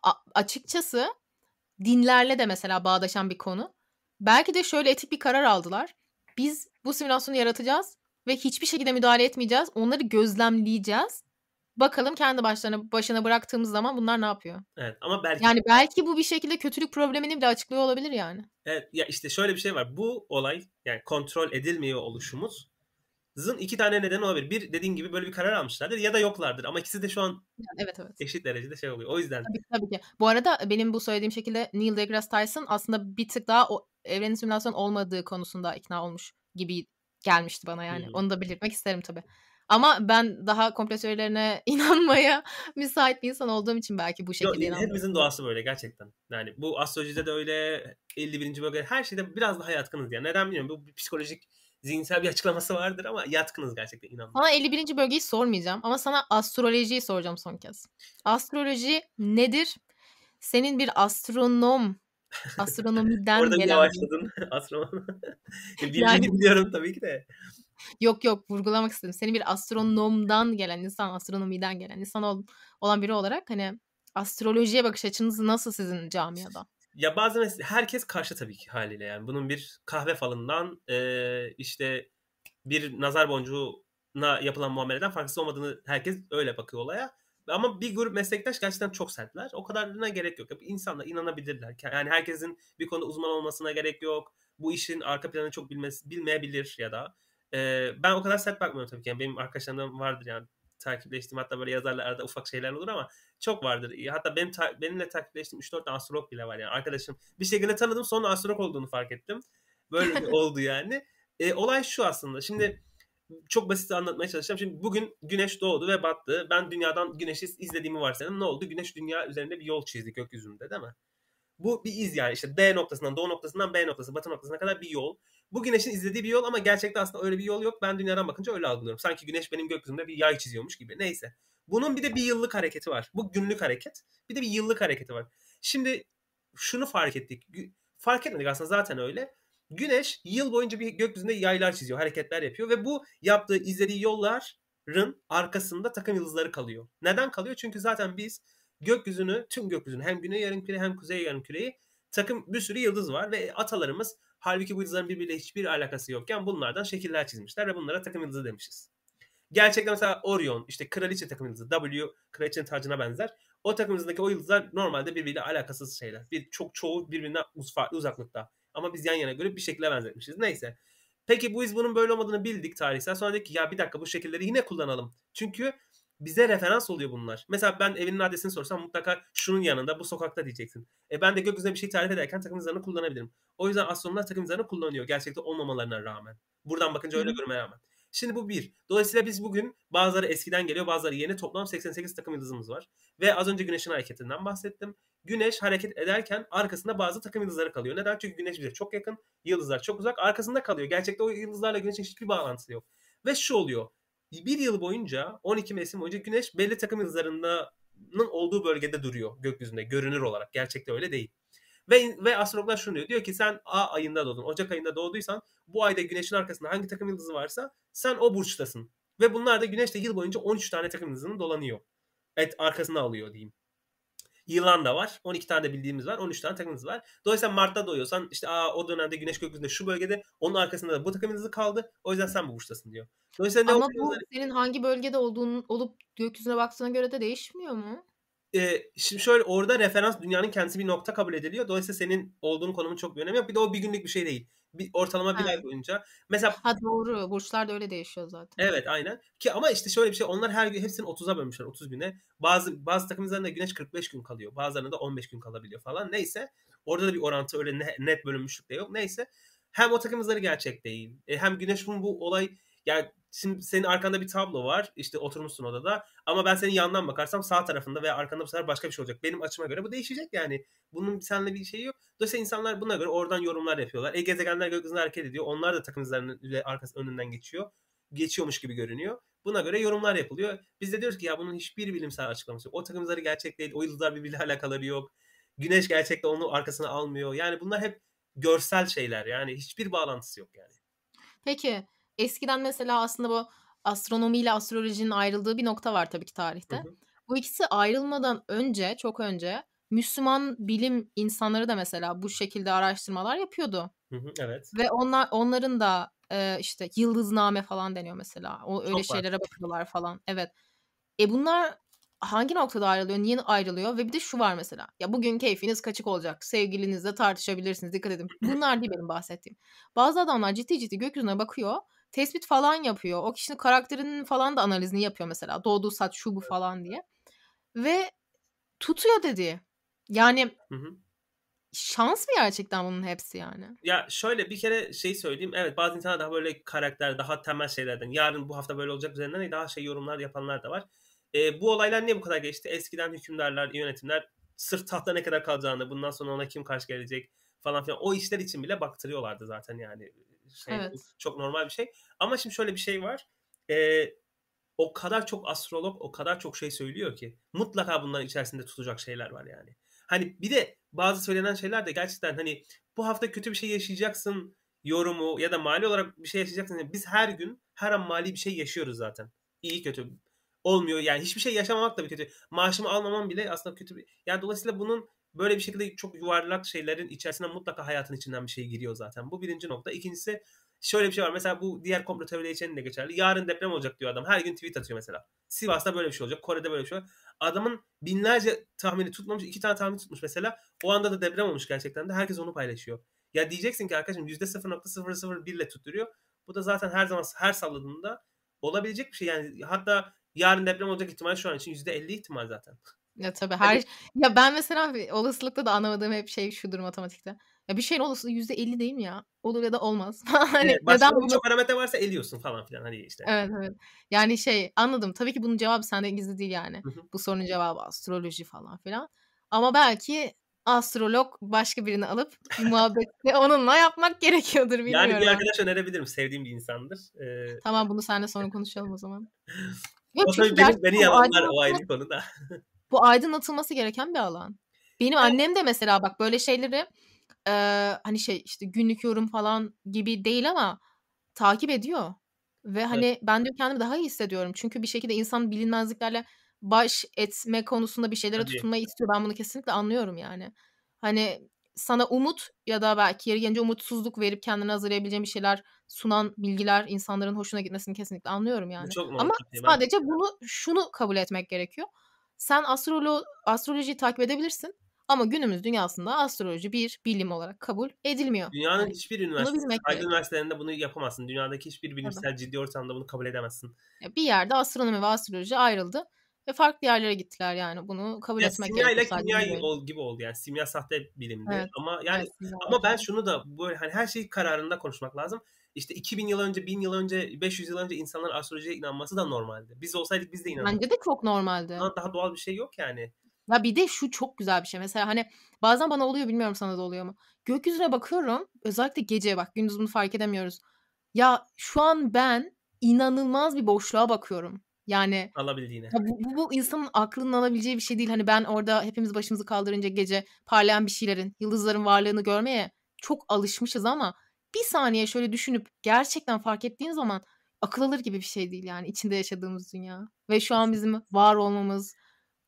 Ee, açıkçası dinlerle de mesela bağdaşan bir konu. Belki de şöyle etik bir karar aldılar. Biz bu simülasyonu yaratacağız ve hiçbir şekilde müdahale etmeyeceğiz. Onları gözlemleyeceğiz. Bakalım kendi başlarına başına bıraktığımız zaman bunlar ne yapıyor? Evet ama belki Yani belki bu bir şekilde kötülük problemini bile açıklıyor olabilir yani. Evet ya işte şöyle bir şey var. Bu olay yani kontrol edilmiyor oluşumuz zın iki tane neden olabilir. Bir dediğin gibi böyle bir karar almışlardır ya da yoklardır ama ikisi de şu an evet, evet. eşit derecede şey oluyor. O yüzden. Tabii, tabii ki. Bu arada benim bu söylediğim şekilde Neil deGrasse Tyson aslında bir tık daha o evrenin simülasyon olmadığı konusunda ikna olmuş gibi gelmişti bana yani. hı Onu da belirtmek isterim tabii. Ama ben daha komplo [laughs] inanmaya müsait bir insan olduğum için belki bu şekilde Yo, inanıyorum. Hepimizin doğası böyle gerçekten. Yani bu astrolojide de öyle 51. bölge her şeyde biraz daha yatkınız ya. Neden bilmiyorum. Bu psikolojik zihinsel bir açıklaması vardır ama yatkınız gerçekten inanmıyorum. Sana 51. bölgeyi sormayacağım ama sana astrolojiyi soracağım son kez. Astroloji nedir? Senin bir astronom [laughs] astronomiden Orada gelen... yavaşladın [laughs] astronom. [laughs] Bildiğini yani... biliyorum tabii ki de. Yok yok vurgulamak istedim. Senin bir astronomdan gelen insan, astronomiden gelen insan ol, olan biri olarak hani astrolojiye bakış açınız nasıl sizin camiada? ya bazen herkes karşı tabii ki haliyle yani. Bunun bir kahve falından e, işte bir nazar boncuğuna yapılan muameleden farksız olmadığını herkes öyle bakıyor olaya. Ama bir grup meslektaş gerçekten çok sertler. O kadarına gerek yok. İnsanlar inanabilirler. Yani herkesin bir konuda uzman olmasına gerek yok. Bu işin arka planını çok bilmesi, bilmeyebilir ya da. E, ben o kadar sert bakmıyorum tabii ki. Yani benim arkadaşlarımdan vardır yani takipleştiğim hatta böyle yazarlar ufak şeyler olur ama çok vardır. Hatta benim ta- benimle takipleştiğim 3-4 tane astrolog bile var yani arkadaşım. Bir şekilde tanıdım sonra astrolog olduğunu fark ettim. Böyle [laughs] oldu yani. E, olay şu aslında. Şimdi çok basit anlatmaya çalışacağım. Şimdi bugün güneş doğdu ve battı. Ben dünyadan güneşi izlediğimi varsayalım. Ne oldu? Güneş dünya üzerinde bir yol çizdi gökyüzünde değil mi? Bu bir iz yani işte D noktasından, doğu noktasından B noktası, batı noktasına kadar bir yol. Bu güneşin izlediği bir yol ama gerçekte aslında öyle bir yol yok. Ben dünyadan bakınca öyle algılıyorum. Sanki güneş benim gökyüzümde bir yay çiziyormuş gibi. Neyse. Bunun bir de bir yıllık hareketi var. Bu günlük hareket. Bir de bir yıllık hareketi var. Şimdi şunu fark ettik. Fark etmedik aslında zaten öyle. Güneş yıl boyunca bir gökyüzünde yaylar çiziyor, hareketler yapıyor ve bu yaptığı, izlediği yolların arkasında takım yıldızları kalıyor. Neden kalıyor? Çünkü zaten biz gökyüzünü, tüm gökyüzünü hem güney yarımküre hem kuzey yarımküreyi takım bir sürü yıldız var ve atalarımız halbuki bu yıldızların birbiriyle hiçbir alakası yokken bunlardan şekiller çizmişler ve bunlara takım yıldızı demişiz. Gerçekten mesela Orion işte kraliçe takım W kraliçenin tacına benzer. O takımımızdaki o yıldızlar normalde birbiriyle alakasız şeyler. Bir, çok çoğu birbirinden uz farklı uzaklıkta. Ama biz yan yana görüp bir şekilde benzetmişiz. Neyse. Peki bu iz bunun böyle olmadığını bildik tarihsel. Sonra dedik ki ya bir dakika bu şekilleri yine kullanalım. Çünkü bize referans oluyor bunlar. Mesela ben evinin adresini sorsam mutlaka şunun yanında bu sokakta diyeceksin. E ben de gökyüzüne bir şey tarif ederken takım izlerini kullanabilirim. O yüzden astronomlar takım izlerini kullanıyor. Gerçekte olmamalarına rağmen. Buradan bakınca öyle görmeye rağmen. Şimdi bu bir. Dolayısıyla biz bugün bazıları eskiden geliyor bazıları yeni toplam 88 takım yıldızımız var. Ve az önce güneşin hareketinden bahsettim. Güneş hareket ederken arkasında bazı takım yıldızları kalıyor. Neden? Çünkü güneş bize çok yakın, yıldızlar çok uzak. Arkasında kalıyor. Gerçekte o yıldızlarla güneşin hiçbir bağlantısı yok. Ve şu oluyor. Bir yıl boyunca 12 mevsim boyunca güneş belli takım yıldızlarının olduğu bölgede duruyor gökyüzünde görünür olarak. Gerçekte öyle değil. Ve, ve astrologlar şunu diyor. Diyor ki sen A ayında doğdun. Ocak ayında doğduysan bu ayda güneşin arkasında hangi takım yıldızı varsa sen o burçtasın. Ve bunlar da güneşte yıl boyunca 13 tane takım yıldızını dolanıyor. Evet arkasına alıyor diyeyim. Yılan da var. 12 tane de bildiğimiz var. 13 tane takım yıldızı var. Dolayısıyla Mart'ta doğuyorsan işte Aa, o dönemde güneş gökyüzünde şu bölgede onun arkasında da bu takım yıldızı kaldı. O yüzden sen bu burçtasın diyor. Dolayısıyla ne Ama bu senin hangi bölgede olduğun olup gökyüzüne baktığına göre de değişmiyor mu? e, şimdi şöyle orada referans dünyanın kendisi bir nokta kabul ediliyor. Dolayısıyla senin olduğun konumun çok bir önemi yok. Bir de o bir günlük bir şey değil. Bir, ortalama bir ay boyunca. Mesela Ha doğru. Burçlar da öyle değişiyor zaten. Evet aynen. Ki ama işte şöyle bir şey onlar her gün hepsini 30'a bölmüşler 30 güne. Bazı bazı takımlarında güneş 45 gün kalıyor. Bazılarında da 15 gün kalabiliyor falan. Neyse orada da bir orantı öyle ne, net bölünmüşlük de yok. Neyse hem o takım gerçek değil. E, hem güneş bu, bu olay yani Şimdi senin arkanda bir tablo var. İşte oturmuşsun odada. Ama ben senin yandan bakarsam sağ tarafında veya arkanda bu sefer başka bir şey olacak. Benim açıma göre bu değişecek yani. Bunun seninle bir şeyi yok. Dolayısıyla insanlar buna göre oradan yorumlar yapıyorlar. E gezegenler gökyüzünde hareket ediyor. Onlar da takım arkası önünden geçiyor. Geçiyormuş gibi görünüyor. Buna göre yorumlar yapılıyor. Biz de diyoruz ki ya bunun hiçbir bilimsel açıklaması yok. O takım gerçek değil. O yıldızlar birbiriyle [laughs] alakaları yok. Güneş gerçekten onu arkasına almıyor. Yani bunlar hep görsel şeyler. Yani hiçbir bağlantısı yok yani. Peki Eskiden mesela aslında bu astronomi ile astrolojinin ayrıldığı bir nokta var tabii ki tarihte. Hı hı. Bu ikisi ayrılmadan önce, çok önce Müslüman bilim insanları da mesela bu şekilde araştırmalar yapıyordu. Hı hı, evet. Ve onlar onların da e, işte yıldızname falan deniyor mesela. O öyle çok şeylere var. bakıyorlar falan. Evet. E bunlar hangi noktada ayrılıyor, niye ayrılıyor ve bir de şu var mesela. Ya bugün keyfiniz kaçık olacak. Sevgilinizle tartışabilirsiniz. Dikkat edin. Bunlar değil benim bahsettiğim. Bazı adamlar ciddi ciddi gökyüzüne bakıyor tespit falan yapıyor. O kişinin karakterinin falan da analizini yapıyor mesela. Doğduğu saat şu bu falan diye. Ve tutuyor dedi. Yani hı hı. şans mı gerçekten bunun hepsi yani? Ya şöyle bir kere şey söyleyeyim. Evet bazı insanlar daha böyle karakter, daha temel şeylerden. Yarın bu hafta böyle olacak üzerinden daha şey yorumlar yapanlar da var. E, bu olaylar niye bu kadar geçti? Eskiden hükümdarlar, yönetimler sırf tahta ne kadar kalacağını, bundan sonra ona kim karşı gelecek falan filan. O işler için bile baktırıyorlardı zaten yani şey evet. çok normal bir şey. Ama şimdi şöyle bir şey var. Ee, o kadar çok astrolog o kadar çok şey söylüyor ki mutlaka bunların içerisinde tutacak şeyler var yani. Hani bir de bazı söylenen şeyler de gerçekten hani bu hafta kötü bir şey yaşayacaksın yorumu ya da mali olarak bir şey yaşayacaksın. biz her gün her an mali bir şey yaşıyoruz zaten. İyi kötü olmuyor yani hiçbir şey yaşamamak da bir kötü. Maaşımı almamam bile aslında kötü bir... Yani dolayısıyla bunun böyle bir şekilde çok yuvarlak şeylerin içerisine mutlaka hayatın içinden bir şey giriyor zaten. Bu birinci nokta. İkincisi şöyle bir şey var. Mesela bu diğer komplo teorileri için de geçerli. Yarın deprem olacak diyor adam. Her gün tweet atıyor mesela. Sivas'ta böyle bir şey olacak. Kore'de böyle bir şey olacak. Adamın binlerce tahmini tutmamış. iki tane tahmin tutmuş mesela. O anda da deprem olmuş gerçekten de. Herkes onu paylaşıyor. Ya diyeceksin ki arkadaşım %0.001 ile tutturuyor. Bu da zaten her zaman her salladığında olabilecek bir şey. Yani hatta yarın deprem olacak ihtimal şu an için %50 ihtimal zaten. Ya tabii her Hadi. ya ben mesela olasılıkta da anlamadığım hep şey şudur matematikte. Ya bir şeyin olasılığı yüzde elli değil mi ya? Olur ya da olmaz. [laughs] hani evet, başka neden çok parametre varsa eliyorsun falan filan. Hani işte. Evet evet. Yani şey anladım. Tabii ki bunun cevabı sende gizli değil yani. Hı-hı. Bu sorunun cevabı astroloji falan filan. Ama belki astrolog başka birini alıp muhabbeti onunla yapmak gerekiyordur bilmiyorum. Yani bir arkadaş önerebilirim. Sevdiğim bir insandır. Ee... Tamam bunu seninle sonra konuşalım o zaman. Yok, o tabii beni, beni yalanlar o ayrı şey. konuda. Bu aydınlatılması gereken bir alan. Benim annem de mesela bak böyle şeyleri e, hani şey işte günlük yorum falan gibi değil ama takip ediyor. Ve hani evet. ben de kendimi daha iyi hissediyorum. Çünkü bir şekilde insan bilinmezliklerle baş etme konusunda bir şeylere tutunmayı istiyor. Ben bunu kesinlikle anlıyorum yani. Hani sana umut ya da belki yeri gelince umutsuzluk verip kendini hazırlayabileceğin bir şeyler sunan bilgiler insanların hoşuna gitmesini kesinlikle anlıyorum yani. Çok Ama sadece bunu şunu kabul etmek gerekiyor. Sen astrolo astroloji takip edebilirsin ama günümüz dünyasında astroloji bir bilim olarak kabul edilmiyor. Dünyanın yani, hiçbir üniversitesi, üniversitelerinde bunu yapamazsın. Dünyadaki hiçbir bilimsel evet. ciddi ortamda bunu kabul edemezsin. Bir yerde astronomi ve astroloji ayrıldı ve farklı yerlere gittiler yani bunu kabul ya etmek simya ile kimya gibi oldu, gibi oldu yani simya sahte bilimdi evet. ama yani evet, ama ben şunu da böyle hani her şey kararında konuşmak lazım işte 2000 yıl önce, 1000 yıl önce, 500 yıl önce insanlar astrolojiye inanması da normaldi. Biz olsaydık biz de inanırdık. Bence de çok normaldi. Daha, daha doğal bir şey yok yani. Ya bir de şu çok güzel bir şey. Mesela hani bazen bana oluyor bilmiyorum sana da oluyor mu? Gökyüzüne bakıyorum. Özellikle geceye bak gündüz bunu fark edemiyoruz. Ya şu an ben inanılmaz bir boşluğa bakıyorum. Yani alabildiğine. Ya bu, bu, bu insanın aklının alabileceği bir şey değil. Hani ben orada hepimiz başımızı kaldırınca gece parlayan bir şeylerin, yıldızların varlığını görmeye çok alışmışız ama bir saniye şöyle düşünüp gerçekten fark ettiğin zaman akıl alır gibi bir şey değil yani içinde yaşadığımız dünya. Ve şu an bizim var olmamız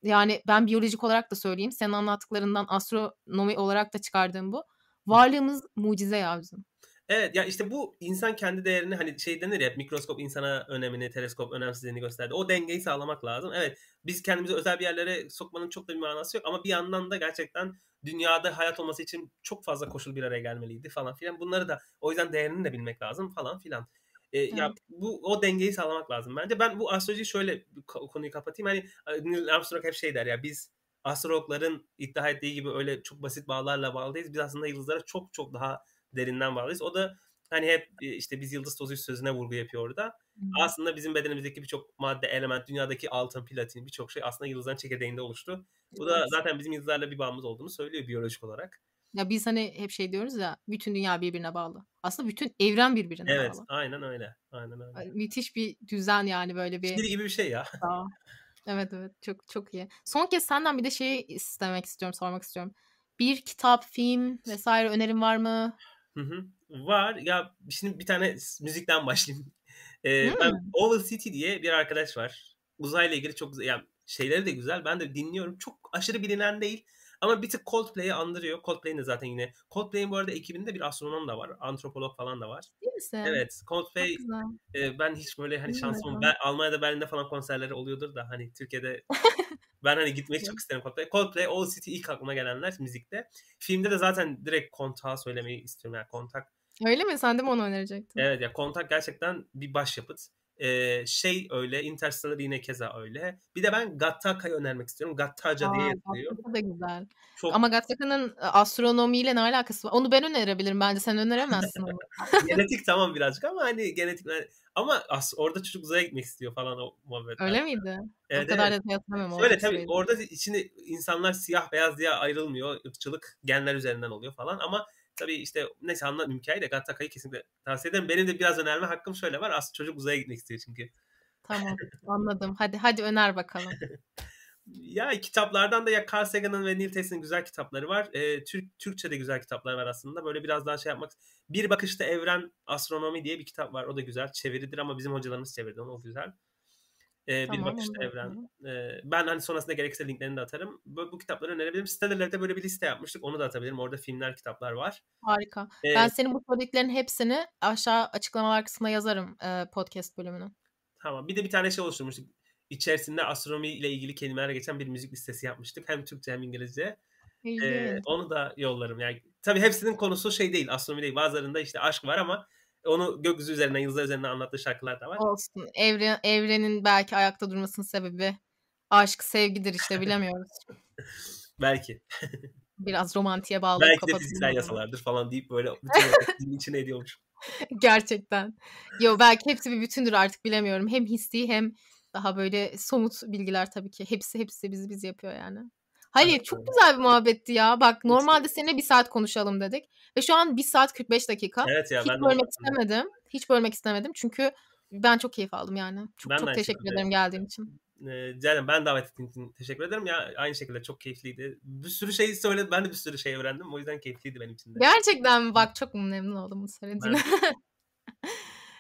yani ben biyolojik olarak da söyleyeyim senin anlattıklarından astronomi olarak da çıkardığım bu. Varlığımız mucize ya bizim. Evet ya işte bu insan kendi değerini hani şey denir ya mikroskop insana önemini, teleskop önemsizliğini gösterdi. O dengeyi sağlamak lazım. Evet biz kendimizi özel bir yerlere sokmanın çok da bir manası yok ama bir yandan da gerçekten dünyada hayat olması için çok fazla koşul bir araya gelmeliydi falan filan. Bunları da o yüzden değerini de bilmek lazım falan filan. E, ya bu o dengeyi sağlamak lazım bence. Ben bu astrolojiyi şöyle konuyu kapatayım. Hani Neil Armstrong hep şey der ya biz astrologların iddia ettiği gibi öyle çok basit bağlarla bağlıyız. Biz aslında yıldızlara çok çok daha derinden bağlıyız. O da hani hep e, işte biz yıldız tozu sözüne vurgu yapıyor orada. Hmm. Aslında bizim bedenimizdeki birçok madde, element, dünyadaki altın, platin birçok şey aslında yıldızların çekirdeğinde oluştu. Bu da zaten bizim yıldızlarla bir bağımız olduğunu söylüyor biyolojik olarak. Ya biz hani hep şey diyoruz ya bütün dünya birbirine bağlı. Aslında bütün evren birbirine evet, bağlı. Evet aynen öyle. Aynen öyle. Yani müthiş bir düzen yani böyle bir. Şiir gibi bir şey ya. Aa, evet evet çok çok iyi. Son kez senden bir de şey istemek istiyorum sormak istiyorum. Bir kitap, film vesaire önerim var mı? Hı hı. Var. Ya şimdi bir tane müzikten başlayayım. [laughs] Ee, ben Oval City diye bir arkadaş var. Uzayla ilgili çok güzel. Yani şeyleri de güzel. Ben de dinliyorum. Çok aşırı bilinen değil. Ama bir tık Coldplay'i andırıyor. Coldplay'in de zaten yine. Coldplay'in bu arada ekibinde bir astronom da var. Antropolog falan da var. Değil misin? Evet. Coldplay e, ben hiç böyle hani şansım ben, Almanya'da Berlin'de falan konserleri oluyordur da hani Türkiye'de [laughs] Ben hani gitmek çok isterim Coldplay. Coldplay, All City ilk aklıma gelenler müzikte. Filmde de zaten direkt kontağı söylemeyi istiyorum. Yani kontak. Öyle mi? Sen de mi onu önerecektin? Evet ya kontak gerçekten bir başyapıt. Ee, şey öyle, Interstellar yine keza öyle. Bir de ben Gattaca'yı önermek istiyorum. Gattaca Aa, diye yazılıyor. Gattaca da güzel. Çok... Ama Gattaca'nın e, astronomiyle ne alakası var? Onu ben önerebilirim bence. Sen öneremezsin onu. [laughs] genetik tamam birazcık ama hani genetik ama as orada çocuk uzaya gitmek istiyor falan o muhabbetler. Öyle miydi? Evet, o kadar evet. da hatırlamıyorum. Öyle tabii orada içinde insanlar siyah beyaz diye ayrılmıyor. ırkçılık genler üzerinden oluyor falan ama Tabii işte neyse anladım hikayeyi de Gattaka'yı kesinlikle tavsiye ederim. Benim de biraz önerme hakkım şöyle var. Aslında çocuk uzaya gitmek istiyor çünkü. Tamam anladım. Hadi hadi öner bakalım. [laughs] ya kitaplardan da ya Carl Sagan'ın ve Neil Tyson'ın güzel kitapları var. E, Türk Türkçe'de güzel kitaplar var aslında. Böyle biraz daha şey yapmak. Bir bakışta evren astronomi diye bir kitap var. O da güzel. Çeviridir ama bizim hocalarımız çevirdi onu. O güzel. E, tamam, bir bakışta evren. E, ben hani sonrasında gerekirse linklerini de atarım. Böyle, bu kitapları önerebilirim. Sitelerde böyle bir liste yapmıştık. Onu da atabilirim. Orada filmler, kitaplar var. Harika. E, ben senin bu söylediklerin hepsini aşağı açıklamalar kısmına yazarım e, podcast bölümünü. Tamam. Bir de bir tane şey oluşturmuştuk. İçerisinde astronomi ile ilgili kelimelerle geçen bir müzik listesi yapmıştık. Hem Türkçe hem İngilizce. E, onu da yollarım. Yani tabii hepsinin konusu şey değil, astronomi değil. Bazılarında işte aşk var ama onu gökyüzü üzerinden, yıldızlar üzerinden anlattığı şarkılar da var. Olsun. Evren, evrenin belki ayakta durmasının sebebi aşk, sevgidir işte [laughs] bilemiyoruz. belki. Biraz romantiğe bağlı. Belki de fiziksel yasalardır falan deyip böyle [laughs] bütün içine ediyormuş. Gerçekten. Yo belki hepsi bir bütündür artık bilemiyorum. Hem hissi hem daha böyle somut bilgiler tabii ki. Hepsi hepsi bizi biz yapıyor yani. Hayır çok güzel bir muhabbetti ya. Bak normalde seninle bir saat konuşalım dedik. Ve şu an 1 saat 45 dakika. Evet ya, Hiç ben bölmek de... istemedim. Hiç bölmek istemedim çünkü ben çok keyif aldım yani. Çok, ben çok teşekkür ederim, ederim geldiğin için. canım ben davet ettiğin için teşekkür ederim. Ya aynı şekilde çok keyifliydi. Bir sürü şey söyledi. Ben de bir sürü şey öğrendim. O yüzden keyifliydi benim için de. Gerçekten Bak çok memnun oldum bu söylediğine. [laughs]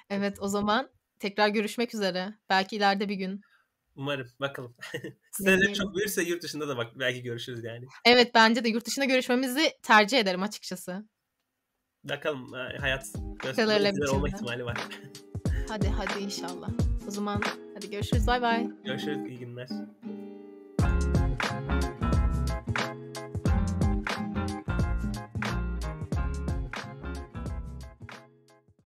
evet o zaman tekrar görüşmek üzere. Belki ileride bir gün. Umarım. Bakalım. [laughs] Sizlere çok büyürse yurt dışında da bak belki görüşürüz yani. Evet bence de yurt dışında görüşmemizi tercih ederim açıkçası. Bakalım e, hayat gösterir olma ihtimali var. hadi hadi inşallah. O zaman hadi görüşürüz. Bay bay. Görüşürüz. İyi günler.